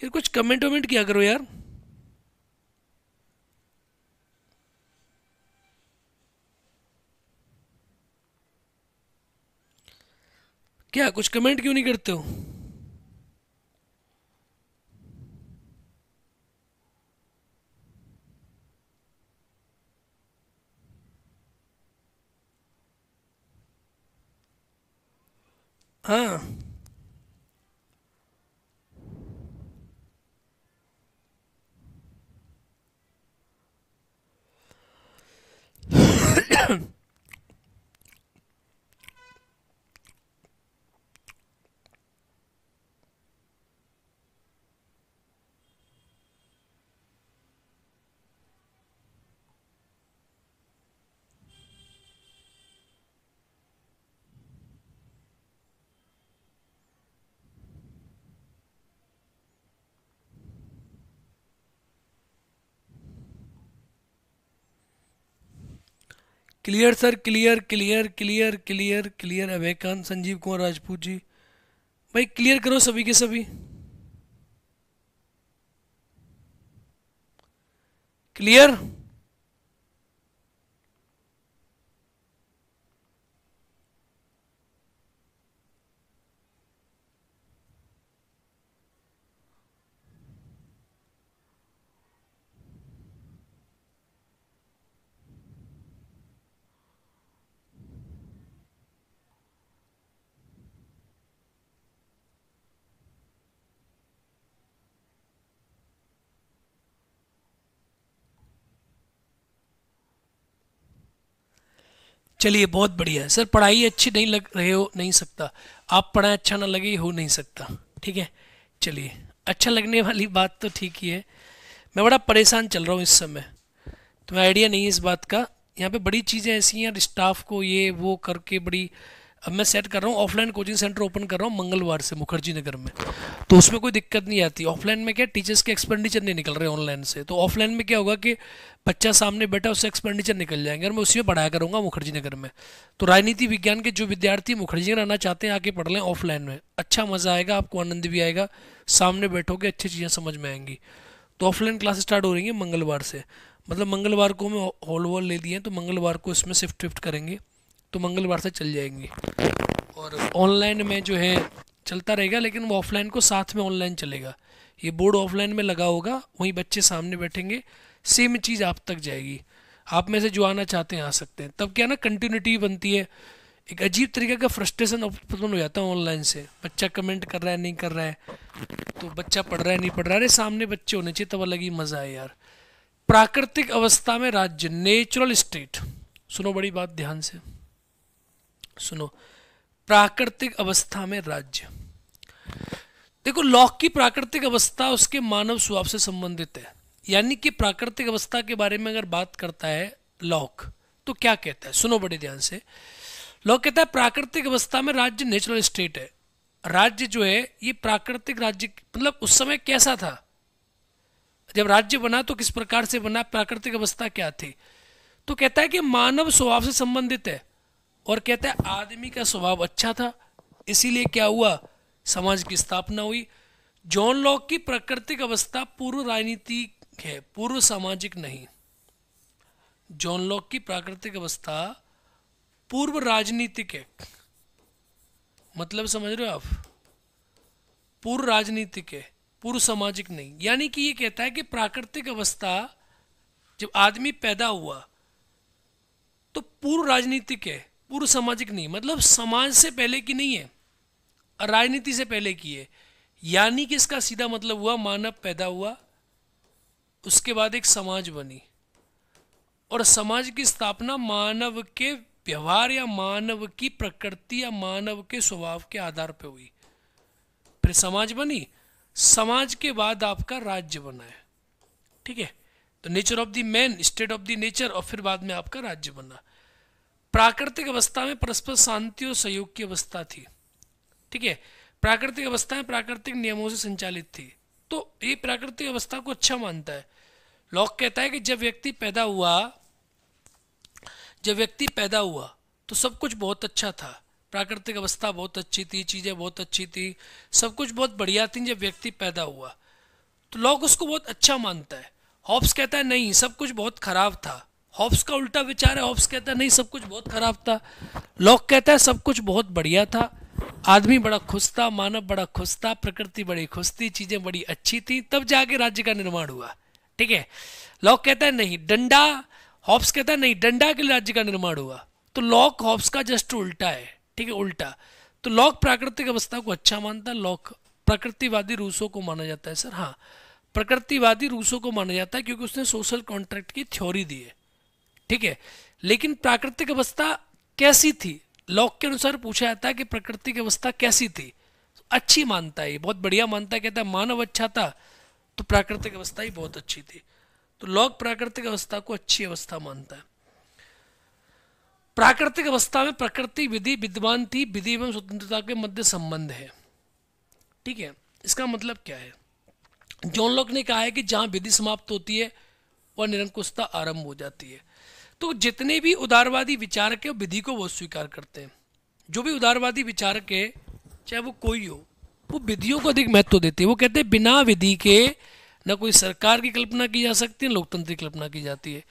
यार कुछ कमेंट उमेंट किया करो यार क्या कुछ कमेंट क्यों नहीं करते हो हाँ clear sir clear clear clear clear clear Abhay Khan Sanjeev Kumar Rajput ji भाई क्लियर करो सभी के सभी क्लियर चलिए बहुत बढ़िया है सर पढ़ाई अच्छी नहीं लग रहे हो नहीं सकता आप पढ़ाएं अच्छा ना लगे हो नहीं सकता ठीक है चलिए अच्छा लगने वाली बात तो ठीक ही है मैं बड़ा परेशान चल रहा हूँ इस समय तुम्हें आइडिया नहीं है इस बात का यहाँ पे बड़ी चीज़ें ऐसी हैं स्टाफ को ये वो करके बड़ी अब मैं सेट कर रहा हूँ ऑफलाइन कोचिंग सेंटर ओपन कर रहा हूँ मंगलवार से मुखर्जी नगर में तो उसमें कोई दिक्कत नहीं आती ऑफलाइन में क्या टीचर्स के एक्सपेंडिचर नहीं निकल रहे ऑनलाइन से तो ऑफलाइन में क्या होगा कि बच्चा सामने बैठा उससे एक्सपेंडिचर निकल जाएंगे और मैं उसी में पढ़ाया करूँगा मुखर्जी नगर में तो राजनीति विज्ञान के जो विद्यार्थी मुखर्जी नगर आना चाहते हैं आके पढ़ लें ऑफलाइन में अच्छा मज़ा आएगा आपको आनंद भी आएगा सामने बैठोगे अच्छी चीज़ें समझ में आएंगी तो ऑफलाइन क्लास स्टार्ट हो रही है मंगलवार से मतलब मंगलवार को हमें हॉल वॉल ले दिए तो मंगलवार को इसमें शिफ्ट विफ्ट करेंगे तो मंगलवार से चल जाएंगी और ऑनलाइन में जो है चलता रहेगा लेकिन वो ऑफलाइन को साथ में ऑनलाइन चलेगा ये बोर्ड ऑफलाइन में लगा होगा वहीं बच्चे सामने बैठेंगे सेम चीज़ आप तक जाएगी आप में से जो आना चाहते हैं आ सकते हैं तब क्या ना कंटिन्यूटी बनती है एक अजीब तरीके का फ्रस्ट्रेशन उत्पन्न हो जाता है ऑनलाइन से बच्चा कमेंट कर रहा है नहीं कर रहा है तो बच्चा पढ़ रहा है नहीं पढ़ रहा है अरे सामने बच्चे होने चाहिए तब अलग ही मज़ा है यार प्राकृतिक अवस्था में राज्य नेचुरल स्टेट सुनो बड़ी बात ध्यान से सुनो प्राकृतिक अवस्था में राज्य देखो लॉक की प्राकृतिक अवस्था उसके मानव स्वभाव से संबंधित है यानी कि प्राकृतिक अवस्था के बारे में अगर बात करता है लॉक तो क्या कहता है सुनो बड़े ध्यान से लॉक कहता है प्राकृतिक अवस्था में राज्य नेचुरल स्टेट है राज्य जो है ये प्राकृतिक राज्य मतलब उस समय कैसा था जब राज्य बना तो किस प्रकार से बना प्राकृतिक अवस्था क्या थी तो कहता है कि मानव स्वभाव से संबंधित है और कहता है आदमी का स्वभाव अच्छा था इसीलिए क्या हुआ समाज की स्थापना हुई जॉन लॉक की प्राकृतिक अवस्था पूर्व राजनीतिक है पूर्व सामाजिक नहीं जॉन लॉक की प्राकृतिक अवस्था पूर्व राजनीतिक है मतलब समझ रहे हो आप पूर्व राजनीतिक है पूर्व सामाजिक नहीं यानी कि ये कहता है कि प्राकृतिक अवस्था जब आदमी पैदा हुआ तो पूर्व राजनीतिक है पूर्व सामाजिक नहीं मतलब समाज से पहले की नहीं है राजनीति से पहले की है यानी कि इसका सीधा मतलब हुआ मानव पैदा हुआ उसके बाद एक समाज बनी और समाज की स्थापना मानव के व्यवहार या मानव की प्रकृति या मानव के स्वभाव के आधार पर हुई फिर समाज बनी समाज के बाद आपका राज्य बना है ठीक है तो nature of the man state of the nature और फिर बाद में आपका राज्य बना प्राकृतिक अवस्था में परस्पर शांति और सहयोग की अवस्था थी ठीक है प्राकृतिक अवस्था में प्राकृतिक नियमों से संचालित थी तो ये प्राकृतिक अवस्था को अच्छा मानता है लॉक कहता है कि जब व्यक्ति पैदा हुआ जब व्यक्ति पैदा हुआ तो सब कुछ बहुत अच्छा था प्राकृतिक अवस्था बहुत अच्छी थी चीज़ें बहुत अच्छी थी सब कुछ बहुत बढ़िया थी जब व्यक्ति पैदा हुआ तो लॉक उसको बहुत अच्छा मानता है हॉब्स कहता है नहीं सब कुछ बहुत खराब था हॉब्स का उल्टा विचार है हॉब्स कहता है नहीं सब कुछ बहुत खराब था लॉक कहता है सब कुछ बहुत बढ़िया था आदमी बड़ा खुश था मानव बड़ा खुश था प्रकृति बड़ी खुश थी चीजें बड़ी अच्छी थी तब जाके राज्य का निर्माण हुआ ठीक है लॉक कहता है नहीं डंडा हॉब्स कहता है नहीं डंडा के राज्य का निर्माण हुआ तो लॉक हॉब्स का जस्ट उल्टा है ठीक है उल्टा तो लॉक प्राकृतिक अवस्था को अच्छा मानता है लॉक प्रकृतिवादी रूसों को माना जाता है सर हाँ प्रकृतिवादी रूसों को माना जाता है क्योंकि उसने सोशल कॉन्ट्रैक्ट की थ्योरी दी है ठीक है लेकिन प्राकृतिक अवस्था कैसी थी लॉक के अनुसार पूछा जाता है कि प्राकृतिक अवस्था कैसी थी अच्छी मानता है बहुत बढ़िया मानता है कहता है मानव अच्छा था तो प्राकृतिक अवस्था ही बहुत अच्छी थी तो लॉक प्राकृतिक अवस्था को अच्छी अवस्था मानता है प्राकृतिक अवस्था में प्रकृति विधि विद्वान थी विधि एवं स्वतंत्रता के मध्य संबंध है ठीक है इसका मतलब क्या है जॉन लॉक ने कहा है कि जहां विधि समाप्त होती है वह निरंकुशता आरंभ हो जाती है तो जितने भी उदारवादी विचारक है विधि को वो स्वीकार करते हैं जो भी उदारवादी विचारक है चाहे वो कोई हो वो विधियों को अधिक महत्व देते हैं वो कहते हैं बिना विधि के ना कोई सरकार की कल्पना की जा सकती है लोकतंत्र की कल्पना की जाती है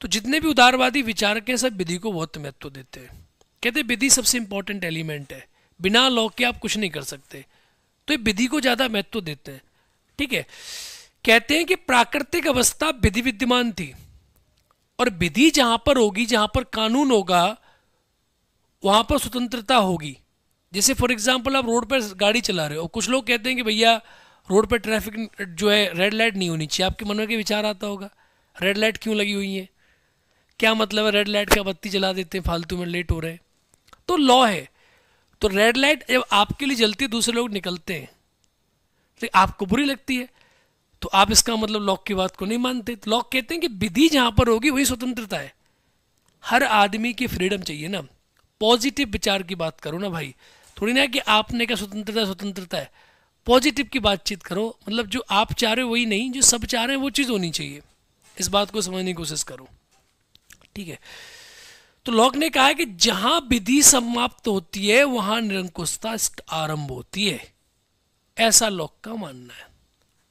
तो जितने भी उदारवादी विचारक हैं सब विधि को बहुत महत्व देते हैं कहते विधि सबसे इंपॉर्टेंट एलिमेंट है बिना लॉ के आप कुछ नहीं कर सकते तो ये विधि को ज़्यादा महत्व देते हैं ठीक है कहते हैं कि प्राकृतिक अवस्था विधि विद्यमान थी और विधि जहां पर होगी जहां पर कानून होगा वहां पर स्वतंत्रता होगी जैसे फॉर एग्जाम्पल आप रोड पर गाड़ी चला रहे हो कुछ लोग कहते हैं कि भैया रोड पर ट्रैफिक जो है रेड लाइट नहीं होनी चाहिए आपके मन में विचार आता होगा रेड लाइट क्यों लगी हुई है क्या मतलब है रेड लाइट का बत्ती जला देते हैं फालतू में लेट हो रहे हैं तो लॉ है तो रेड लाइट जब आपके लिए जलती है दूसरे लोग निकलते हैं तो आपको बुरी लगती है तो आप इसका मतलब लॉक की बात को नहीं मानते तो लॉक कहते हैं कि विधि जहां पर होगी वही स्वतंत्रता है हर आदमी की फ्रीडम चाहिए ना पॉजिटिव विचार की बात करो ना भाई थोड़ी ना कि आपने क्या स्वतंत्रता स्वतंत्रता है पॉजिटिव की बातचीत करो मतलब जो आप चाह रहे हो वही नहीं जो सब चाह रहे हैं वो चीज़ होनी चाहिए इस बात को समझने की कोशिश करो ठीक है तो लॉक ने कहा है कि जहां विधि समाप्त होती है वहां निरंकुशता आरंभ होती है ऐसा लॉक का मानना है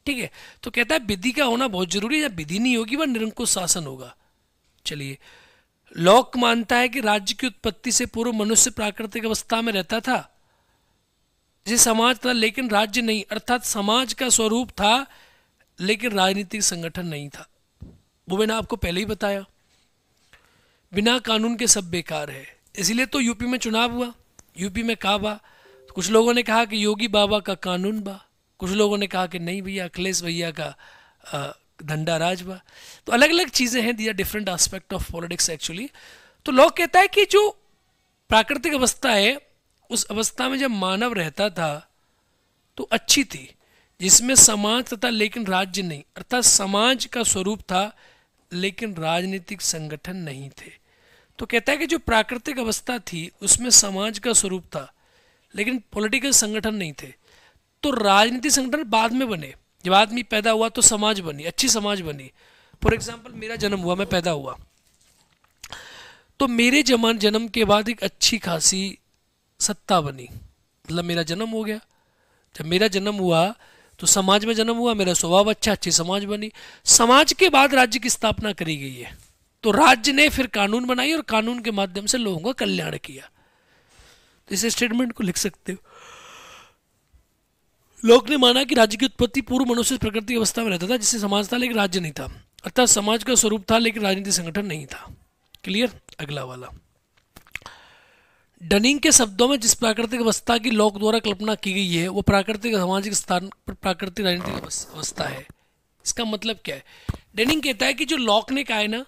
ठीक है तो कहता है विधि का होना बहुत जरूरी है विधि नहीं होगी वह निरंकुश शासन होगा चलिए लॉक मानता है कि राज्य की उत्पत्ति से पूर्व मनुष्य प्राकृतिक अवस्था में रहता था जिसे समाज था लेकिन राज्य नहीं अर्थात समाज का स्वरूप था लेकिन राजनीतिक संगठन नहीं था वो मैंने आपको पहले ही बताया बिना कानून के सब बेकार है इसलिए तो यूपी में चुनाव हुआ यूपी में कहा बा तो कुछ लोगों ने कहा कि योगी बाबा का कानून बा कुछ लोगों ने कहा कि नहीं भैया अखिलेश भैया का धंडा राज हुआ तो अलग अलग चीज़ें हैं दिया different aspect of politics actually तो लोग कहता है कि जो प्राकृतिक अवस्था है उस अवस्था में जब मानव रहता था तो अच्छी थी जिसमें समाज तथा लेकिन राज्य नहीं अर्थात समाज का स्वरूप था लेकिन राजनीतिक संगठन नहीं थे तो कहता है कि जो प्राकृतिक अवस्था थी उसमें समाज का स्वरूप था लेकिन पॉलिटिकल संगठन नहीं थे तो राजनीतिक संगठन बाद में बने जब आदमी पैदा हुआ तो समाज बनी अच्छी समाज बनी फॉर एग्जाम्पल मेरा जन्म हुआ मैं पैदा हुआ तो मेरे जमान जन्म के बाद एक अच्छी खासी सत्ता बनी मतलब मेरा जन्म हो गया जब मेरा जन्म हुआ तो समाज में जन्म हुआ मेरा स्वभाव अच्छा अच्छी समाज बनी समाज के बाद राज्य की स्थापना करी गई है तो राज्य ने फिर कानून बनाई और कानून के माध्यम से लोगों का कल्याण किया तो इस स्टेटमेंट को लिख सकते हो लोक ने माना कि राज्य की उत्पत्ति पूर्व मनुष्य प्रकृति अवस्था में रहता था जिससे समाज था लेकिन राज्य नहीं था अर्थात समाज का स्वरूप था लेकिन राजनीतिक संगठन नहीं था क्लियर अगला वाला डनिंग के शब्दों में जिस प्राकृतिक अवस्था की लोक द्वारा कल्पना की गई है वो प्राकृतिक सामाजिक स्थान पर प्राकृतिक राजनीतिक हाँ। अवस्था है इसका मतलब क्या है डनिंग कहता है कि जो लॉक ने कहा है ना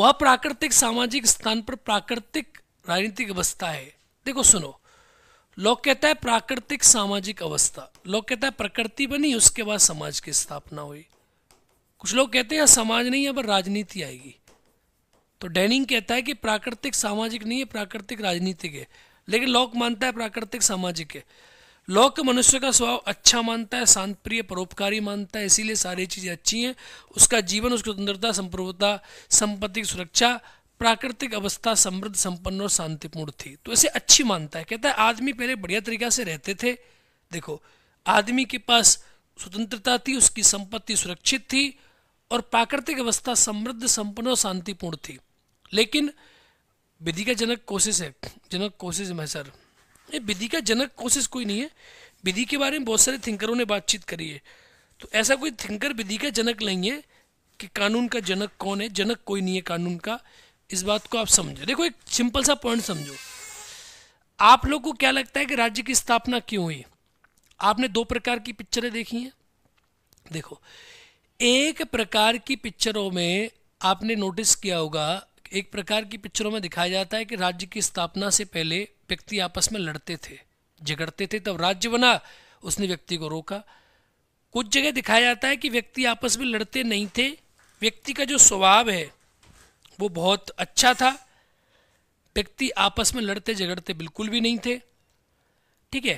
वह प्राकृतिक सामाजिक स्थान पर प्राकृतिक राजनीतिक अवस्था है देखो सुनो लोग कहता है प्राकृतिक सामाजिक अवस्था लोग कहता है प्रकृति बनी उसके बाद समाज की स्थापना हुई कुछ लोग कहते हैं समाज नहीं है पर राजनीति आएगी तो डेनिंग कहता है कि प्राकृतिक सामाजिक नहीं है प्राकृतिक राजनीतिक है लेकिन लोक मानता है प्राकृतिक सामाजिक है लोक मनुष्य का स्वभाव अच्छा मानता है शांत प्रिय परोपकारी मानता है इसीलिए सारी चीज़ें अच्छी हैं उसका जीवन उसकी स्वतंत्रता संप्रभुता संपत्ति की सुरक्षा प्राकृतिक अवस्था समृद्ध संपन्न और शांतिपूर्ण थी तो इसे अच्छी मानता है कहता है आदमी पहले बढ़िया तरीका से रहते थे देखो आदमी के पास स्वतंत्रता थी उसकी संपत्ति सुरक्षित थी और प्राकृतिक अवस्था समृद्ध संपन्न और शांतिपूर्ण थी लेकिन विधि का जनक कोशिश है जनक कोशिश है सर ये विधि का जनक कोशिश कोई नहीं है विधि के बारे में बहुत सारे थिंकरों ने बातचीत करी है तो ऐसा कोई थिंकर विधि का जनक नहीं है कि कानून का जनक कौन है जनक कोई नहीं है कानून का इस बात को आप समझो देखो एक सिंपल सा पॉइंट समझो आप लोग को क्या लगता है कि राज्य की स्थापना क्यों हुई आपने दो प्रकार की पिक्चरें देखी हैं देखो एक प्रकार की पिक्चरों में आपने नोटिस किया होगा एक प्रकार की पिक्चरों में दिखाया जाता है कि राज्य की स्थापना से पहले व्यक्ति आपस में लड़ते थे झगड़ते थे तब राज्य बना उसने व्यक्ति को रोका कुछ जगह दिखाया जाता है कि व्यक्ति आपस में लड़ते नहीं थे व्यक्ति का जो स्वभाव है वो बहुत अच्छा था व्यक्ति आपस में लड़ते झगड़ते बिल्कुल भी नहीं थे ठीक है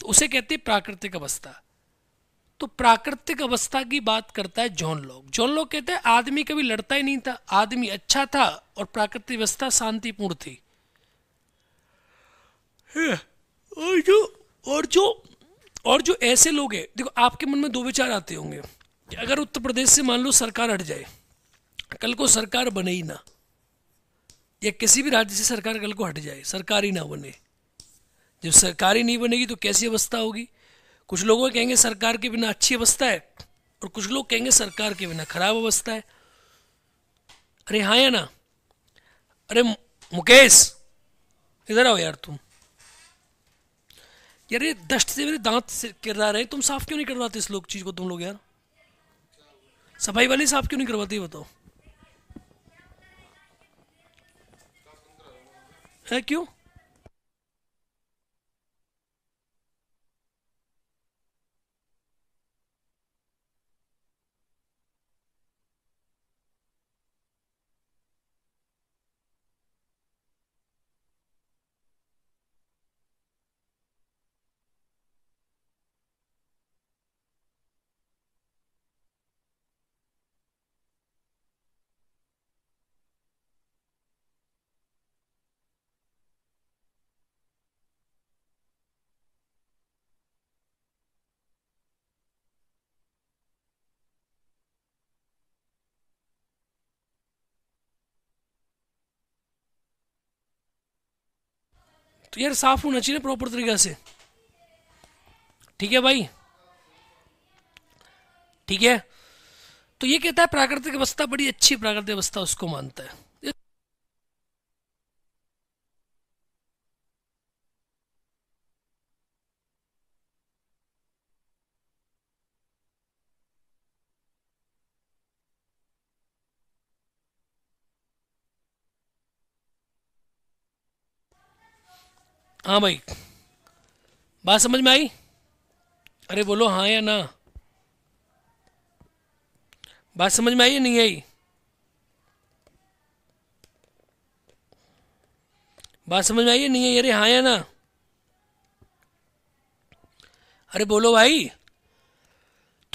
तो उसे कहते हैं प्राकृतिक अवस्था तो प्राकृतिक अवस्था की बात करता है जॉन लोग जॉन लोग कहते हैं आदमी कभी लड़ता ही नहीं था आदमी अच्छा था और प्राकृतिक अवस्था शांतिपूर्ण थी और जो और जो और जो ऐसे लोग हैं देखो आपके मन में दो विचार आते होंगे अगर उत्तर प्रदेश से मान लो सरकार हट जाए कल को सरकार बने ही ना या किसी भी राज्य से सरकार कल को हट जाए सरकार ही ना बने जब सरकार ही नहीं बनेगी तो कैसी अवस्था होगी कुछ लोगों कहेंगे सरकार के बिना अच्छी अवस्था है और कुछ लोग कहेंगे सरकार के बिना खराब अवस्था है अरे हाँ या ना अरे मुकेश इधर आओ यार तुम यार ये दस्त से मेरे दांत से किरदार है तुम साफ क्यों नहीं करवाते इस लोग चीज़ को तुम लोग यार सफाई वाले साफ क्यों नहीं करवाते बताओ Thank you. तो यार साफ होना चाहिए ना प्रॉपर तरीक़ा से ठीक है भाई ठीक है तो ये कहता है प्राकृतिक अवस्था बड़ी अच्छी प्राकृतिक अवस्था उसको मानता है हाँ भाई बात समझ में आई अरे बोलो हाँ या ना बात समझ में आई या नहीं आई बात समझ में आई या नहीं आई अरे हाँ या ना अरे बोलो भाई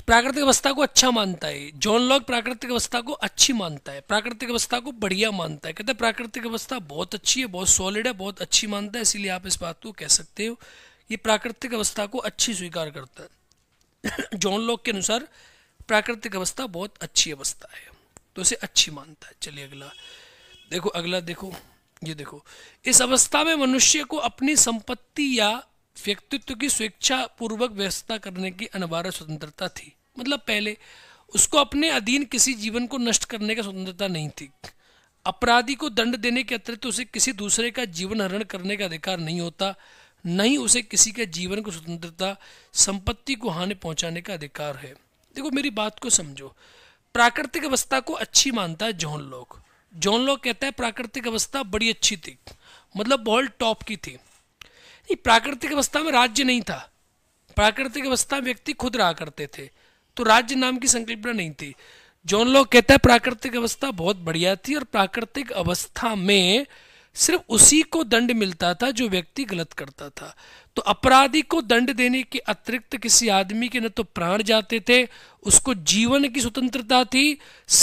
प्राकृतिक अवस्था को अच्छा मानता है जॉन लॉक प्राकृतिक अवस्था को अच्छी मानता है प्राकृतिक अवस्था को बढ़िया मानता है कहते हैं प्राकृतिक अवस्था बहुत अच्छी है बहुत सॉलिड है बहुत अच्छी मानता है इसीलिए आप इस बात को कह सकते हो ये प्राकृतिक अवस्था को अच्छी स्वीकार करता है जॉन लॉक के अनुसार प्राकृतिक अवस्था बहुत अच्छी अवस्था है तो इसे अच्छी मानता है चलिए अगला देखो अगला देखो ये देखो इस अवस्था में मनुष्य को अपनी संपत्ति या व्यक्तित्व की स्वेच्छा पूर्वक व्यवस्था करने की अनिवार्य स्वतंत्रता थी मतलब पहले उसको अपने अधीन किसी जीवन को नष्ट करने की स्वतंत्रता नहीं थी अपराधी को दंड देने के अतिरिक्त उसे किसी दूसरे का जीवन हरण करने का अधिकार नहीं होता न ही उसे किसी के जीवन को स्वतंत्रता संपत्ति को हानि पहुंचाने का अधिकार है देखो मेरी बात को समझो प्राकृतिक अवस्था को अच्छी मानता है जॉन लोग जॉन लोग कहता है प्राकृतिक अवस्था बड़ी अच्छी थी मतलब बहुत टॉप की थी नहीं प्राकृतिक अवस्था में राज्य नहीं था प्राकृतिक अवस्था व्यक्ति खुद रहा करते थे तो राज्य नाम की संकल्पना नहीं थी जॉन लोग कहता है प्राकृतिक अवस्था बहुत बढ़िया थी और प्राकृतिक अवस्था में सिर्फ उसी को दंड मिलता था जो व्यक्ति गलत करता था तो अपराधी को दंड देने के अतिरिक्त किसी आदमी के न तो प्राण जाते थे उसको जीवन की स्वतंत्रता थी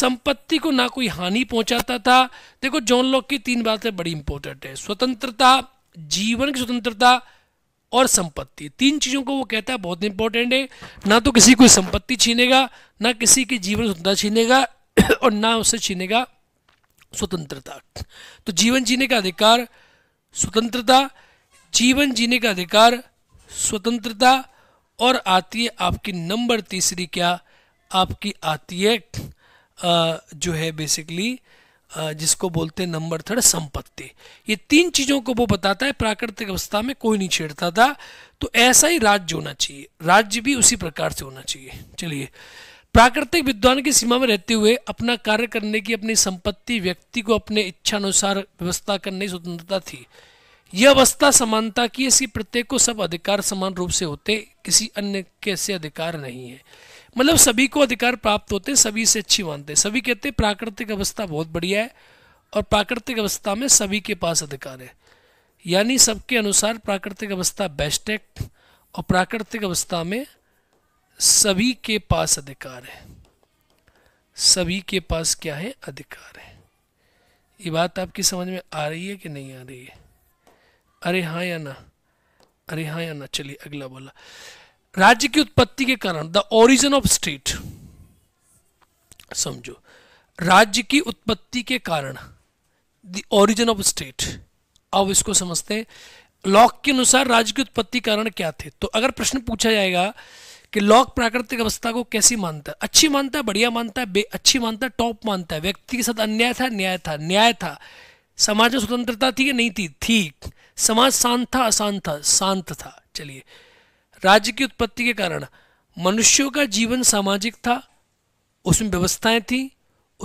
संपत्ति को ना कोई हानि पहुंचाता था देखो जॉन लॉक की तीन बातें बड़ी इंपॉर्टेंट है स्वतंत्रता जीवन की स्वतंत्रता और संपत्ति तीन चीज़ों को वो कहता है बहुत इंपॉर्टेंट है ना तो किसी को संपत्ति छीनेगा ना किसी की जीवन स्वतंत्रता छीनेगा और ना उसे छीनेगा स्वतंत्रता तो जीवन जीने का अधिकार स्वतंत्रता जीवन जीने का अधिकार स्वतंत्रता और आती है आपकी नंबर तीसरी क्या आपकी आती है जो है बेसिकली जिसको बोलते हैं नंबर थर्ड संपत्ति ये तीन चीज़ों को वो बताता है प्राकृतिक अवस्था में कोई नहीं छेड़ता था तो ऐसा ही राज्य होना चाहिए राज्य भी उसी प्रकार से होना चाहिए चलिए प्राकृतिक विद्वान की सीमा में रहते हुए अपना कार्य करने की अपनी संपत्ति व्यक्ति को अपने इच्छा अनुसार व्यवस्था करने की स्वतंत्रता थी यह अवस्था समानता की इसी प्रत्येक को सब अधिकार समान रूप से होते किसी अन्य के से अधिकार नहीं है मतलब सभी को अधिकार प्राप्त होते सभी से अच्छी मानते हैं सभी कहते हैं प्राकृतिक अवस्था बहुत बढ़िया है और प्राकृतिक अवस्था में सभी के पास अधिकार है यानी सबके अनुसार प्राकृतिक अवस्था बेस्ट है और प्राकृतिक अवस्था में सभी के पास अधिकार है सभी के पास क्या है अधिकार है ये बात आपकी समझ में आ रही है कि नहीं आ रही है अरे हाँ या ना अरे हाँ या ना चलिए अगला बोला राज्य की उत्पत्ति के कारण द ओरिजिन ऑफ स्टेट समझो राज्य की उत्पत्ति के कारण द ओरिजिन ऑफ स्टेट अब इसको समझते हैं लॉक के अनुसार राज्य की उत्पत्ति कारण क्या थे तो अगर प्रश्न पूछा जाएगा कि लॉक प्राकृतिक अवस्था को कैसी मानता है अच्छी मानता है बढ़िया मानता है अच्छी मानता है टॉप मानता है व्यक्ति के साथ अन्याय था न्याय था न्याय था समाज में स्वतंत्रता थी या नहीं थी थी समाज शांत था अशांत था शांत था चलिए राज्य की उत्पत्ति के कारण मनुष्यों का जीवन सामाजिक था उसमें व्यवस्थाएं थी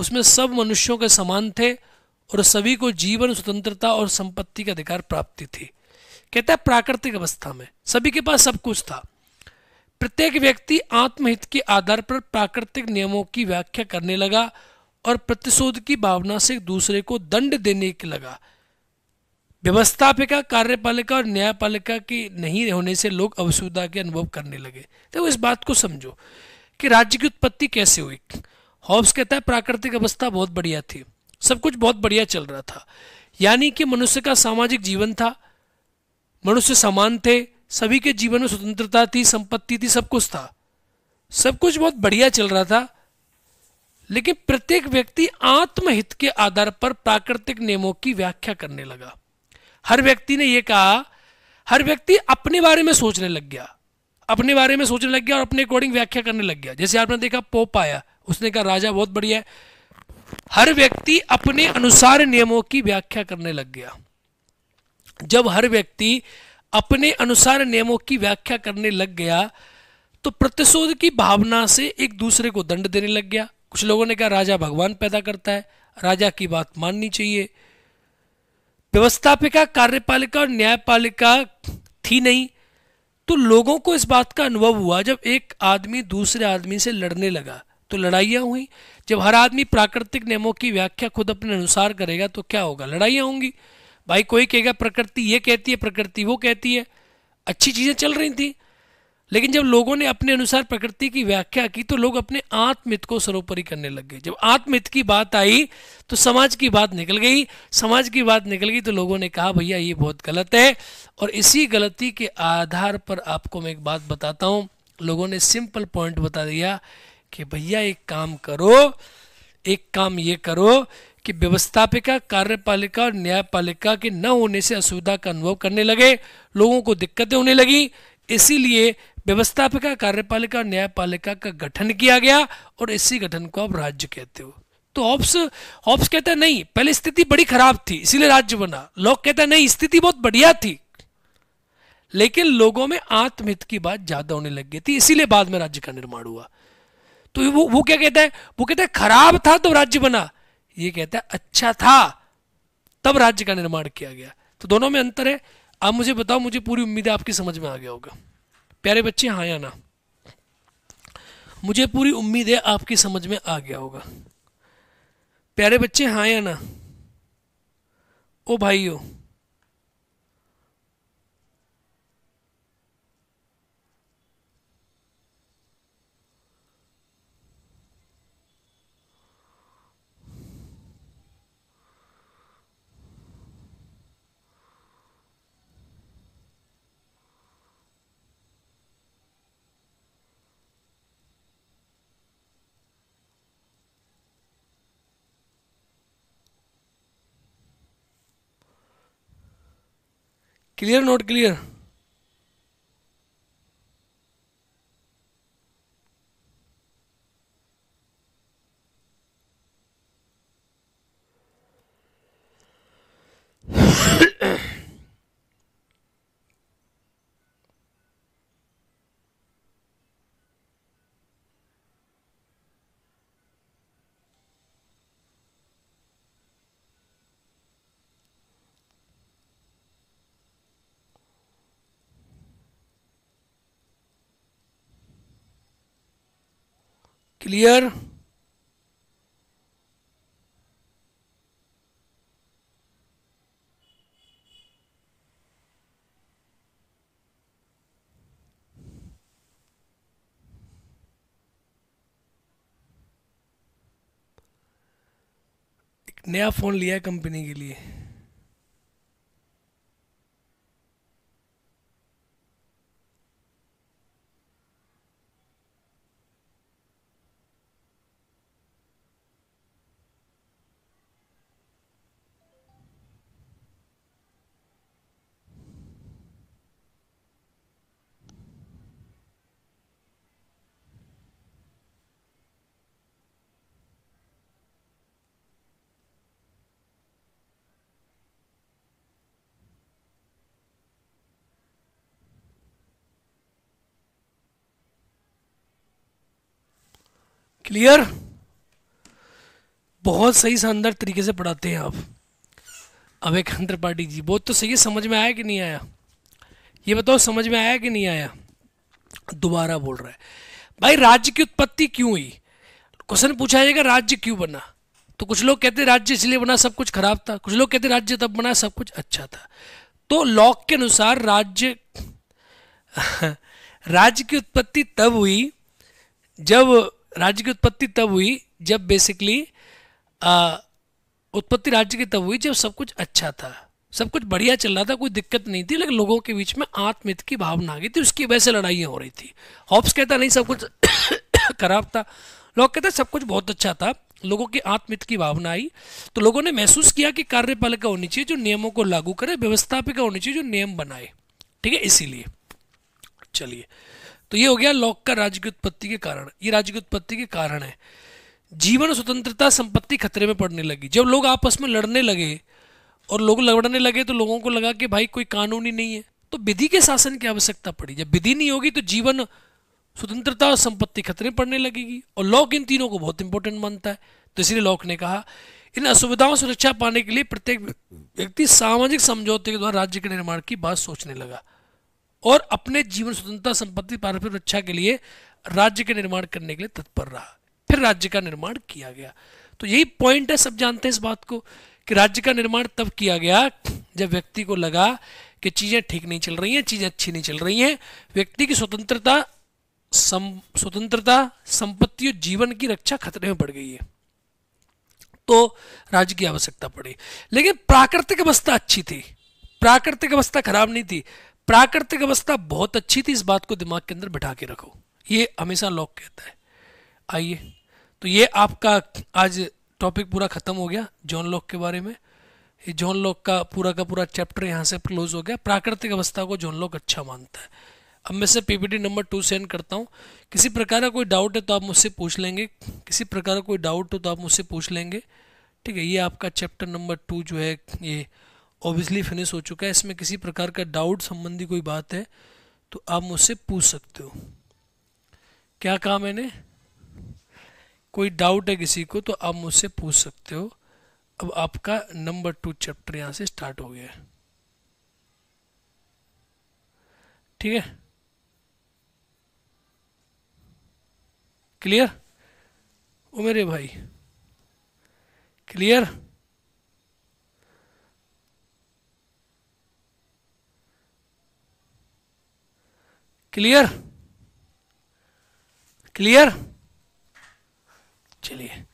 उसमें सब मनुष्यों के समान थे और सभी को जीवन स्वतंत्रता और संपत्ति का अधिकार प्राप्ति थी कहता है प्राकृतिक अवस्था में सभी के पास सब कुछ था प्रत्येक व्यक्ति आत्महित के आधार पर प्राकृतिक नियमों की व्याख्या करने लगा और प्रतिशोध की भावना से एक दूसरे को दंड देने के लगा व्यवस्थापिका कार्यपालिका और न्यायपालिका की नहीं होने से लोग अवसुविधा के अनुभव करने लगे तो इस बात को समझो कि राज्य की उत्पत्ति कैसे हुई हॉब्स कहता है प्राकृतिक अवस्था बहुत बढ़िया थी सब कुछ बहुत बढ़िया चल रहा था यानी कि मनुष्य का सामाजिक जीवन था मनुष्य समान थे सभी के जीवन में स्वतंत्रता थी संपत्ति थी सब कुछ था सब कुछ बहुत बढ़िया चल रहा था लेकिन प्रत्येक व्यक्ति आत्महित के आधार पर प्राकृतिक नियमों की व्याख्या करने लगा हर व्यक्ति ने यह कहा हर व्यक्ति अपने बारे में सोचने लग गया अपने बारे में सोचने लग गया और अपने अकॉर्डिंग व्याख्या करने लग गया जैसे आपने देखा पोप आया उसने कहा राजा बहुत बढ़िया है हर व्यक्ति अपने अनुसार नियमों की व्याख्या करने लग गया जब हर व्यक्ति अपने अनुसार नियमों की व्याख्या करने लग गया तो प्रतिशोध की भावना से एक दूसरे को दंड देने लग गया कुछ लोगों ने कहा राजा भगवान पैदा करता है राजा की बात माननी चाहिए व्यवस्थापिका कार्यपालिका और न्यायपालिका थी नहीं तो लोगों को इस बात का अनुभव हुआ जब एक आदमी दूसरे आदमी से लड़ने लगा तो लड़ाइयाँ हुई जब हर आदमी प्राकृतिक नियमों की व्याख्या खुद अपने अनुसार करेगा तो क्या होगा लड़ाइयाँ होंगी भाई कोई कहेगा प्रकृति ये कहती है प्रकृति वो कहती है अच्छी चीज़ें चल रही थी लेकिन जब लोगों ने अपने अनुसार प्रकृति की व्याख्या की तो लोग अपने आत्मित को सरोपरि करने लग गए जब आत्मित की बात आई तो समाज की बात निकल गई समाज की बात निकल गई तो लोगों ने कहा भैया ये बहुत गलत है और इसी गलती के आधार पर आपको मैं एक बात बताता हूँ लोगों ने सिंपल पॉइंट बता दिया कि भैया एक काम करो एक काम ये करो कि व्यवस्थापिका कार्यपालिका और न्यायपालिका के न होने से असुविधा का अनुभव करने लगे लोगों को दिक्कतें होने लगी इसीलिए व्यवस्थापिका कार्यपालिका न्यायपालिका का गठन किया गया और इसी गठन को आप राज्य कहते हो तो ऑप्स ऑप्स कहता नहीं पहले स्थिति बड़ी खराब थी इसीलिए राज्य बना लोग कहता नहीं स्थिति बहुत बढ़िया थी लेकिन लोगों में आत्महित की बात ज्यादा होने लग गई थी इसीलिए बाद में राज्य का निर्माण हुआ तो वो वो क्या कहता है वो कहता है खराब था तो राज्य बना ये कहता है अच्छा था तब राज्य का निर्माण किया गया तो दोनों में अंतर है आप मुझे बताओ मुझे पूरी उम्मीद है आपकी समझ में आ गया होगा प्यारे बच्चे हाँ या ना मुझे पूरी उम्मीद है आपकी समझ में आ गया होगा प्यारे बच्चे हाँ या ना ओ भाइयों clear not clear क्लियर नया फ़ोन लिया है कंपनी के लिए क्लियर बहुत सही शानदार तरीके से पढ़ाते हैं आप अवेकांत त्रिपाठी जी बहुत तो सही है समझ में आया कि नहीं आया ये बताओ समझ में आया कि नहीं आया दोबारा बोल रहा है भाई राज्य की उत्पत्ति क्यों हुई क्वेश्चन पूछा जाएगा राज्य क्यों बना तो कुछ लोग कहते राज्य इसलिए बना सब कुछ खराब था कुछ लोग कहते राज्य तब बना सब कुछ अच्छा था तो लॉक के अनुसार राज्य राज्य की उत्पत्ति तब हुई जब राज्य की उत्पत्ति तब हुई जब बेसिकली उत्पत्ति राज्य की तब हुई जब सब कुछ अच्छा था सब कुछ बढ़िया चल रहा था कोई दिक्कत नहीं थी लेकिन लोगों के बीच में आत्मित की भावना आ गई थी उसकी वजह से लड़ाइयाँ हो रही थी हॉप्स कहता नहीं सब कुछ खराब था लोग कहते सब कुछ बहुत अच्छा था लोगों की आत्मित की भावना आई तो लोगों ने महसूस किया कि कार्यपालिका होनी चाहिए जो नियमों को लागू करे व्यवस्थापिका होनी चाहिए जो नियम बनाए ठीक है इसीलिए चलिए तो ये हो गया लॉक का राज्य की उत्पत्ति के कारण ये राज्य की उत्पत्ति के कारण है जीवन स्वतंत्रता संपत्ति खतरे में पड़ने लगी जब लोग आपस में लड़ने लगे और लोग लड़ने लगे तो लोगों को लगा कि भाई कोई कानून ही नहीं है तो विधि के शासन की आवश्यकता पड़ी जब विधि नहीं होगी तो जीवन स्वतंत्रता और संपत्ति खतरे पड़ने लगेगी और लॉक इन तीनों को बहुत इंपॉर्टेंट मानता है तो इसलिए लॉक ने कहा इन असुविधाओं से सुरक्षा पाने के लिए प्रत्येक व्यक्ति सामाजिक समझौते के द्वारा राज्य के निर्माण की बात सोचने लगा और अपने जीवन स्वतंत्रता संपत्ति पारंपरिक रक्षा के लिए राज्य के निर्माण करने के लिए तत्पर रहा फिर राज्य का निर्माण किया गया तो यही पॉइंट है सब जानते हैं इस बात को कि राज्य का निर्माण तब किया गया जब व्यक्ति को लगा कि चीज़ें ठीक नहीं चल रही हैं चीज़ें अच्छी नहीं चल रही हैं व्यक्ति की स्वतंत्रता सम, स्वतंत्रता संपत्ति और जीवन की रक्षा खतरे में पड़ गई है तो राज्य की आवश्यकता पड़ी लेकिन प्राकृतिक अवस्था अच्छी थी प्राकृतिक अवस्था खराब नहीं थी प्राकृतिक अवस्था बहुत अच्छी थी इस बात को दिमाग के अंदर बिठा के रखो ये हमेशा लॉक कहता है आइए तो ये आपका आज टॉपिक पूरा ख़त्म हो गया जॉन लॉक के बारे में ये जॉन लॉक का पूरा का पूरा चैप्टर यहाँ से क्लोज हो गया प्राकृतिक अवस्था को जॉन लॉक अच्छा मानता है अब मैं से पीपीटी नंबर टू सेंड करता हूँ किसी प्रकार का कोई डाउट है तो आप मुझसे पूछ लेंगे किसी प्रकार का कोई डाउट हो तो आप मुझसे पूछ लेंगे ठीक है ये आपका चैप्टर नंबर टू जो है ये ऑब्वियसली फिनिश हो चुका है इसमें किसी प्रकार का डाउट संबंधी कोई बात है तो आप मुझसे पूछ सकते हो क्या कहा मैंने कोई डाउट है किसी को तो आप मुझसे पूछ सकते हो अब आपका नंबर टू चैप्टर यहां से स्टार्ट हो गया है ठीक है क्लियर ओ मेरे भाई क्लियर क्लियर क्लियर चलिए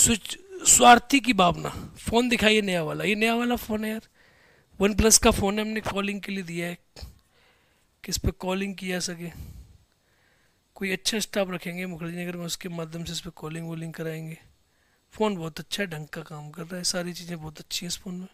स्विच स्वार्थी की भावना फोन दिखाइए नया वाला ये नया वाला फोन है यार वन प्लस का फोन है हमने कॉलिंग के लिए दिया है किस पे कॉलिंग की जा सके कोई अच्छा स्टाफ रखेंगे मुखर्जी नगर में उसके माध्यम से इस पर कॉलिंग वॉलिंग कराएंगे फ़ोन बहुत अच्छा है ढंग का काम कर रहा है सारी चीज़ें बहुत अच्छी हैं इस फ़ोन में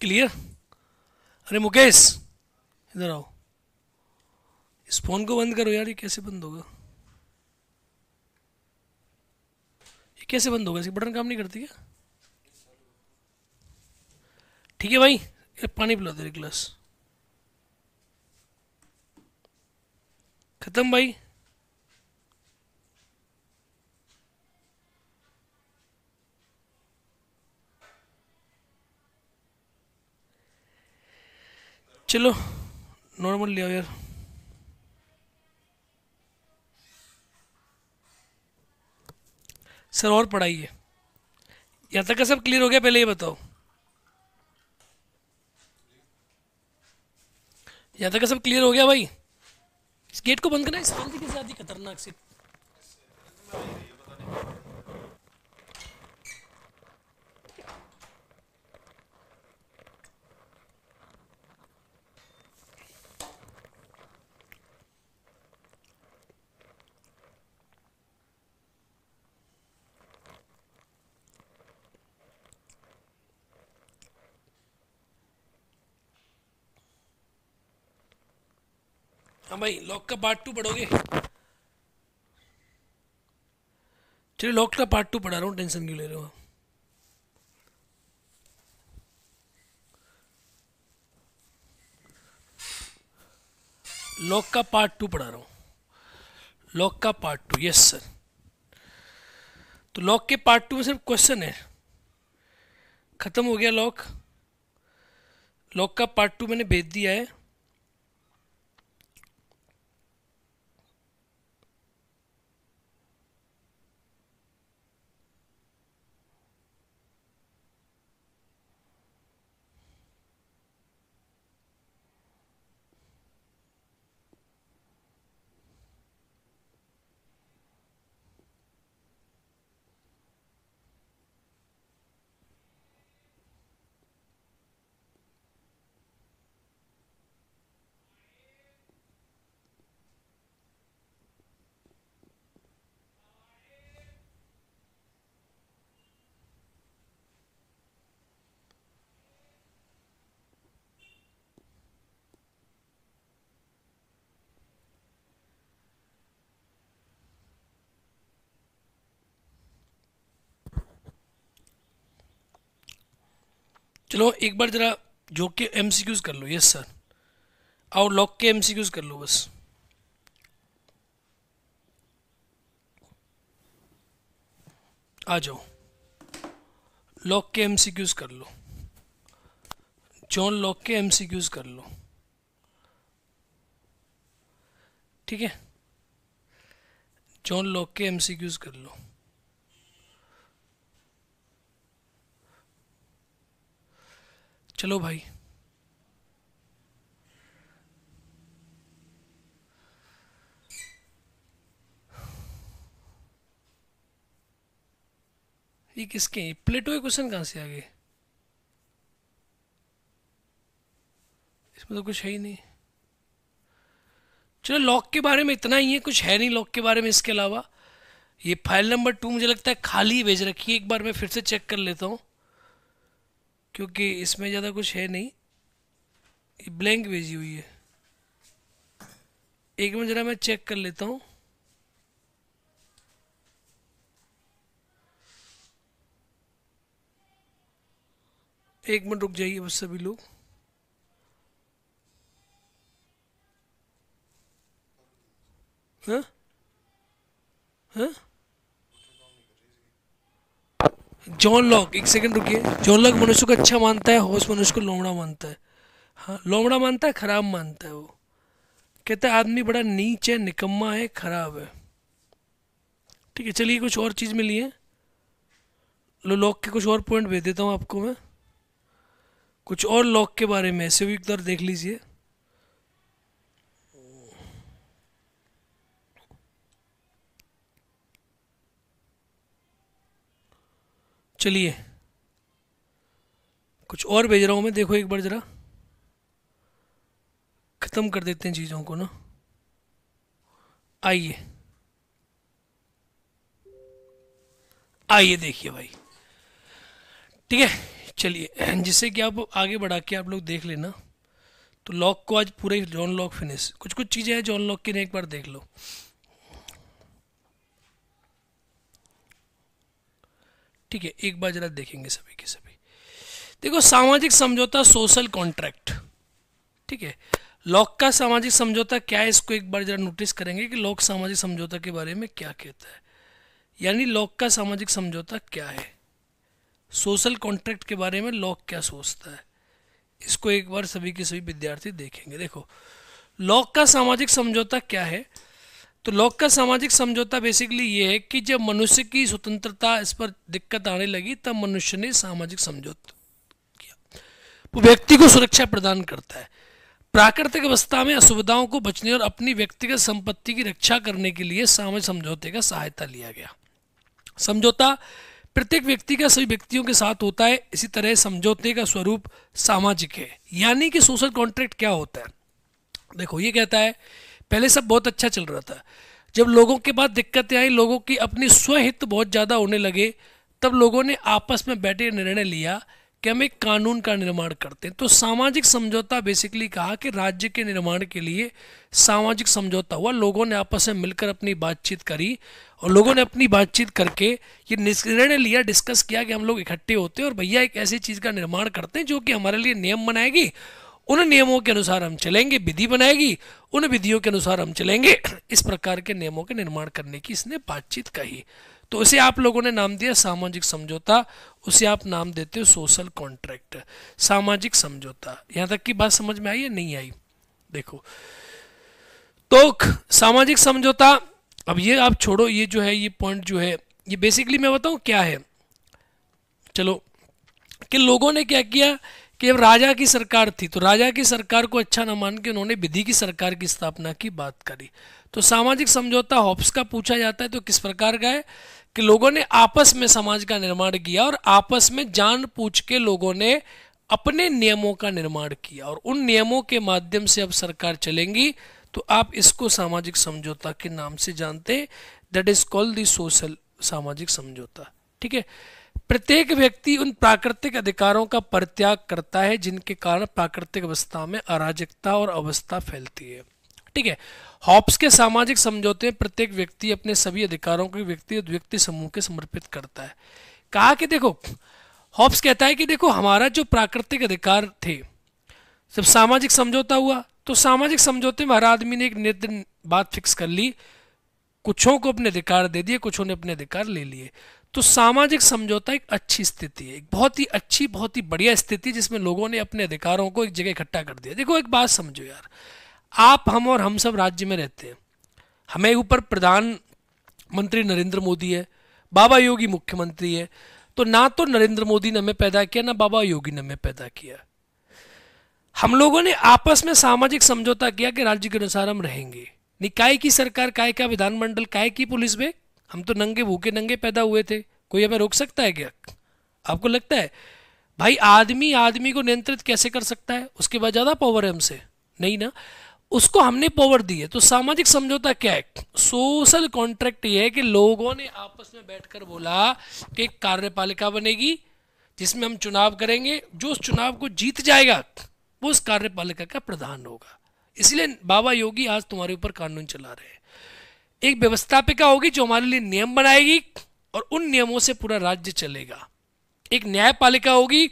क्लियर अरे मुकेश इधर आओ इस फोन को बंद करो यार ये कैसे बंद होगा ये कैसे बंद होगा इसकी बटन काम नहीं करती क्या ठीक है भाई पानी पिला दे गिलास खत्म भाई चलो नॉर्मल लिया यार सर और पढ़ाइए यहाँ तक का सब क्लियर हो गया पहले ये बताओ यहाँ तक का सब क्लियर हो गया भाई इस गेट को बंद करना इस के साथ ही खतरनाक से भाई लॉक का पार्ट टू पढ़ोगे चलिए लॉक का पार्ट टू पढ़ा रहा हूँ टेंशन क्यों ले रहे हो लॉक का पार्ट टू पढ़ा रहा हूँ लॉक का पार्ट टू यस सर तो लॉक के पार्ट टू में सिर्फ क्वेश्चन है ख़त्म हो गया लॉक लॉक का पार्ट टू मैंने भेज दिया है चलो एक बार ज़रा जो के एम कर लो यस सर आओ लॉक के एम कर लो बस आ जाओ लॉक के एम कर लो जॉन लॉक के एम कर लो ठीक है जॉन लॉक के एम कर लो चलो भाई ये किसके प्लेटो के क्वेश्चन कहां से आ गए इसमें तो कुछ है ही नहीं चलो लॉक के बारे में इतना ही है कुछ है नहीं लॉक के बारे में इसके अलावा ये फाइल नंबर टू मुझे लगता है खाली भेज रखी है एक बार मैं फिर से चेक कर लेता हूँ क्योंकि इसमें ज़्यादा कुछ है नहीं ब्लैंक भेजी हुई है एक मिनट ज़रा मैं चेक कर लेता हूँ एक मिनट रुक जाइए बस सभी लोग हाँ हाँ जॉन लॉक एक सेकंड रुकिए जॉन लॉक मनुष्य को अच्छा मानता है होश मनुष्य को लोमड़ा मानता है हाँ लोमड़ा मानता है खराब मानता है वो कहता है आदमी बड़ा नीच है निकम्मा है खराब है ठीक है चलिए कुछ और चीज़ मिली है लो लॉक के कुछ और पॉइंट भेज देता हूँ आपको मैं कुछ और लॉक के बारे में ऐसे भी एक बार देख लीजिए चलिए कुछ और भेज रहा हूँ मैं देखो एक बार ज़रा ख़त्म कर देते हैं चीज़ों को ना आइए आइए देखिए भाई ठीक है चलिए जिससे कि आप आगे बढ़ा के आप लोग देख लेना तो लॉक को आज पूरे जॉन लॉक फिनिश कुछ कुछ चीज़ें हैं जॉन लॉक के ने एक बार देख लो ठीक है एक बार जरा देखेंगे सभी के सभी देखो सामाजिक समझौता सोशल कॉन्ट्रैक्ट ठीक है लॉक का सामाजिक समझौता क्या है इसको एक बार जरा नोटिस करेंगे कि लॉक सामाजिक समझौता के बारे में क्या कहता है यानी लॉक का सामाजिक समझौता क्या है सोशल कॉन्ट्रैक्ट के बारे में लॉक क्या सोचता है इसको एक बार सभी के सभी विद्यार्थी देखेंगे देखो लॉक का सामाजिक समझौता क्या है तो लोक का सामाजिक समझौता बेसिकली ये है कि जब मनुष्य की स्वतंत्रता इस पर दिक्कत आने लगी तब मनुष्य ने सामाजिक समझौता किया वो व्यक्ति को सुरक्षा प्रदान करता है प्राकृतिक अवस्था में असुविधाओं को बचने और अपनी व्यक्तिगत संपत्ति की रक्षा करने के लिए सामाजिक समझौते का सहायता लिया गया समझौता प्रत्येक व्यक्ति का सभी व्यक्तियों के साथ होता है इसी तरह समझौते का स्वरूप सामाजिक है यानी कि सोशल कॉन्ट्रैक्ट क्या होता है देखो ये कहता है पहले सब बहुत अच्छा चल रहा था जब लोगों के बाद दिक्कतें आई लोगों की अपनी स्वहित बहुत ज़्यादा होने लगे तब लोगों ने आपस में बैठे निर्णय लिया कि हम एक कानून का निर्माण करते हैं तो सामाजिक समझौता बेसिकली कहा कि राज्य के निर्माण के लिए सामाजिक समझौता हुआ लोगों ने आपस में मिलकर अपनी बातचीत करी और लोगों ने अपनी बातचीत करके ये निर्णय लिया डिस्कस किया कि हम लोग इकट्ठे होते हैं और भैया एक ऐसी चीज़ का निर्माण करते हैं जो कि हमारे लिए नियम बनाएगी उन नियमों के अनुसार हम चलेंगे विधि बनाएगी उन विधियों के अनुसार हम चलेंगे इस प्रकार के नियमों के निर्माण करने की इसने बातचीत कही तो उसे आप लोगों ने नाम दिया सामाजिक समझौता उसे आप नाम देते हो सोशल कॉन्ट्रैक्ट सामाजिक समझौता यहां तक की बात समझ में आई या नहीं आई देखो तो सामाजिक समझौता अब ये आप छोड़ो ये जो है ये पॉइंट जो है ये बेसिकली मैं बताऊं क्या है चलो कि लोगों ने क्या किया कि जब राजा की सरकार थी तो राजा की सरकार को अच्छा न मान के उन्होंने विधि की सरकार की स्थापना की बात करी तो सामाजिक समझौता हॉप्स का पूछा जाता है तो किस प्रकार का है कि लोगों ने आपस में समाज का निर्माण किया और आपस में जान पूछ के लोगों ने अपने नियमों का निर्माण किया और उन नियमों के माध्यम से अब सरकार चलेंगी तो आप इसको सामाजिक समझौता के नाम से जानते हैं that is called the social सामाजिक समझौता ठीक है प्रत्येक व्यक्ति उन प्राकृतिक अधिकारों का परित्याग करता है जिनके कारण प्राकृतिक अवस्था में अराजकता और अवस्था फैलती है ठीक है हॉप्स के सामाजिक समझौते में प्रत्येक व्यक्ति अपने सभी अधिकारों को व्यक्ति व्यक्ति समूह के समर्पित करता है कहा कि देखो हॉप्स कहता है कि देखो हमारा जो प्राकृतिक अधिकार थे जब सामाजिक समझौता हुआ तो सामाजिक समझौते में हर आदमी ने एक निर्द बात फिक्स कर ली कुछों को अपने अधिकार दे दिए कुछों ने अपने अधिकार ले लिए तो सामाजिक समझौता एक अच्छी स्थिति है एक बहुत ही अच्छी बहुत ही बढ़िया स्थिति जिसमें लोगों ने अपने अधिकारों को एक जगह इकट्ठा कर दिया देखो एक बात समझो यार आप हम और हम सब राज्य में रहते हैं हमें ऊपर प्रधानमंत्री नरेंद्र मोदी है बाबा योगी मुख्यमंत्री है तो ना तो नरेंद्र मोदी ने हमें पैदा किया ना बाबा योगी ने हमें पैदा किया हम लोगों ने आपस में सामाजिक समझौता किया कि राज्य के अनुसार हम रहेंगे निकाय की सरकार काय का विधानमंडल काय की पुलिस में हम तो नंगे भूखे नंगे पैदा हुए थे कोई हमें रोक सकता है क्या आपको लगता है भाई आदमी आदमी को नियंत्रित कैसे कर सकता है उसके बाद ज़्यादा पावर है हमसे नहीं ना उसको हमने पावर दी है तो सामाजिक समझौता क्या है सोशल कॉन्ट्रैक्ट ये है कि लोगों ने आपस में बैठकर बोला कि कार्यपालिका बनेगी जिसमें हम चुनाव करेंगे जो उस चुनाव को जीत जाएगा वो उस कार्यपालिका का प्रधान होगा इसलिए बाबा योगी आज तुम्हारे ऊपर कानून चला रहे हैं एक व्यवस्थापिका होगी जो हमारे लिए नियम बनाएगी और उन नियमों से पूरा राज्य चलेगा एक न्यायपालिका होगी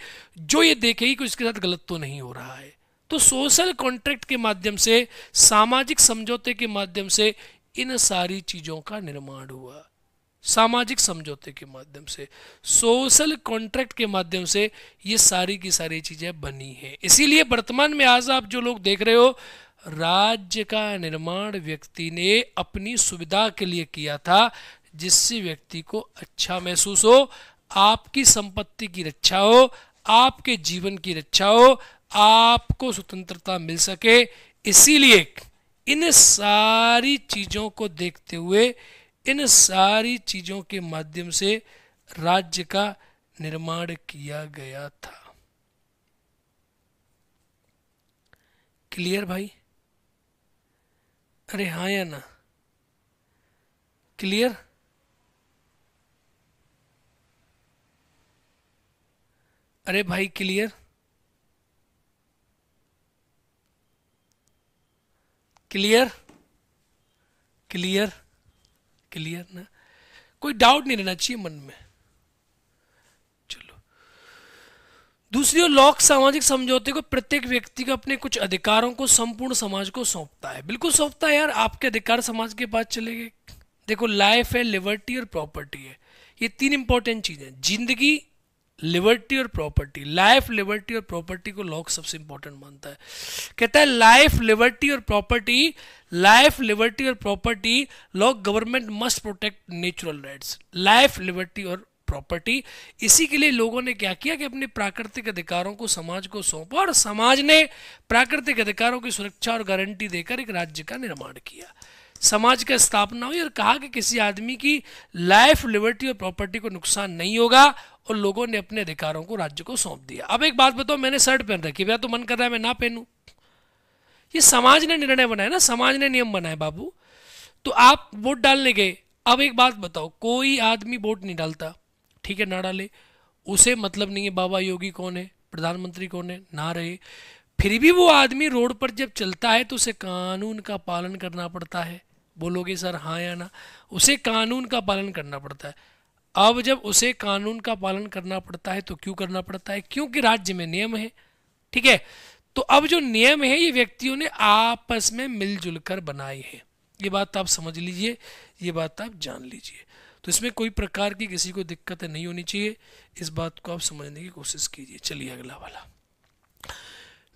जो ये देखेगी कि उसके साथ गलत तो नहीं हो रहा है तो सोशल कॉन्ट्रैक्ट के माध्यम से सामाजिक समझौते के माध्यम से इन सारी चीजों का निर्माण हुआ सामाजिक समझौते के माध्यम से सोशल कॉन्ट्रैक्ट के माध्यम से ये सारी की सारी चीजें बनी है इसीलिए वर्तमान में आज आप जो लोग देख रहे हो राज्य का निर्माण व्यक्ति ने अपनी सुविधा के लिए किया था जिससे व्यक्ति को अच्छा महसूस हो आपकी संपत्ति की रक्षा हो आपके जीवन की रक्षा हो आपको स्वतंत्रता मिल सके इसीलिए इन सारी चीज़ों को देखते हुए इन सारी चीज़ों के माध्यम से राज्य का निर्माण किया गया था क्लियर भाई अरे हाँ या ना क्लियर अरे भाई क्लियर क्लियर क्लियर क्लियर ना कोई डाउट नहीं रहना चाहिए मन में दूसरी ओर लॉक सामाजिक समझौते को प्रत्येक व्यक्ति को अपने कुछ अधिकारों को संपूर्ण समाज को सौंपता है बिल्कुल सौंपता है यार आपके अधिकार समाज के पास चले गए देखो लाइफ है लिबर्टी और प्रॉपर्टी है ये तीन इंपॉर्टेंट चीजें जिंदगी लिबर्टी और प्रॉपर्टी लाइफ लिबर्टी और प्रॉपर्टी को लॉक सबसे इंपॉर्टेंट मानता है कहता है लाइफ लिबर्टी और प्रॉपर्टी लाइफ लिबर्टी और property Locke government must protect natural rights life liberty और प्रॉपर्टी इसी के लिए लोगों ने क्या किया कि अपने प्राकृतिक अधिकारों को समाज को सौंपा और समाज ने प्राकृतिक अधिकारों की सुरक्षा और गारंटी देकर एक राज्य का निर्माण किया समाज का स्थापना हुई और कहा कि किसी आदमी की लाइफ लिबर्टी और प्रॉपर्टी को नुकसान नहीं होगा और लोगों ने अपने अधिकारों को राज्य को सौंप दिया अब एक बात बताओ मैंने शर्ट पहन रखी भैया तो मन कर रहा है मैं ना पहनू ये समाज ने निर्णय बनाया ना समाज ने नियम बनाए बाबू तो आप वोट डालने गए अब एक बात बताओ कोई आदमी वोट नहीं डालता ठीक है ना डाले उसे मतलब नहीं है बाबा योगी कौन है प्रधानमंत्री कौन है ना रहे फिर भी वो आदमी रोड पर जब चलता है तो उसे कानून का पालन करना पड़ता है बोलोगे सर हाँ या ना उसे कानून का पालन करना पड़ता है अब जब उसे कानून का पालन करना पड़ता है तो क्यों करना पड़ता है क्योंकि राज्य में नियम है ठीक है तो अब जो नियम है ये व्यक्तियों ने आपस में मिलजुल कर बनाए हैं ये बात आप समझ लीजिए ये बात आप जान लीजिए तो इसमें कोई प्रकार की किसी को दिक्कत नहीं होनी चाहिए इस बात को आप समझने की कोशिश कीजिए चलिए अगला वाला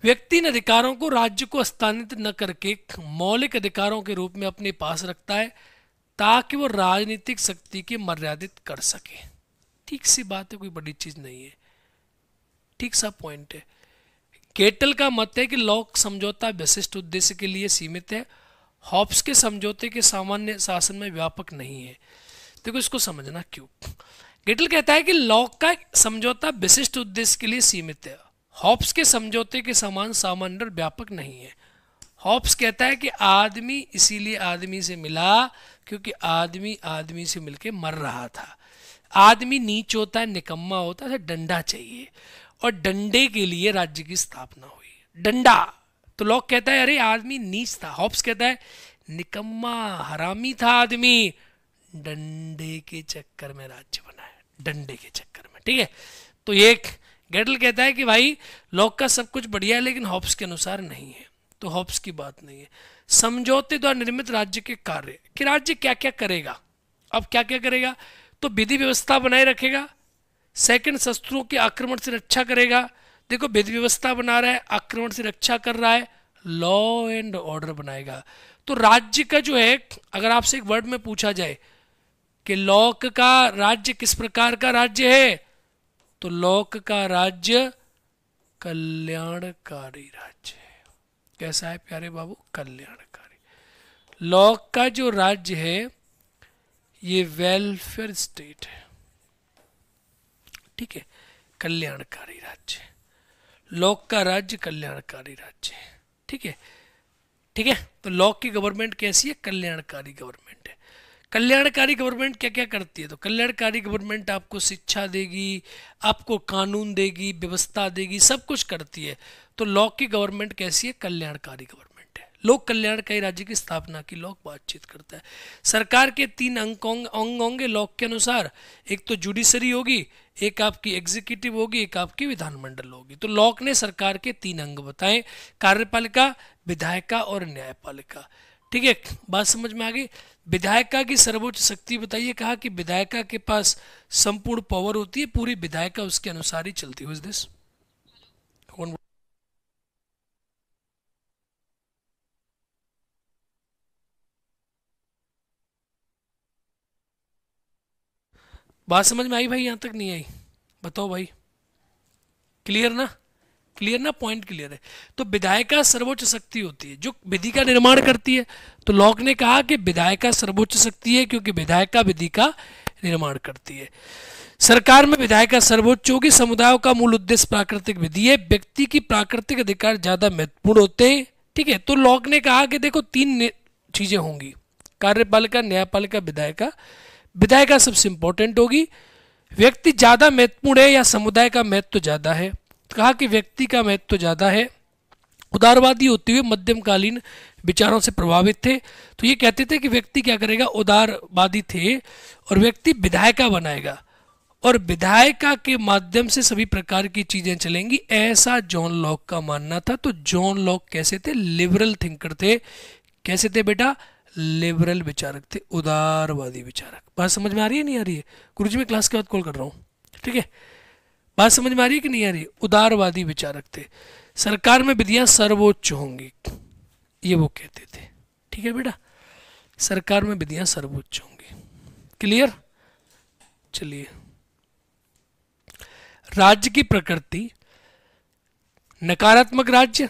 व्यक्ति इन अधिकारों को राज्य को स्थानित न करके मौलिक अधिकारों के रूप में अपने पास रखता है ताकि वो राजनीतिक शक्ति की मर्यादित कर सके ठीक सी बात है कोई बड़ी चीज नहीं है ठीक सा पॉइंट है केटल का मत है कि लॉक समझौता विशिष्ट उद्देश्य के लिए सीमित है हॉप्स के समझौते के सामान्य शासन में व्यापक नहीं है देखो इसको समझना क्यों गेटल कहता है कि लॉक का समझौता विशिष्ट उद्देश्य के लिए सीमित है हॉप्स के समझौते के समान सामान्य व्यापक नहीं है हॉप्स कहता है कि आदमी इसीलिए आदमी से मिला क्योंकि आदमी आदमी से मिलके मर रहा था आदमी नीच होता है निकम्मा होता है डंडा चाहिए और डंडे के लिए राज्य की स्थापना हुई डंडा तो लॉक कहता है अरे आदमी नीच था हॉप्स कहता है निकम्मा हरामी था आदमी डंडे के चक्कर में राज्य बना है डंडे के चक्कर में ठीक है तो एक गेटल कहता है कि भाई लॉक का सब कुछ बढ़िया है लेकिन हॉप्स के अनुसार नहीं है तो हॉप्स की बात नहीं है समझौते द्वारा निर्मित राज्य के कार्य कि राज्य क्या क्या करेगा अब क्या क्या करेगा तो विधि व्यवस्था बनाए रखेगा सेकंड शस्त्रों के आक्रमण से रक्षा करेगा देखो विधि व्यवस्था बना रहा है आक्रमण से रक्षा कर रहा है लॉ एंड ऑर्डर बनाएगा तो राज्य का जो है अगर आपसे एक वर्ड में पूछा जाए कि लोक का राज्य किस प्रकार का राज्य है तो लोक का राज्य कल्याणकारी राज्य है कैसा है प्यारे बाबू कल्याणकारी लोक का जो राज्य है ये वेलफेयर स्टेट है ठीक है कल्याणकारी राज्य लोक का राज्य कल्याणकारी राज्य है ठीक है ठीक है तो लोक की गवर्नमेंट कैसी है कल्याणकारी गवर्नमेंट है कल्याणकारी गवर्नमेंट क्या क्या करती है तो कल्याणकारी गवर्नमेंट आपको शिक्षा देगी आपको कानून देगी व्यवस्था देगी सब कुछ करती है तो लॉ की गवर्नमेंट कैसी है कल्याणकारी गवर्नमेंट है लोक कल्याण कई राज्य की स्थापना की लॉक बातचीत करता है सरकार के तीन अंग अंग होंगे लॉक के अनुसार एक तो जुडिशरी होगी एक आपकी एग्जीक्यूटिव होगी एक आपकी विधानमंडल होगी तो लॉक ने सरकार के तीन अंग बताए कार्यपालिका विधायिका और न्यायपालिका ठीक है बात समझ में आ गई विधायिका की सर्वोच्च शक्ति बताइए कहा कि विधायिका के पास संपूर्ण पावर होती है पूरी विधायिका उसके अनुसार ही चलती हुई दिस बात समझ में आई भाई यहां तक नहीं आई बताओ भाई क्लियर ना क्लियर ना पॉइंट क्लियर है तो विधायिका सर्वोच्च शक्ति होती है जो विधि का निर्माण करती है तो लॉक ने कहा कि विधायिका सर्वोच्च शक्ति है क्योंकि विधायिका विधि का निर्माण करती है सरकार में विधायिका सर्वोच्च होगी समुदायों का मूल उद्देश्य प्राकृतिक विधि है व्यक्ति की प्राकृतिक अधिकार ज्यादा महत्वपूर्ण होते हैं ठीक है तो लॉक ने कहा कि देखो तीन चीजें होंगी कार्यपालिका न्यायपालिका विधायिका विधायिका सबसे इंपॉर्टेंट होगी व्यक्ति ज्यादा महत्वपूर्ण है या समुदाय का महत्व तो ज्यादा है कहा कि व्यक्ति का महत्व तो ज़्यादा है उदारवादी होते हुए मध्यमकालीन विचारों से प्रभावित थे तो ये कहते थे कि व्यक्ति क्या करेगा उदारवादी थे और व्यक्ति विधायिका बनाएगा और विधायिका के माध्यम से सभी प्रकार की चीजें चलेंगी ऐसा जॉन लॉक का मानना था तो जॉन लॉक कैसे थे लिबरल थिंकर थे कैसे थे बेटा लिबरल विचारक थे उदारवादी विचारक बात समझ में आ रही है नहीं आ रही है जी मैं क्लास के बाद कॉल कर रहा हूँ ठीक है बात समझ में आ रही है कि नहीं आ रही उदारवादी विचारक थे सरकार में विधियां सर्वोच्च होंगी ये वो कहते थे ठीक है बेटा सरकार में विधियां सर्वोच्च होंगी क्लियर चलिए राज्य की प्रकृति नकारात्मक राज्य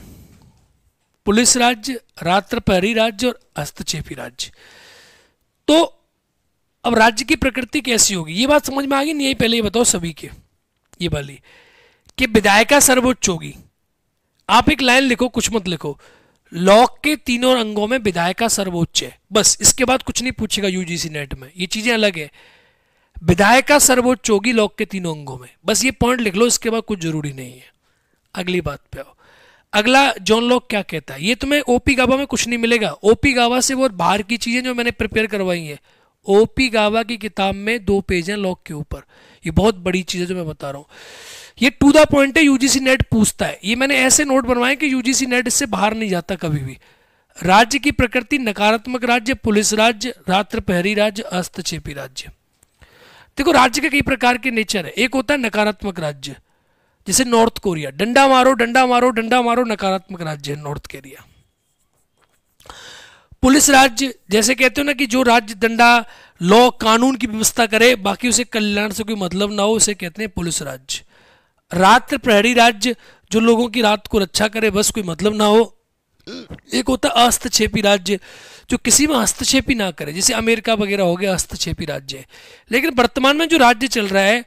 पुलिस राज्य रात्र पहरी राज्य और हस्तक्षेपी राज्य तो अब राज्य की प्रकृति कैसी होगी ये बात समझ में आ गई नहीं पहले ये बताओ सभी के ये वाली कि विधायिका सर्वोच्च होगी आप एक लाइन लिखो कुछ मत लिखो लॉक के तीनों अंगों में विधायिका सर्वोच्च है बस इसके बाद कुछ नहीं पूछेगा यूजीसी नेट में ये चीजें अलग है विधायिका सर्वोच्च होगी लॉक के तीनों अंगों में बस ये पॉइंट लिख लो इसके बाद कुछ जरूरी नहीं है अगली बात पे आओ अगला जॉन लॉक क्या कहता है ये तुम्हें ओपी गावा में कुछ नहीं मिलेगा ओपी गावा से वो बाहर की चीजें जो मैंने प्रिपेयर करवाई है ओपी गावा की किताब में दो पेज हैं लॉक के ऊपर ये बहुत बड़ी चीज़ है जो मैं बता रहा हूँ ये टू द पॉइंट है यूजीसी नेट पूछता है ये मैंने ऐसे नोट बनवाए कि यूजीसी नेट इससे बाहर नहीं जाता कभी भी राज्य की प्रकृति नकारात्मक राज्य पुलिस राज्य रात्र पहरी राज्य हस्तक्षेपी राज्य देखो राज्य के कई प्रकार के नेचर है एक होता है नकारात्मक राज्य जैसे नॉर्थ कोरिया डंडा मारो डंडा मारो डंडा मारो नकारात्मक राज्य है नॉर्थ कोरिया पुलिस राज्य जैसे कहते हो ना कि जो राज्य दंडा लॉ कानून की व्यवस्था करे बाकी उसे कल्याण से कोई मतलब ना हो उसे कहते हैं पुलिस राज्य रात्र प्रहरी राज्य जो लोगों की रात को रक्षा करे बस कोई मतलब ना हो एक होता है हस्तक्षेपी राज्य जो किसी में हस्तक्षेपी ना करे जैसे अमेरिका वगैरह हो गया हस्तक्षेपी राज्य लेकिन वर्तमान में जो राज्य चल रहा है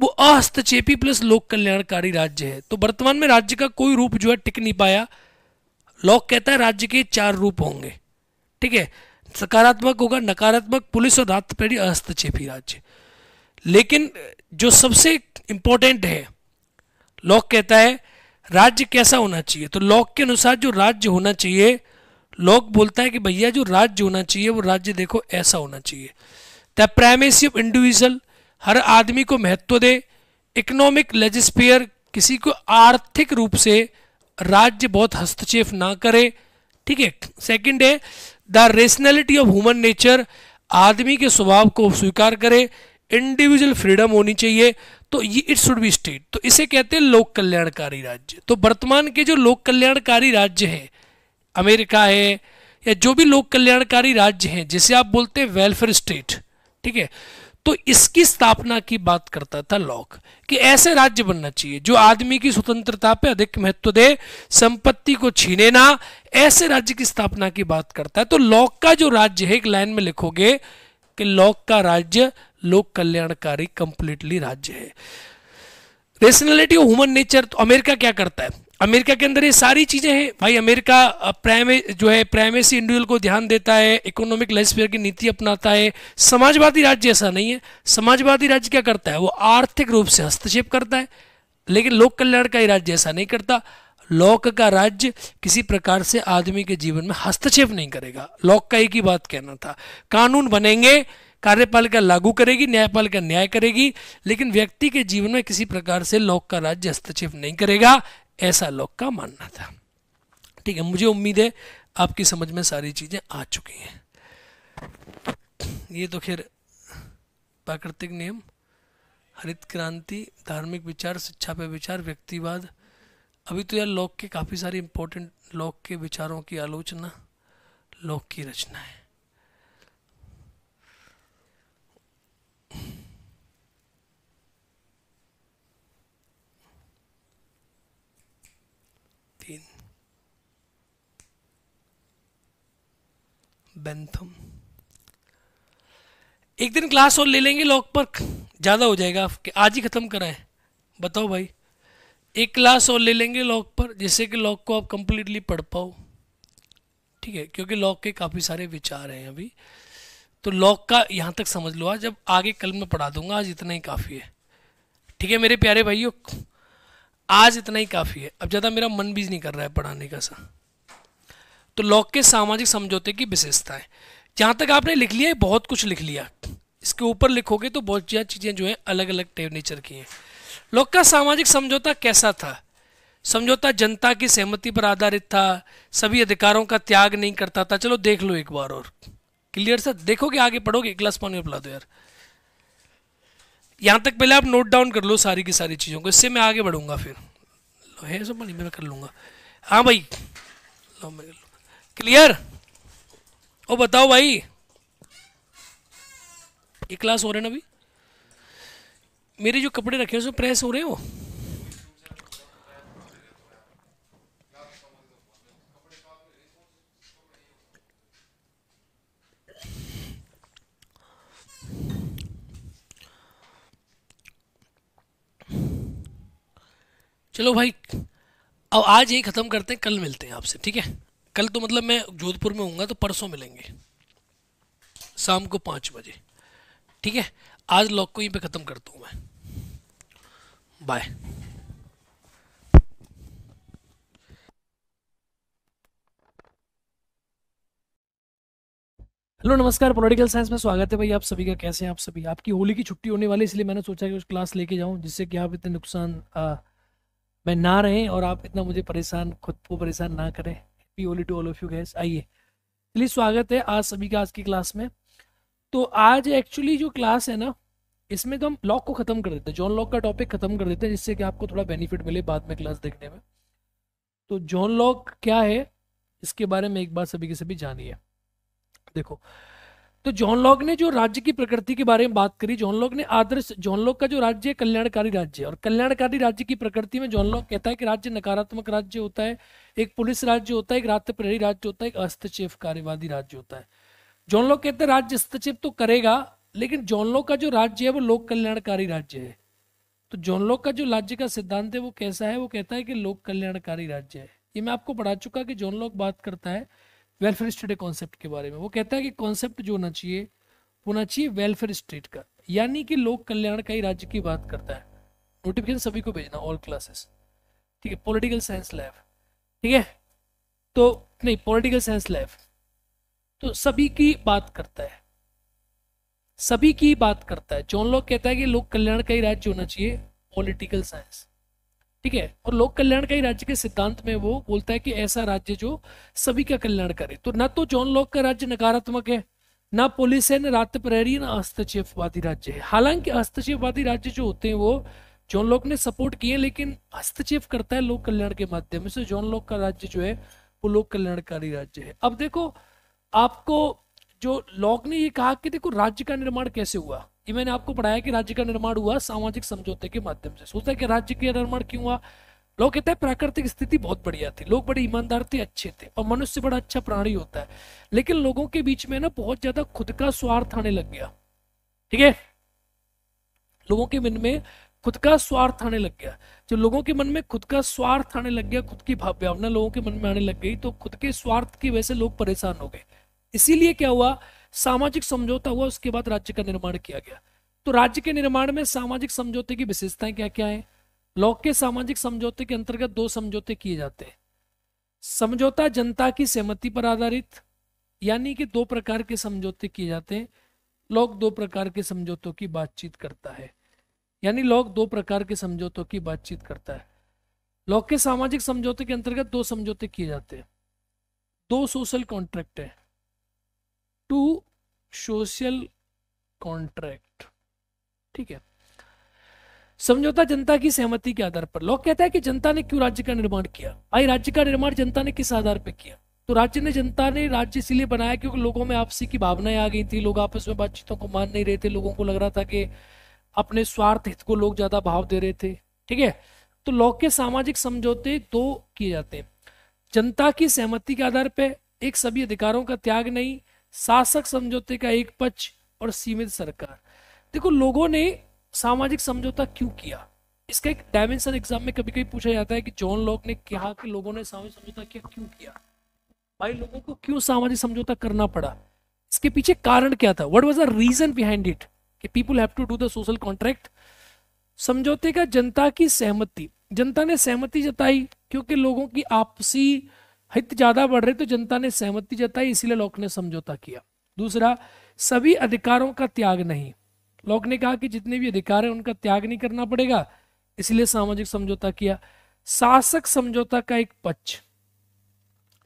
वो अहस्तक्षेपी प्लस लोक कल्याणकारी राज्य है तो वर्तमान में राज्य का कोई रूप जो है टिक नहीं पाया लोग कहता है राज्य के चार रूप होंगे ठीक है सकारात्मक होगा नकारात्मक पुलिस और राष्ट्रपति हस्तक्षेप ही राज्य लेकिन जो सबसे इंपॉर्टेंट है लॉक कहता है राज्य कैसा होना चाहिए तो लॉक के अनुसार जो राज्य होना चाहिए लॉक बोलता है कि भैया जो राज्य होना चाहिए वो राज्य देखो ऐसा होना चाहिए द प्राइमेसी ऑफ इंडिविजुअल हर आदमी को महत्व दे इकोनॉमिक लेजिस्पियर किसी को आर्थिक रूप से राज्य बहुत हस्तक्षेप ना करे ठीक है सेकंड है the rationality of human nature आदमी के स्वभाव को स्वीकार करे इंडिविजुअल फ्रीडम होनी चाहिए तो ये इट शुड बी स्टेट तो इसे कहते हैं लोक कल्याणकारी राज्य तो वर्तमान के जो लोक कल्याणकारी राज्य है अमेरिका है या जो भी लोक कल्याणकारी राज्य हैं जिसे आप बोलते हैं वेलफेयर स्टेट ठीक है तो इसकी स्थापना की बात करता था लॉक कि ऐसे राज्य बनना चाहिए जो आदमी की स्वतंत्रता पे अधिक महत्व दे संपत्ति को छीने ना ऐसे राज्य की स्थापना की बात करता है तो लॉक का जो राज्य है एक लाइन में लिखोगे कि लॉक का राज्य लोक कल्याणकारी कंप्लीटली राज्य है रेशनलिटी ऑफ ह्यूमन नेचर तो अमेरिका क्या करता है अमेरिका के अंदर ये सारी चीज़ें हैं भाई अमेरिका प्राइमे जो है प्राइमेसी इंडिविजुअल को ध्यान देता है इकोनॉमिक लेसफेयर की नीति अपनाता है समाजवादी राज्य ऐसा नहीं है समाजवादी राज्य क्या करता है वो आर्थिक रूप से हस्तक्षेप करता है लेकिन लोक कल्याण का राज्य ऐसा नहीं करता लॉक का राज्य किसी प्रकार से आदमी के जीवन में हस्तक्षेप नहीं करेगा लॉक का एक ही बात कहना था कानून बनेंगे कार्यपालिका लागू करेगी न्यायपालिका न्याय करेगी लेकिन व्यक्ति के जीवन में किसी प्रकार से लोक का राज्य हस्तक्षेप नहीं करेगा ऐसा लोग का मानना था ठीक है मुझे उम्मीद है आपकी समझ में सारी चीज़ें आ चुकी हैं ये तो खैर प्राकृतिक नियम हरित क्रांति धार्मिक विचार शिक्षा पे विचार व्यक्तिवाद अभी तो यार लोक के काफ़ी सारे इंपॉर्टेंट लोक के विचारों की आलोचना लोक की रचना है बेंथम एक दिन क्लास और ले लेंगे लॉक पर ज़्यादा हो जाएगा कि आज ही ख़त्म कराएं बताओ भाई एक क्लास और ले लेंगे लॉक पर जिससे कि लॉक को आप कंप्लीटली पढ़ पाओ ठीक है क्योंकि लॉक के काफ़ी सारे विचार हैं अभी तो लॉक का यहाँ तक समझ लो आज जब आगे कल मैं पढ़ा दूंगा आज इतना ही काफ़ी है ठीक है मेरे प्यारे भाइयों आज इतना ही काफ़ी है अब ज़्यादा मेरा मन भी नहीं कर रहा है पढ़ाने का सा तो लॉक के सामाजिक समझौते की विशेषता है जहां तक आपने लिख लिया है बहुत कुछ लिख लिया इसके ऊपर लिखोगे तो बहुत ज़्यादा चीज़ें जो है अलग अलग नेचर की हैं लॉक का सामाजिक समझौता कैसा था समझौता जनता की सहमति पर आधारित था सभी अधिकारों का त्याग नहीं करता था चलो देख लो एक बार और क्लियर सर देखोगे आगे पढ़ोगे क्लास पानी में पिला दो यार यहाँ तक पहले आप नोट डाउन कर लो सारी की सारी चीज़ों को इससे मैं आगे बढ़ूंगा फिर है सब पानी मैं कर लूंगा हाँ भाई लो मेरे क्लियर ओ बताओ भाई ये क्लास हो रहे ना अभी मेरे जो कपड़े रखे हैं उसमें प्रेस हो रहे हो चलो भाई अब आज यही ख़त्म करते हैं कल मिलते हैं आपसे ठीक है कल तो मतलब मैं जोधपुर में हूँगा तो परसों मिलेंगे शाम को पाँच बजे ठीक है आज लॉक को यहीं पे ख़त्म करता हूँ मैं बाय हेलो नमस्कार पॉलिटिकल साइंस में स्वागत है भाई आप सभी का कैसे हैं आप सभी आपकी होली की छुट्टी होने वाली इसलिए मैंने सोचा कि उस क्लास लेके जाऊं जिससे कि आप इतने नुकसान आ, में ना रहें और आप इतना मुझे परेशान खुद को परेशान ना करें happy Holi to all of you guys आइए प्लीज स्वागत है आज सभी का आज की क्लास में तो आज एक्चुअली जो क्लास है ना इसमें तो हम लॉक को खत्म कर देते हैं जॉन लॉक का टॉपिक खत्म कर देते हैं जिससे कि आपको थोड़ा बेनिफिट मिले बाद में क्लास देखने में तो जॉन लॉक क्या है इसके बारे में एक बार सभी के सभी जानिए देखो तो जॉन लॉग ने जो राज्य की प्रकृति के बारे में बात करी जॉन लॉग ने आदर्श जॉन लॉग का जो राज्य है कल्याणकारी राज्य है और कल्याणकारी राज्य की प्रकृति में जॉन लॉग कहता है कि राज्य नकारात्मक राज्य होता है एक पुलिस राज्य होता है एक रात प्रेरी राज्य होता है एक हस्तक्षेप कार्यवादी राज्य होता है जॉन लॉग कहते हैं राज्य हस्तक्षेप तो करेगा लेकिन जॉन लॉग का जो राज्य है वो लोक कल्याणकारी राज्य है तो जॉन लॉग का जो राज्य का सिद्धांत है वो कैसा है वो कहता है कि लोक कल्याणकारी राज्य है ये मैं आपको पढ़ा चुका कि जॉन लॉग बात करता है वेलफेयर स्टेट कॉन्सेप्ट के बारे में वो कहता है कि कॉन्सेप्ट जो होना चाहिए वो होना चाहिए वेलफेयर स्टेट का यानी कि लोक कल्याण का ही राज्य की बात करता है नोटिफिकेशन सभी को भेजना ऑल क्लासेस ठीक है पॉलिटिकल साइंस लैब ठीक है तो नहीं पॉलिटिकल साइंस लैब तो सभी की बात करता है सभी की बात करता है जॉन लॉक कहता है कि लोक कल्याण का ही राज्य होना चाहिए पॉलिटिकल साइंस ठीक है और लोक कल्याणकारी राज्य के सिद्धांत में वो बोलता है कि ऐसा राज्य जो सभी का कल्याण करे तो ना तो जॉन लॉक का राज्य नकारात्मक है ना पुलिस है ना रात प्रहरी ना हस्तक्षेपवादी राज्य है हालांकि हस्तक्षेपवादी राज्य जो होते हैं वो जॉन लॉक ने सपोर्ट किए लेकिन हस्तक्षेप करता है लोक कल्याण के माध्यम से जॉन लॉक का राज्य जो है वो लोक कल्याणकारी राज्य है अब देखो आपको जो लॉक ने ये कहा कि देखो राज्य का निर्माण कैसे हुआ ये मैंने आपको पढ़ाया कि राज्य का निर्माण हुआ सामाजिक समझौते के माध्यम से है कि राज्य का निर्माण क्यों हुआ लोग कहते हैं प्राकृतिक स्थिति बहुत बढ़िया थी लोग बड़े ईमानदार थे अच्छे थे और मनुष्य बड़ा अच्छा प्राणी होता है लेकिन लोगों के बीच में ना बहुत ज्यादा खुद का स्वार्थ आने लग गया ठीक है लोगों के मन में खुद का स्वार्थ आने लग गया जो लोगों के मन में खुद का स्वार्थ आने लग गया खुद की भाव भावना लोगों के मन में आने लग गई तो खुद के स्वार्थ की वजह से लोग परेशान हो गए इसीलिए क्या हुआ सामाजिक समझौता हुआ उसके बाद राज्य का निर्माण किया गया तो राज्य के निर्माण में सामाजिक समझौते की विशेषताएं क्या क्या है लोक के सामाजिक समझौते के अंतर्गत दो समझौते किए जाते हैं समझौता जनता की सहमति पर आधारित यानी कि दो प्रकार के समझौते किए जाते हैं लोग दो प्रकार के समझौतों की बातचीत करता है यानी लोग दो प्रकार के समझौतों की बातचीत करता है लोक के सामाजिक समझौते के अंतर्गत दो समझौते किए जाते हैं दो सोशल कॉन्ट्रैक्ट है टू सोशल कॉन्ट्रैक्ट ठीक है समझौता जनता की सहमति के आधार पर लोग कहता है कि जनता ने क्यों राज्य का निर्माण किया आई राज्य का निर्माण जनता ने किस आधार पर किया तो राज्य ने जनता ने राज्य इसलिए बनाया क्योंकि लोगों में आपसी की भावनाएं आ गई थी लोग आपस में बातचीतों को मान नहीं रहे थे लोगों को लग रहा था कि अपने स्वार्थ हित को लोग ज्यादा भाव दे रहे थे ठीक है तो लोग के सामाजिक समझौते दो किए जाते हैं जनता की सहमति के आधार पर एक सभी अधिकारों का त्याग नहीं शासक समझौते का एक पक्ष और सीमित सरकार देखो लोगों ने सामाजिक समझौता क्यों किया इसका एक डायमेंशन एग्जाम में कभी कभी पूछा जाता है कि जॉन लॉक ने कहा कि लोगों ने सामाजिक समझौता किया क्यों किया भाई लोगों को क्यों सामाजिक समझौता करना पड़ा इसके पीछे कारण क्या था what was the reason behind it कि people have to do the social contract समझौते का जनता की सहमति जनता ने सहमति जताई क्योंकि लोगों की आपसी हित ज्यादा बढ़ रहे तो जनता ने सहमति जताई इसीलिए लोक ने समझौता किया दूसरा सभी अधिकारों का त्याग नहीं लोक ने कहा कि जितने भी अधिकार हैं उनका त्याग नहीं करना पड़ेगा इसलिए सामाजिक समझौता किया शासक समझौता का एक पक्ष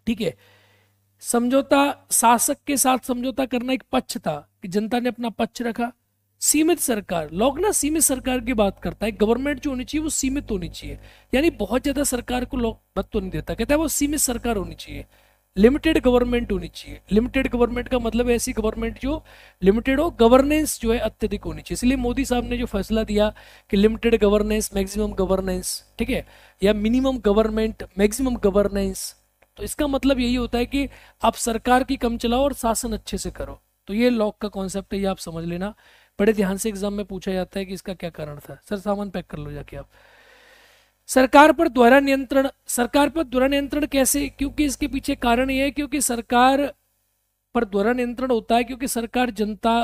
ठीक है समझौता शासक के साथ समझौता करना एक पक्ष था कि जनता ने अपना पक्ष रखा सीमित सरकार ना सीमित सरकार की बात करता है गवर्नमेंट जो होनी चाहिए वो सीमित होनी चाहिए यानी बहुत ज्यादा सरकार को लोग मत तो नहीं देता कहता है वो सीमित सरकार होनी चाहिए लिमिटेड गवर्नमेंट होनी चाहिए लिमिटेड गवर्नमेंट का मतलब ऐसी गवर्नमेंट जो लिमिटेड हो गवर्नेंस जो है अत्यधिक होनी चाहिए इसलिए मोदी साहब ने जो फैसला दिया कि लिमिटेड गवर्नेंस मैक्सिमम गवर्नेंस ठीक है या मिनिमम गवर्नमेंट मैक्सिमम गवर्नेंस तो इसका मतलब यही होता है कि आप सरकार की कम चलाओ और शासन अच्छे से करो तो ये लॉक का कॉन्सेप्ट है ये आप समझ लेना बड़े ध्यान से एग्जाम में पूछा जाता है कि इसका क्या कारण था सर सामान पैक कर लो जाके आप सरकार पर द्वारा नियंत्रण सरकार पर द्वारा नियंत्रण कैसे क्योंकि इसके पीछे कारण यह है क्योंकि सरकार पर द्वारा नियंत्रण होता है क्योंकि सरकार जनता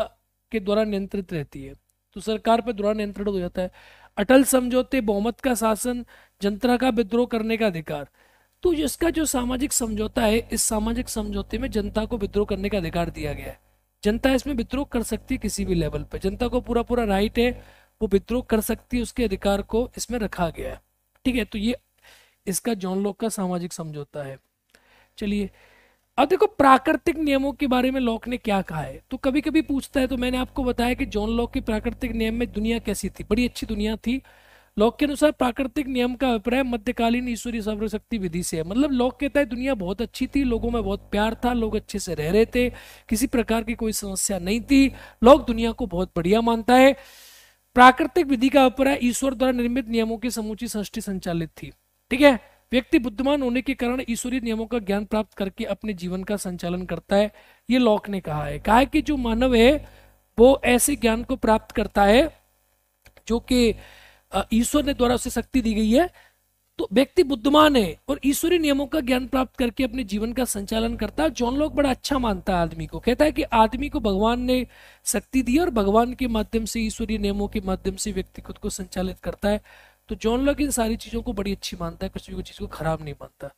के द्वारा नियंत्रित रहती है तो सरकार पर द्वारा नियंत्रण हो जाता है अटल समझौते बहुमत का शासन जनता का विद्रोह करने का अधिकार तो इसका जो सामाजिक समझौता है इस सामाजिक समझौते में जनता को विद्रोह करने का अधिकार दिया गया है जनता इसमें विद्रोह कर सकती है किसी भी लेवल पर जनता को पूरा पूरा राइट है वो विद्रोह कर सकती है उसके अधिकार को इसमें रखा गया है ठीक है तो ये इसका जॉन लॉक का सामाजिक समझौता है चलिए अब देखो प्राकृतिक नियमों के बारे में लॉक ने क्या कहा है तो कभी कभी पूछता है तो मैंने आपको बताया कि जॉन लॉक के प्राकृतिक नियम में दुनिया कैसी थी बड़ी अच्छी दुनिया थी लोक के अनुसार प्राकृतिक नियम का अभिप्राय मध्यकालीन ईश्वरीय सर्वशक्ति विधि से है मतलब लोक कहता है दुनिया बहुत अच्छी थी लोगों में बहुत प्यार था लोग अच्छे से रह रहे थे किसी प्रकार की कोई समस्या नहीं थी लॉक दुनिया को बहुत बढ़िया मानता है प्राकृतिक विधि का अभिप्राय ईश्वर द्वारा निर्मित नियमों की समूची सृष्टि संचालित थी ठीक है व्यक्ति बुद्धिमान होने के कारण ईश्वरीय नियमों का ज्ञान प्राप्त करके अपने जीवन का संचालन करता है ये लॉक ने कहा है कहा है कि जो मानव है वो ऐसे ज्ञान को प्राप्त करता है जो कि ईश्वर ने द्वारा उसे शक्ति दी गई है तो व्यक्ति बुद्धिमान है और ईश्वरीय नियमों का ज्ञान प्राप्त करके अपने जीवन का संचालन करता है जॉन लोग बड़ा अच्छा मानता है आदमी को कहता है कि आदमी को भगवान ने शक्ति दी और भगवान के माध्यम से ईश्वरीय नियमों के माध्यम से व्यक्ति खुद को संचालित करता है तो जॉन लोग इन सारी चीज़ों को बड़ी अच्छी मानता है किसी भी चीज़ को खराब नहीं मानता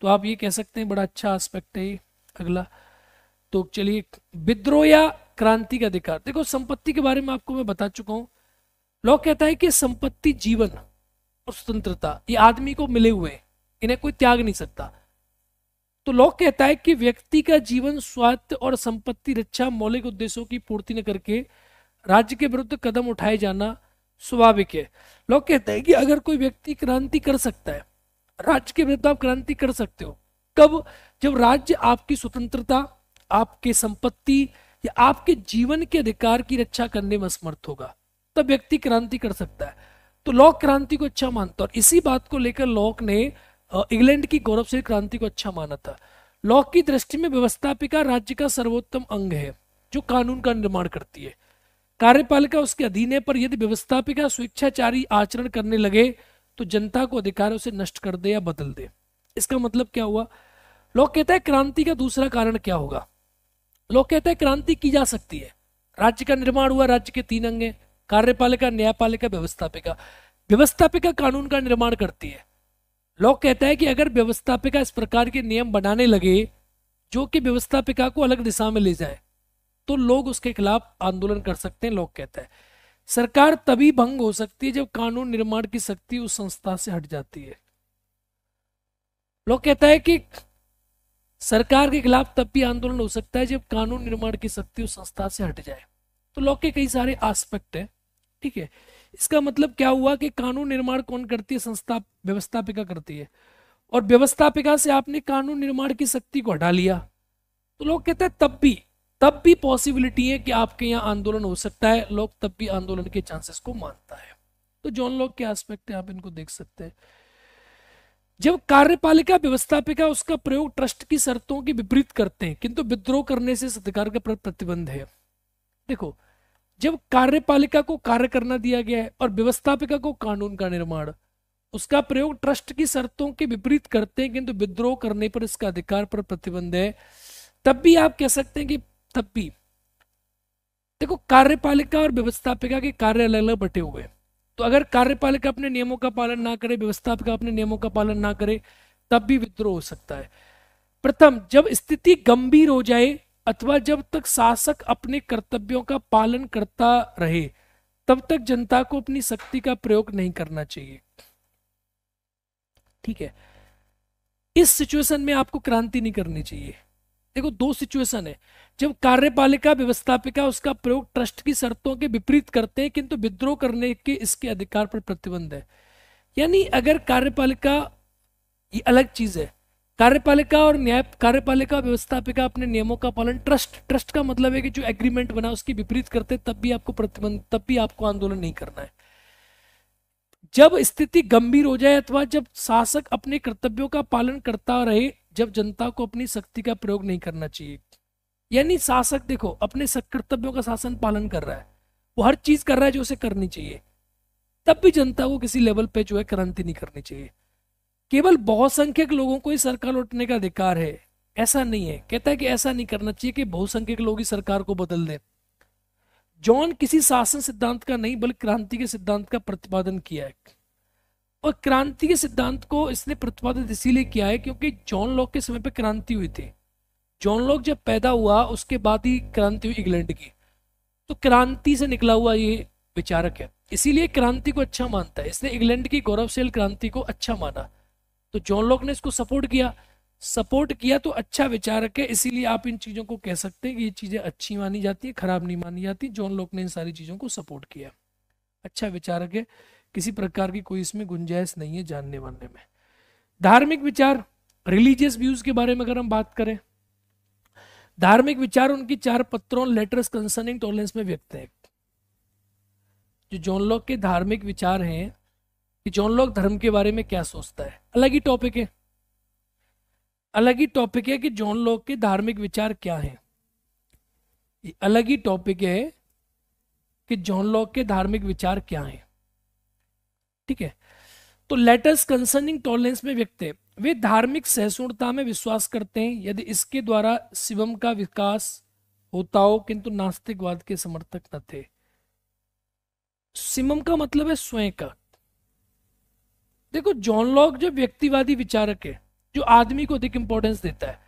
तो आप ये कह सकते हैं बड़ा अच्छा आस्पेक्ट है ये अगला तो चलिए विद्रोह या क्रांति का अधिकार देखो संपत्ति के बारे में आपको मैं बता चुका हूँ लॉ कहता है कि संपत्ति जीवन और स्वतंत्रता ये आदमी को मिले हुए इन्हें कोई त्याग नहीं सकता तो लॉ कहता है कि व्यक्ति का जीवन स्वास्थ्य और संपत्ति रक्षा मौलिक उद्देश्यों की पूर्ति न करके राज्य के विरुद्ध कदम उठाए जाना स्वाभाविक है लोग कहते हैं कि अगर कोई व्यक्ति क्रांति कर सकता है राज्य के विरुद्ध आप क्रांति कर सकते हो कब जब राज्य आपकी स्वतंत्रता आपके संपत्ति या आपके जीवन के अधिकार की रक्षा करने में असमर्थ होगा तब व्यक्ति क्रांति कर सकता है तो लॉक क्रांति को अच्छा मानता और इसी बात को लेकर लॉक ने इंग्लैंड की गौरवशील क्रांति को अच्छा माना था लॉक की दृष्टि में व्यवस्थापिका राज्य का सर्वोत्तम अंग है जो कानून का निर्माण करती है कार्यपालिका उसके अधीन है पर यदि व्यवस्थापिका स्वेच्छाचारी आचरण करने लगे तो जनता को अधिकार उसे नष्ट कर दे या बदल दे इसका मतलब क्या हुआ लोग कहता है क्रांति का दूसरा कारण क्या होगा लोग कहते हैं क्रांति की जा सकती है राज्य का निर्माण हुआ राज्य के तीन अंग हैं कार्यपालिका न्यायपालिका व्यवस्थापिका व्यवस्थापिका कानून का निर्माण करती है लॉ कहता है कि अगर व्यवस्थापिका इस प्रकार के नियम बनाने लगे जो कि व्यवस्थापिका को अलग दिशा में ले जाए तो लोग उसके खिलाफ आंदोलन कर सकते हैं लोग कहता है सरकार तभी भंग हो सकती है जब कानून निर्माण की शक्ति उस संस्था से हट जाती है लोग कहता है कि सरकार के खिलाफ तब भी आंदोलन हो सकता है जब कानून निर्माण की शक्ति उस संस्था से हट जाए तो लॉ के कई सारे आस्पेक्ट है ठीक है इसका मतलब क्या हुआ कि कानून निर्माण कौन करती है संस्था व्यवस्थापिका करती है और व्यवस्थापिका से आपने कानून निर्माण की शक्ति को हटा लिया तो लोग कहते हैं तब भी तब भी पॉसिबिलिटी है कि आपके यहाँ आंदोलन हो सकता है लोग तब भी आंदोलन के चांसेस को मानता है तो जॉन लॉक के आस्पेक्ट है आप इनको देख सकते हैं जब कार्यपालिका व्यवस्थापिका उसका प्रयोग ट्रस्ट की शर्तों के विपरीत करते हैं किंतु विद्रोह करने से सत्कार का प्रतिबंध है देखो जब कार्यपालिका को कार्य करना दिया गया है और व्यवस्थापिका को कानून का निर्माण उसका प्रयोग ट्रस्ट की शर्तों के विपरीत करते हैं किंतु विद्रोह करने पर इसका अधिकार पर प्रतिबंध है तब भी आप कह सकते हैं कि तब भी देखो कार्यपालिका और व्यवस्थापिका के कार्य अलग अलग बटे हुए तो अगर कार्यपालिका अपने नियमों का पालन ना करे व्यवस्थापिका अपने नियमों का पालन ना करे तब भी विद्रोह हो सकता है प्रथम जब स्थिति गंभीर हो जाए अथवा जब तक शासक अपने कर्तव्यों का पालन करता रहे तब तक जनता को अपनी शक्ति का प्रयोग नहीं करना चाहिए ठीक है इस सिचुएशन में आपको क्रांति नहीं करनी चाहिए देखो दो सिचुएशन है जब कार्यपालिका व्यवस्थापिका उसका प्रयोग ट्रस्ट की शर्तों के विपरीत करते हैं किंतु विद्रोह करने के इसके अधिकार पर प्रतिबंध है यानी अगर कार्यपालिका ये अलग चीज है कार्यपालिका और न्याय कार्यपालिका व्यवस्थापिका अपने नियमों का पालन ट्रस्ट ट्रस्ट का मतलब है कि जो एग्रीमेंट बना उसकी विपरीत करते तब भी आपको प्रतिबंध तब भी आपको आंदोलन नहीं करना है जब स्थिति गंभीर हो जाए अथवा जब शासक अपने कर्तव्यों का पालन करता रहे जब जनता को अपनी शक्ति का प्रयोग नहीं करना चाहिए यानी शासक देखो अपने कर्तव्यों का शासन पालन कर रहा है वो हर चीज कर रहा है जो उसे करनी चाहिए तब भी जनता को किसी लेवल पे जो है क्रांति नहीं करनी चाहिए केवल बहुसंख्यक लोगों को ही सरकार लौटने का अधिकार है ऐसा नहीं है कहता है कि ऐसा नहीं करना चाहिए कि बहुसंख्यक लोग ही सरकार को बदल दें जॉन किसी शासन सिद्धांत का नहीं बल्कि क्रांति के सिद्धांत का प्रतिपादन किया है और क्रांति के सिद्धांत को इसने प्रतिपादित इसीलिए किया है क्योंकि जॉन लॉक के समय पर क्रांति हुई थी जॉन लॉक जब पैदा हुआ उसके बाद ही क्रांति हुई इंग्लैंड की तो क्रांति से निकला हुआ ये विचारक है इसीलिए क्रांति को अच्छा मानता है इसने इंग्लैंड की गौरवशील क्रांति को अच्छा माना तो जॉन लॉक ने इसको सपोर्ट किया सपोर्ट किया तो अच्छा विचारक है इसीलिए आप इन चीज़ों को कह सकते हैं कि ये चीज़ें अच्छी मानी जाती है खराब नहीं मानी जाती जॉन लॉक ने इन सारी चीज़ों को सपोर्ट किया अच्छा विचार है किसी प्रकार की कोई इसमें गुंजाइश नहीं है जानने मानने में धार्मिक विचार रिलीजियस व्यूज के बारे में अगर हम बात करें धार्मिक विचार उनकी चार पत्रों लेटर्स कंसर्निंग टॉलरेंस में व्यक्त है जो जॉन लॉक के धार्मिक विचार हैं कि जॉन लॉक धर्म के बारे में क्या सोचता है अलग ही टॉपिक है अलग ही टॉपिक है कि जॉन लॉक के धार्मिक विचार क्या हैं अलग ही टॉपिक है कि जॉन लॉक के धार्मिक विचार क्या हैं ठीक है तो लेटर्स कंसर्निंग टॉलरेंस में व्यक्त है वे धार्मिक सहसूणता में विश्वास करते हैं यदि इसके द्वारा शिवम का विकास होता हो किंतु नास्तिकवाद के समर्थक न थे सिमम का मतलब है स्वयं का देखो जॉन लॉक जो व्यक्तिवादी विचारक है जो आदमी को अधिक इंपॉर्टेंस देता है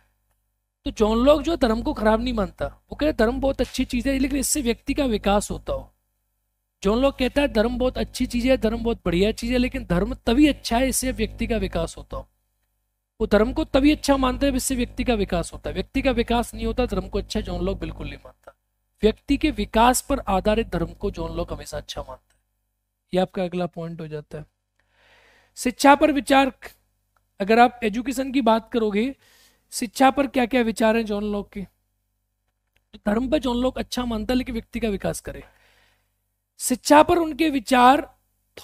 तो जॉन लॉक जो धर्म को खराब नहीं मानता वो कहते धर्म बहुत अच्छी चीज़ है लेकिन इससे व्यक्ति का विकास होता हो जॉन लॉक कहता है धर्म बहुत अच्छी चीज़ है धर्म बहुत बढ़िया चीज़ है लेकिन धर्म तभी अच्छा है इससे व्यक्ति का विकास होता हो वो धर्म को तभी अच्छा मानता है इससे व्यक्ति का विकास होता है व्यक्ति का विकास नहीं होता धर्म को अच्छा जॉन लॉक बिल्कुल नहीं मानता व्यक्ति के विकास पर आधारित धर्म को जॉन लॉक हमेशा अच्छा मानता है ये आपका अगला पॉइंट हो जाता है शिक्षा पर विचार अगर आप एजुकेशन की बात करोगे शिक्षा पर क्या क्या विचार हैं जॉन लॉक के तो धर्म पर जॉन लॉक अच्छा मानता है लेकिन व्यक्ति का विकास करे शिक्षा पर उनके विचार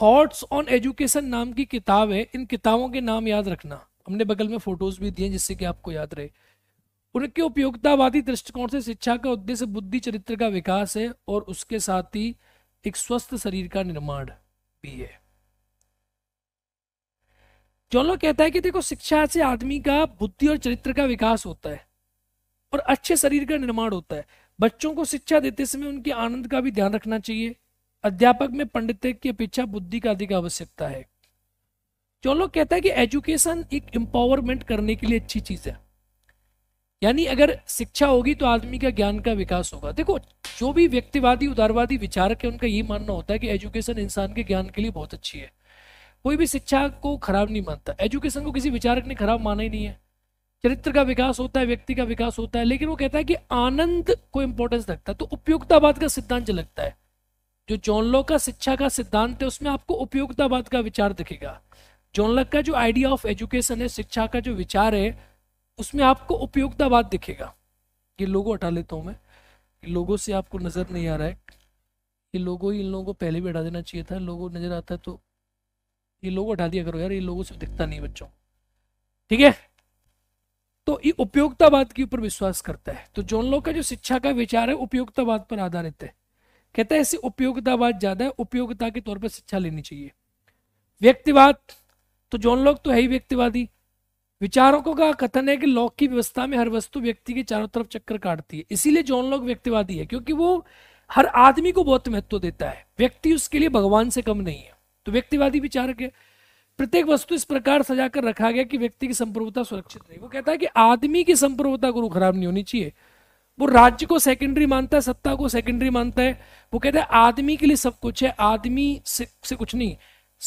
थॉट्स ऑन एजुकेशन नाम की किताब है इन किताबों के नाम याद रखना हमने बगल में फोटोज भी दिए जिससे कि आपको याद रहे उनके उपयोगितावादी दृष्टिकोण से शिक्षा का उद्देश्य बुद्धि चरित्र का विकास है और उसके साथ ही एक स्वस्थ शरीर का निर्माण भी है लॉक कहता है कि देखो शिक्षा से आदमी का बुद्धि और चरित्र का विकास होता है और अच्छे शरीर का निर्माण होता है बच्चों को शिक्षा देते समय उनके आनंद का भी ध्यान रखना चाहिए अध्यापक में पंडित की अपेक्षा बुद्धि का अधिक आवश्यकता है चोलो कहता है कि एजुकेशन एक एम्पावरमेंट करने के लिए अच्छी चीज है यानी अगर शिक्षा होगी तो आदमी का ज्ञान का विकास होगा देखो जो भी व्यक्तिवादी उदारवादी विचारक है उनका ये मानना होता है कि एजुकेशन इंसान के ज्ञान के लिए बहुत अच्छी है कोई भी शिक्षा को खराब नहीं मानता एजुकेशन को किसी विचारक ने खराब माना ही नहीं है चरित्र का विकास होता है व्यक्ति का विकास होता है लेकिन वो कहता है कि आनंद को इंपॉर्टेंस रखता है तो उपयोगितावाद का सिद्धांत लगता है जो जॉनलो का शिक्षा का सिद्धांत है उसमें आपको उपयोगितावाद का विचार दिखेगा जॉनलक का जो आइडिया ऑफ एजुकेशन है शिक्षा का जो विचार है उसमें आपको उपयोगितावाद दिखेगा ये लोगो हटा लेता हूँ मैं लोगों से आपको नज़र नहीं आ रहा है ये लोगो इन लोगों को पहले भी हटा देना चाहिए था लोगो नज़र आता है तो ये लोग हटा दिया करो यार ये लोगों से दिखता नहीं बच्चों ठीक है तो ये उपयोगितावाद के ऊपर विश्वास करता है तो जोन लोग का जो शिक्षा का विचार है उपयोगितावाद पर आधारित है कहता है ऐसे उपयोगितावाद ज्यादा है उपयोगिता के तौर पर शिक्षा लेनी चाहिए व्यक्तिवाद तो जोन लोग तो है ही व्यक्तिवादी विचारकों का कथन है कि लोक की व्यवस्था में हर वस्तु व्यक्ति के चारों तरफ चक्कर काटती है इसीलिए जोन लोग व्यक्तिवादी है क्योंकि वो हर आदमी को बहुत महत्व देता है व्यक्ति उसके लिए भगवान से कम नहीं है तो व्यक्तिवादी विचारक है प्रत्येक वस्तु इस प्रकार सजा कर रखा गया कि व्यक्ति की संप्रभुता सुरक्षित रहे वो कहता है कि आदमी की संप्रभुता गुरु खराब नहीं होनी चाहिए वो राज्य को सेकेंडरी मानता है सत्ता को सेकेंडरी मानता है वो कहता है आदमी के लिए सब कुछ है आदमी से, से कुछ नहीं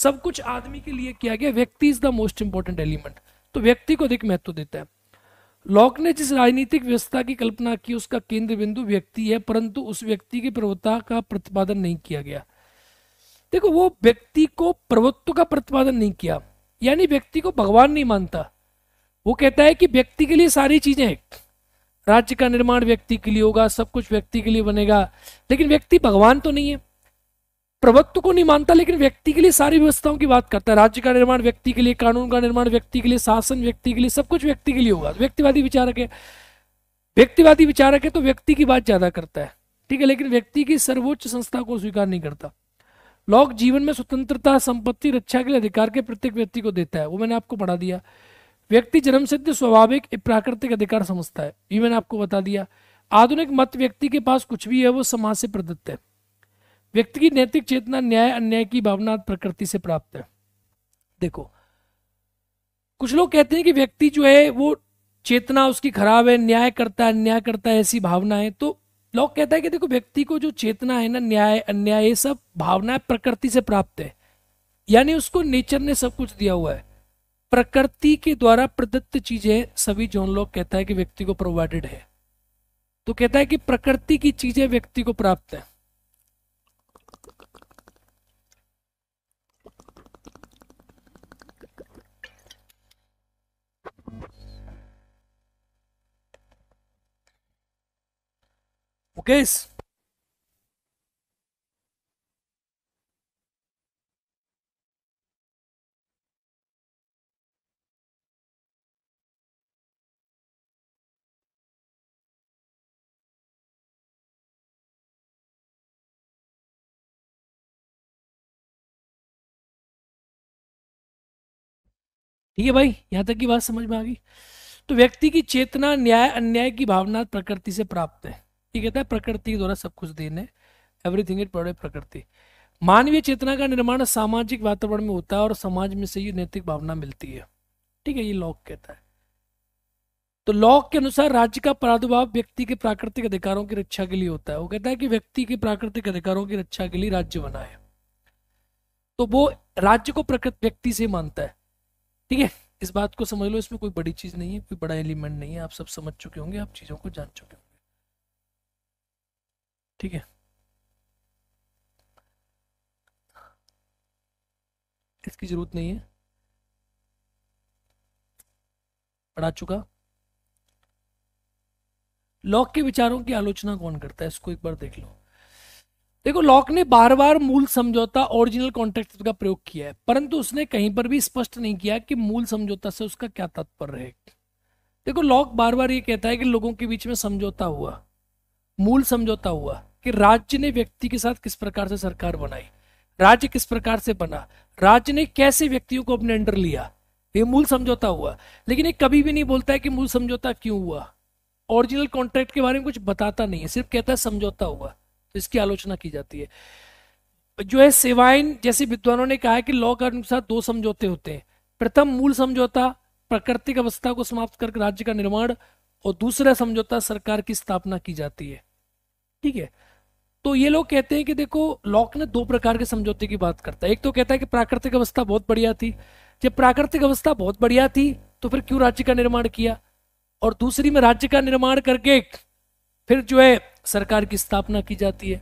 सब कुछ आदमी के लिए किया गया व्यक्ति is the most important element तो व्यक्ति को अधिक महत्व देता है लॉक ने जिस राजनीतिक व्यवस्था की कल्पना की उसका केंद्र बिंदु व्यक्ति है परंतु उस व्यक्ति की प्रभुता का प्रतिपादन नहीं किया गया देखो वो व्यक्ति को प्रभुत्व का प्रतिपादन नहीं किया यानी व्यक्ति को भगवान नहीं मानता वो कहता है कि व्यक्ति के लिए सारी चीजें हैं राज्य का निर्माण व्यक्ति के लिए होगा सब कुछ व्यक्ति के लिए बनेगा लेकिन व्यक्ति भगवान तो नहीं है प्रभुत्व को नहीं मानता लेकिन व्यक्ति के लिए सारी व्यवस्थाओं की बात करता है राज्य का निर्माण व्यक्ति के लिए कानून का निर्माण व्यक्ति के लिए शासन व्यक्ति के लिए सब कुछ व्यक्ति के लिए होगा व्यक्तिवादी विचारक है व्यक्तिवादी विचारक है तो व्यक्ति की बात ज्यादा करता है ठीक है लेकिन व्यक्ति की सर्वोच्च संस्था को स्वीकार नहीं करता लोक जीवन में स्वतंत्रता संपत्ति रक्षा के लिए अधिकार के प्रत्येक व्यक्ति को देता है वो मैंने आपको पढ़ा दिया व्यक्ति सिद्ध स्वाभाविक प्राकृतिक अधिकार समझता है ये मैंने आपको बता दिया आधुनिक मत व्यक्ति के पास कुछ भी है वो समाज से प्रदत्त है व्यक्ति की नैतिक चेतना न्याय अन्याय की भावना प्रकृति से प्राप्त है देखो कुछ लोग कहते हैं कि व्यक्ति जो है वो चेतना उसकी खराब है न्याय करता है अन्याय करता है ऐसी भावना है तो लोग कहता है कि देखो व्यक्ति को जो चेतना है ना न्याय अन्याय ये सब भावना प्रकृति से प्राप्त है यानी उसको नेचर ने सब कुछ दिया हुआ है प्रकृति के द्वारा प्रदत्त चीजें सभी जोन लोग कहता है कि व्यक्ति को प्रोवाइडेड है तो कहता है कि प्रकृति की चीजें व्यक्ति को प्राप्त है ओके ठीक है भाई यहाँ तक की बात समझ में आ गई तो व्यक्ति की चेतना न्याय अन्याय की भावना प्रकृति से प्राप्त है ये कहता है प्रकृति के द्वारा सब कुछ देन है एवरीथिंग इट प्रोडक्ट प्रकृति मानवीय चेतना का निर्माण सामाजिक वातावरण में होता है और समाज में से ये नैतिक भावना मिलती है ठीक है ये लॉक कहता है तो लॉक के अनुसार राज्य का प्रादुर्भाव व्यक्ति के प्राकृतिक अधिकारों की रक्षा के लिए होता है वो कहता है कि व्यक्ति के प्राकृतिक अधिकारों की रक्षा के लिए राज्य बना है तो वो राज्य को प्रकृति व्यक्ति से मानता है ठीक है इस बात को समझ लो इसमें कोई बड़ी चीज नहीं है कोई बड़ा एलिमेंट नहीं है आप सब समझ चुके होंगे आप चीजों को जान चुके होंगे ठीक है इसकी ज़रूरत नहीं है पढ़ा चुका लॉक के विचारों की आलोचना कौन करता है इसको एक बार देख लो देखो लॉक ने बार बार मूल समझौता ओरिजिनल कॉन्ट्रैक्ट का प्रयोग किया है परंतु उसने कहीं पर भी स्पष्ट नहीं किया कि मूल समझौता से उसका क्या तात्पर्य है देखो लॉक बार बार ये कहता है कि लोगों के बीच में समझौता हुआ मूल समझौता हुआ कि राज्य ने व्यक्ति के साथ किस प्रकार से सरकार बनाई राज्य किस प्रकार से बना राज्य ने कैसे व्यक्तियों को अपने अंडर लिया ये मूल समझौता हुआ लेकिन ये कभी भी नहीं बोलता है कि मूल समझौता क्यों हुआ ओरिजिनल कॉन्ट्रैक्ट के बारे में कुछ बताता नहीं है सिर्फ कहता है समझौता हुआ तो इसकी आलोचना की जाती है जो है सेवाइन जैसे विद्वानों ने कहा है कि लॉ के अनुसार दो समझौते होते हैं प्रथम मूल समझौता प्राकृतिक अवस्था को समाप्त करके राज्य का निर्माण और दूसरा समझौता सरकार की स्थापना की जाती है ठीक है तो ये लोग कहते हैं कि देखो लॉक ने दो प्रकार के समझौते की बात करता है एक तो कहता है कि प्राकृतिक अवस्था बहुत बढ़िया थी जब प्राकृतिक अवस्था बहुत बढ़िया थी तो फिर क्यों राज्य का निर्माण किया और दूसरी में राज्य का निर्माण करके फिर जो है सरकार की स्थापना की जाती है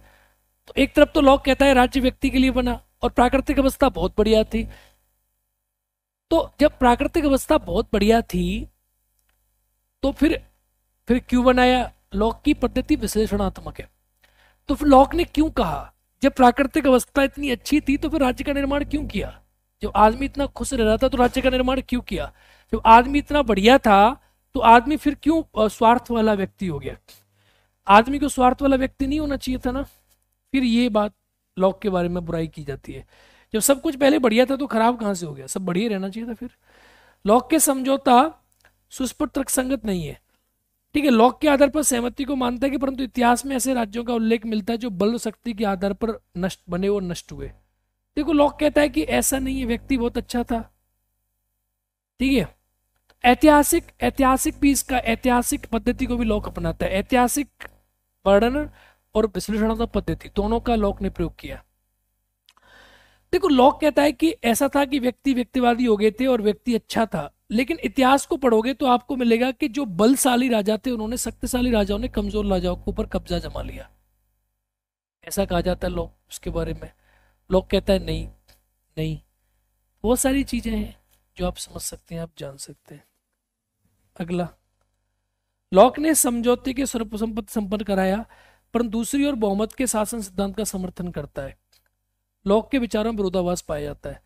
तो एक तरफ तो लॉक कहता है राज्य व्यक्ति के लिए बना और प्राकृतिक अवस्था बहुत बढ़िया थी तो जब प्राकृतिक अवस्था बहुत बढ़िया थी तो फिर फिर क्यों बनाया लॉक की पद्धति विश्लेषणात्मक है तो फिर लॉक ने क्यों कहा जब प्राकृतिक अवस्था इतनी अच्छी थी तो फिर राज्य का निर्माण क्यों किया जब आदमी इतना खुश रह रहा था तो राज्य का निर्माण क्यों किया जब आदमी इतना बढ़िया था तो आदमी फिर क्यों स्वार्थ वाला व्यक्ति हो गया आदमी को स्वार्थ वाला व्यक्ति नहीं होना चाहिए था ना फिर ये बात लॉक के बारे में बुराई की जाती है जब सब कुछ पहले बढ़िया था तो खराब कहाँ से हो गया सब बढ़िया रहना चाहिए था फिर लॉक के समझौता सुस्पट तर्क संगत नहीं है ठीक है लॉक के आधार पर सहमति को मानता है कि परंतु इतिहास में ऐसे राज्यों का उल्लेख मिलता है जो बल शक्ति के आधार पर नष्ट बने और नष्ट हुए देखो लॉक कहता है कि ऐसा नहीं है व्यक्ति बहुत अच्छा था ठीक है तो ऐतिहासिक ऐतिहासिक पीस का ऐतिहासिक पद्धति को भी लॉक अपनाता है ऐतिहासिक वर्णन और विश्लेषणात्मक पद्धति दोनों का लॉक ने प्रयोग किया देखो लॉक कहता है कि ऐसा था कि व्यक्ति व्यक्तिवादी हो गए थे और व्यक्ति अच्छा था लेकिन इतिहास को पढ़ोगे तो आपको मिलेगा कि जो बलशाली राजा थे उन्होंने शक्तिशाली राजाओं ने कमजोर राजाओं के ऊपर कब्जा जमा लिया ऐसा कहा जाता है लॉक उसके बारे में लॉक कहता है नहीं नहीं बहुत सारी चीजें हैं जो आप समझ सकते हैं आप जान सकते हैं अगला लॉक ने समझौते के सर्वसम्पत्ति संपन्न कराया पर दूसरी ओर बहुमत के शासन सिद्धांत का समर्थन करता है लॉक के विचारों में विरोधावास पाया जाता है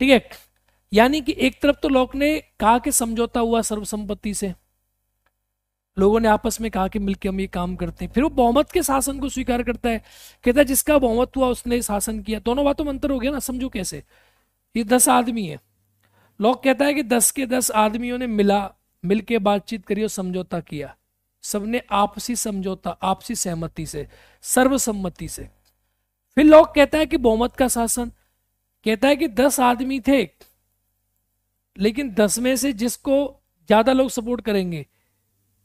ठीक है यानी कि एक तरफ तो लॉक ने कहा कि समझौता हुआ सर्वसम्पत्ति से लोगों ने आपस में कहा कि मिलकर हम ये काम करते हैं फिर वो बहुमत के शासन को स्वीकार करता है कहता है जिसका बहुमत हुआ उसने शासन किया दोनों बातों में अंतर हो गया ना समझो कैसे ये दस आदमी है लोग कहता है कि दस के दस आदमियों ने मिला मिल के बातचीत करी और समझौता किया सबने आपसी समझौता आपसी सहमति से सर्वसम्मति से फिर लोग कहता है कि बहुमत का शासन कहता है कि दस आदमी थे लेकिन दस में से जिसको ज्यादा लोग सपोर्ट करेंगे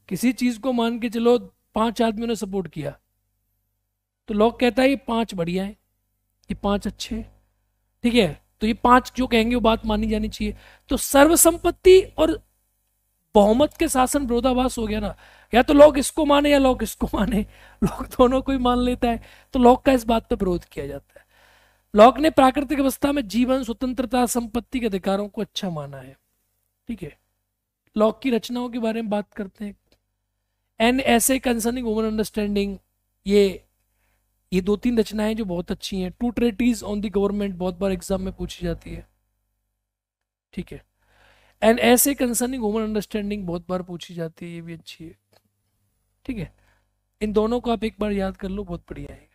किसी चीज को मान के चलो पांच आदमियों ने सपोर्ट किया तो लोग कहता है ये पांच बढ़िया है ये पांच अच्छे ठीक है तो ये पांच जो कहेंगे वो बात मानी जानी चाहिए तो सर्वसंपत्ति और बहुमत के शासन विरोधाभास हो गया ना या तो लोग इसको माने या लोग इसको माने लोग दोनों को ही मान लेता है तो लोग का इस बात पर विरोध किया जाता है लॉक ने प्राकृतिक अवस्था में जीवन स्वतंत्रता संपत्ति के अधिकारों को अच्छा माना है ठीक है लॉक की रचनाओं के बारे में बात करते हैं एंड ऐसे कंसर्निंग वुमन अंडरस्टैंडिंग ये ये दो तीन रचनाएं जो बहुत अच्छी हैं two treatises on the government बहुत बार एग्जाम में पूछी जाती है ठीक है एंड ऐसे कंसर्निंग वुमन अंडरस्टैंडिंग बहुत बार पूछी जाती है ये भी अच्छी है ठीक है इन दोनों को आप एक बार याद कर लो बहुत बढ़िया है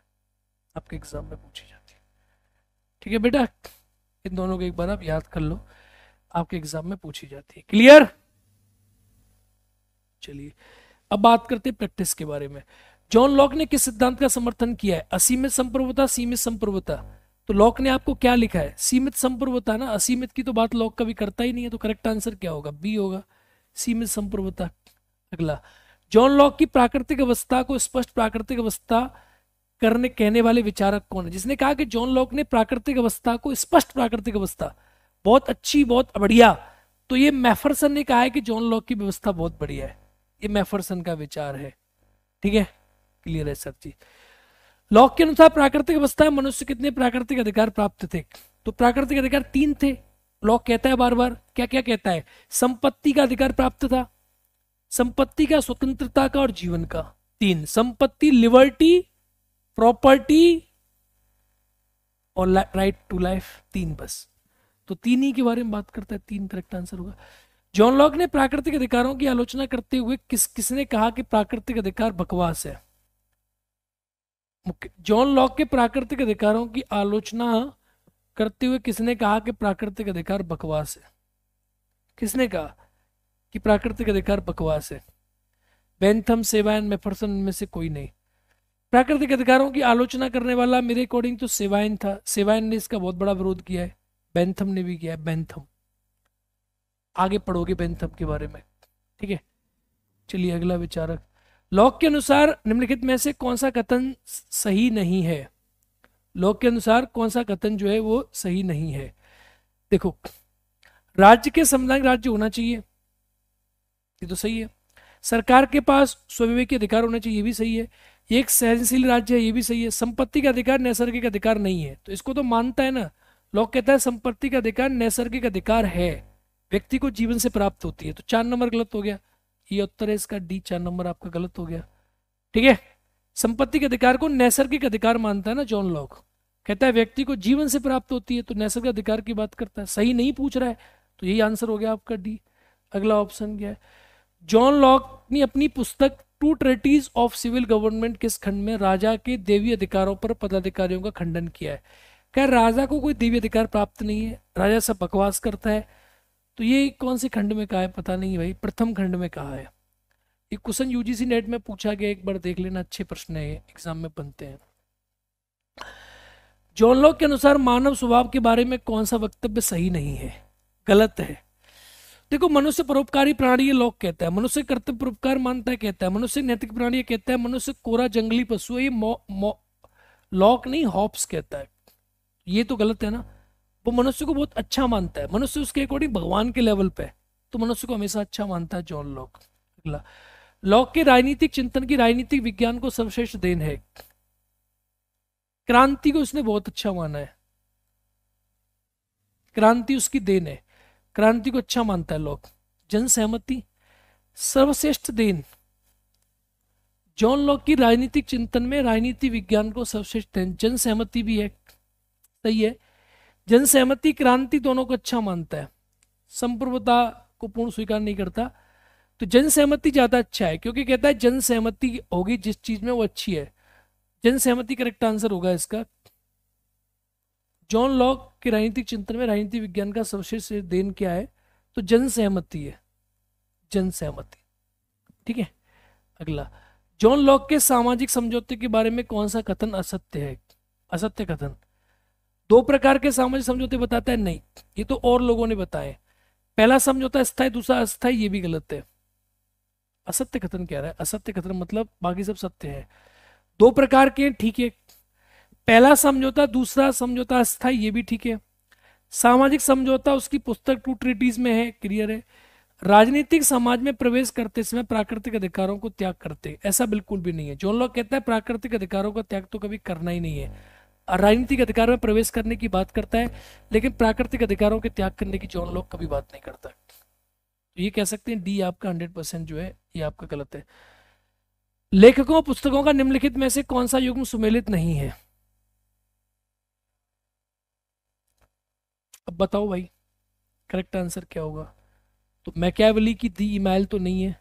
आपके एग्जाम में पूछी जाती है ठीक है बेटा इन दोनों को एक बार आप याद कर लो आपके एग्जाम में पूछी जाती है क्लियर चलिए अब बात करते हैं प्रैक्टिस के बारे में जॉन लॉक ने किस सिद्धांत का समर्थन किया है असीमित संप्रभुता सीमित संप्रभुता तो लॉक ने आपको क्या लिखा है सीमित संप्रभुता ना असीमित की तो बात लॉक कभी करता ही नहीं है तो करेक्ट आंसर क्या होगा बी होगा सीमित संप्रभुता अगला जॉन लॉक की प्राकृतिक अवस्था को स्पष्ट प्राकृतिक अवस्था करने कहने वाले विचारक कौन है जिसने कहा कि जॉन लॉक ने प्राकृतिक अवस्था को स्पष्ट प्राकृतिक अवस्था बहुत अच्छी बहुत बढ़िया तो ये मैफरसन ने कहा है कि जॉन लॉक की व्यवस्था बहुत बढ़िया है ये मैफरसन का विचार है ठीक है क्लियर है सब चीज लॉक के अनुसार प्राकृतिक अवस्था में मनुष्य कितने प्राकृतिक अधिकार प्राप्त थे तो प्राकृतिक अधिकार तीन थे लॉक कहता है बार बार क्या क्या कहता है संपत्ति का अधिकार प्राप्त था संपत्ति का स्वतंत्रता का और जीवन का तीन संपत्ति लिबर्टी प्रॉपर्टी और राइट टू लाइफ तीन बस तो तीन ही के बारे में बात करता है तीन करेक्ट आंसर होगा जॉन लॉक ने प्राकृतिक अधिकारों की आलोचना करते हुए किस किसने कहा कि प्राकृतिक अधिकार बकवास है जॉन लॉक के प्राकृतिक अधिकारों की आलोचना करते हुए किसने कहा कि प्राकृतिक अधिकार बकवास है किसने कहा कि प्राकृतिक अधिकार बकवास है बेंथम सेवायन मेफरसन में से कोई नहीं प्राकृतिक अधिकारों की आलोचना करने वाला मेरे अकॉर्डिंग तो सेवायन था सेवायन ने इसका बहुत बड़ा विरोध किया है बेंथम ने भी किया है बेंथम आगे पढ़ोगे बेंथम के बारे में ठीक है चलिए अगला विचारक लॉक के अनुसार निम्नलिखित में से कौन सा कथन सही नहीं है लॉक के अनुसार कौन सा कथन जो है वो सही नहीं है देखो राज्य के समलैंगिक राज्य होना चाहिए ये तो सही है सरकार के पास स्वविवेकी अधिकार होना चाहिए ये भी सही है ये एक सहनशील राज्य है ये भी सही है संपत्ति का अधिकार नैसर्गिक अधिकार नहीं है तो इसको तो मानता है ना लोग कहता है संपत्ति का अधिकार नैसर्गिक अधिकार है व्यक्ति को जीवन से प्राप्त होती है तो चार नंबर गलत हो गया ये उत्तर है इसका डी चार नंबर आपका गलत हो गया ठीक है संपत्ति के अधिकार को नैसर्गिक अधिकार मानता है ना जॉन लॉक कहता है व्यक्ति को जीवन से प्राप्त होती है तो नैसर्गिक अधिकार की बात करता है सही नहीं पूछ रहा है तो यही आंसर हो गया आपका डी अगला ऑप्शन क्या है जॉन लॉक ने अपनी पुस्तक two treatises of civil government किस खंड में राजा के देवी अधिकारों पर पदाधिकारियों का खंडन किया है क्या राजा को कोई देवी अधिकार प्राप्त नहीं है राजा सब बकवास करता है तो ये कौन से खंड में कहा है पता नहीं भाई प्रथम खंड में कहा है ये क्वेश्चन यूजीसी नेट में पूछा गया एक बार देख लेना अच्छे प्रश्न है एग्जाम में बनते हैं जॉन लॉक के अनुसार मानव स्वभाव के बारे में कौन सा वक्तव्य सही नहीं है गलत है देखो मनुष्य परोपकारी प्राणी ये लोग कहता है मनुष्य कर्तव्य परोपकार मानता है कहता है मनुष्य नैतिक प्राणी कहता है मनुष्य कोरा जंगली पशु है ये लॉक नहीं हॉप्स कहता है ये तो गलत है ना वो मनुष्य को बहुत अच्छा मानता है मनुष्य उसके अकॉर्डिंग भगवान के लेवल पे है तो मनुष्य को हमेशा अच्छा मानता है जॉन लॉक अगला लॉक के राजनीतिक चिंतन की राजनीतिक विज्ञान को सर्वश्रेष्ठ देन है क्रांति को उसने बहुत अच्छा माना है क्रांति उसकी देन है क्रांति को अच्छा मानता है लॉक जन सहमति सर्वश्रेष्ठ देन जॉन लॉक की राजनीतिक चिंतन में राजनीति विज्ञान को सर्वश्रेष्ठ देन जन सहमति भी है सही है जनसहमति क्रांति दोनों को अच्छा मानता है संप्रभुता को पूर्ण स्वीकार नहीं करता तो जनसहमति ज्यादा अच्छा है क्योंकि कहता है जनसहमति होगी जिस चीज में वो अच्छी है जनसहमति करेक्ट आंसर होगा इसका जॉन लॉक के राजनीतिक चिंतन में राजनीति विज्ञान का सर्वश्रेष्ठ देन क्या है तो जनसहमति है जनसहमति ठीक है अगला जॉन लॉक के सामाजिक समझौते के बारे में कौन सा कथन असत्य है असत्य कथन दो प्रकार के सामाजिक समझौते बताता है नहीं ये तो और लोगों ने बताए पहला समझौता स्थायी दूसरा अस्थायी ये भी गलत है असत्य कथन क्या रहा है असत्य कथन मतलब बाकी सब सत्य है दो प्रकार के ठीक है पहला समझौता दूसरा समझौता अस्थायी ये भी ठीक है सामाजिक समझौता उसकी पुस्तक टू ट्रिटीज में है क्लियर है राजनीतिक समाज में प्रवेश करते समय प्राकृतिक अधिकारों को त्याग करते ऐसा बिल्कुल भी नहीं है जो लोग कहते हैं प्राकृतिक अधिकारों का त्याग तो कभी करना ही नहीं है राजनीतिक अधिकार में प्रवेश करने की बात करता है लेकिन प्राकृतिक अधिकारों के त्याग करने की जॉन लोग कभी बात नहीं करता तो ये कह सकते हैं डी आपका हंड्रेड परसेंट जो है ये आपका गलत है लेखकों पुस्तकों का निम्नलिखित में से कौन सा युग्म सुमेलित नहीं है अब बताओ भाई करेक्ट आंसर क्या होगा तो मैकेवली की दी इमाइल तो नहीं है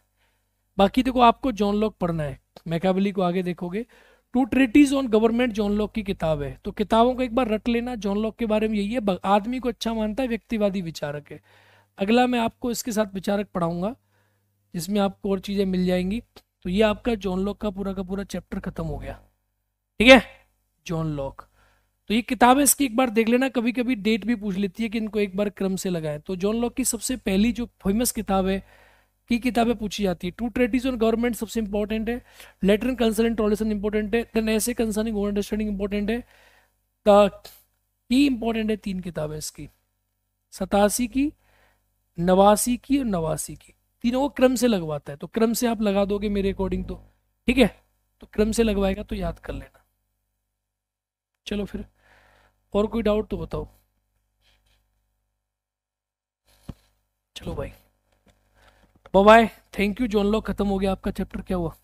बाकी देखो आपको जॉन लॉक पढ़ना है मैकेवली को आगे देखोगे two treatises on government John Locke की किताब है तो किताबों को एक बार रट लेना जॉन लॉक के बारे में यही है आदमी को अच्छा मानता है व्यक्तिवादी विचारक है अगला मैं आपको इसके साथ विचारक पढ़ाऊंगा जिसमें आपको और चीज़ें मिल जाएंगी तो ये आपका जॉन लॉक का पूरा का पूरा चैप्टर खत्म हो गया ठीक है जॉन लॉक तो ये किताब है इसकी एक बार देख लेना कभी कभी डेट भी पूछ लेती है कि इनको एक बार क्रम से लगाए तो जॉन लॉक की सबसे पहली जो फेमस किताब है की किताबें पूछी जाती है टू ट्रेडीज ऑन गवर्नमेंट सबसे इंपॉर्टेंट है letter and concern toleration important है then essay concerning over understanding important है की इंपॉर्टेंट है तीन किताबें इसकी सतासी की नवासी की और नवासी की तीनों को क्रम से लगवाता है तो क्रम से आप लगा दोगे मेरे अकॉर्डिंग तो ठीक है तो क्रम से लगवाएगा तो याद कर लेना चलो फिर और कोई डाउट तो बताओ चलो भाई bye thank you John Locke खत्म हो गया आपका चैप्टर क्या हुआ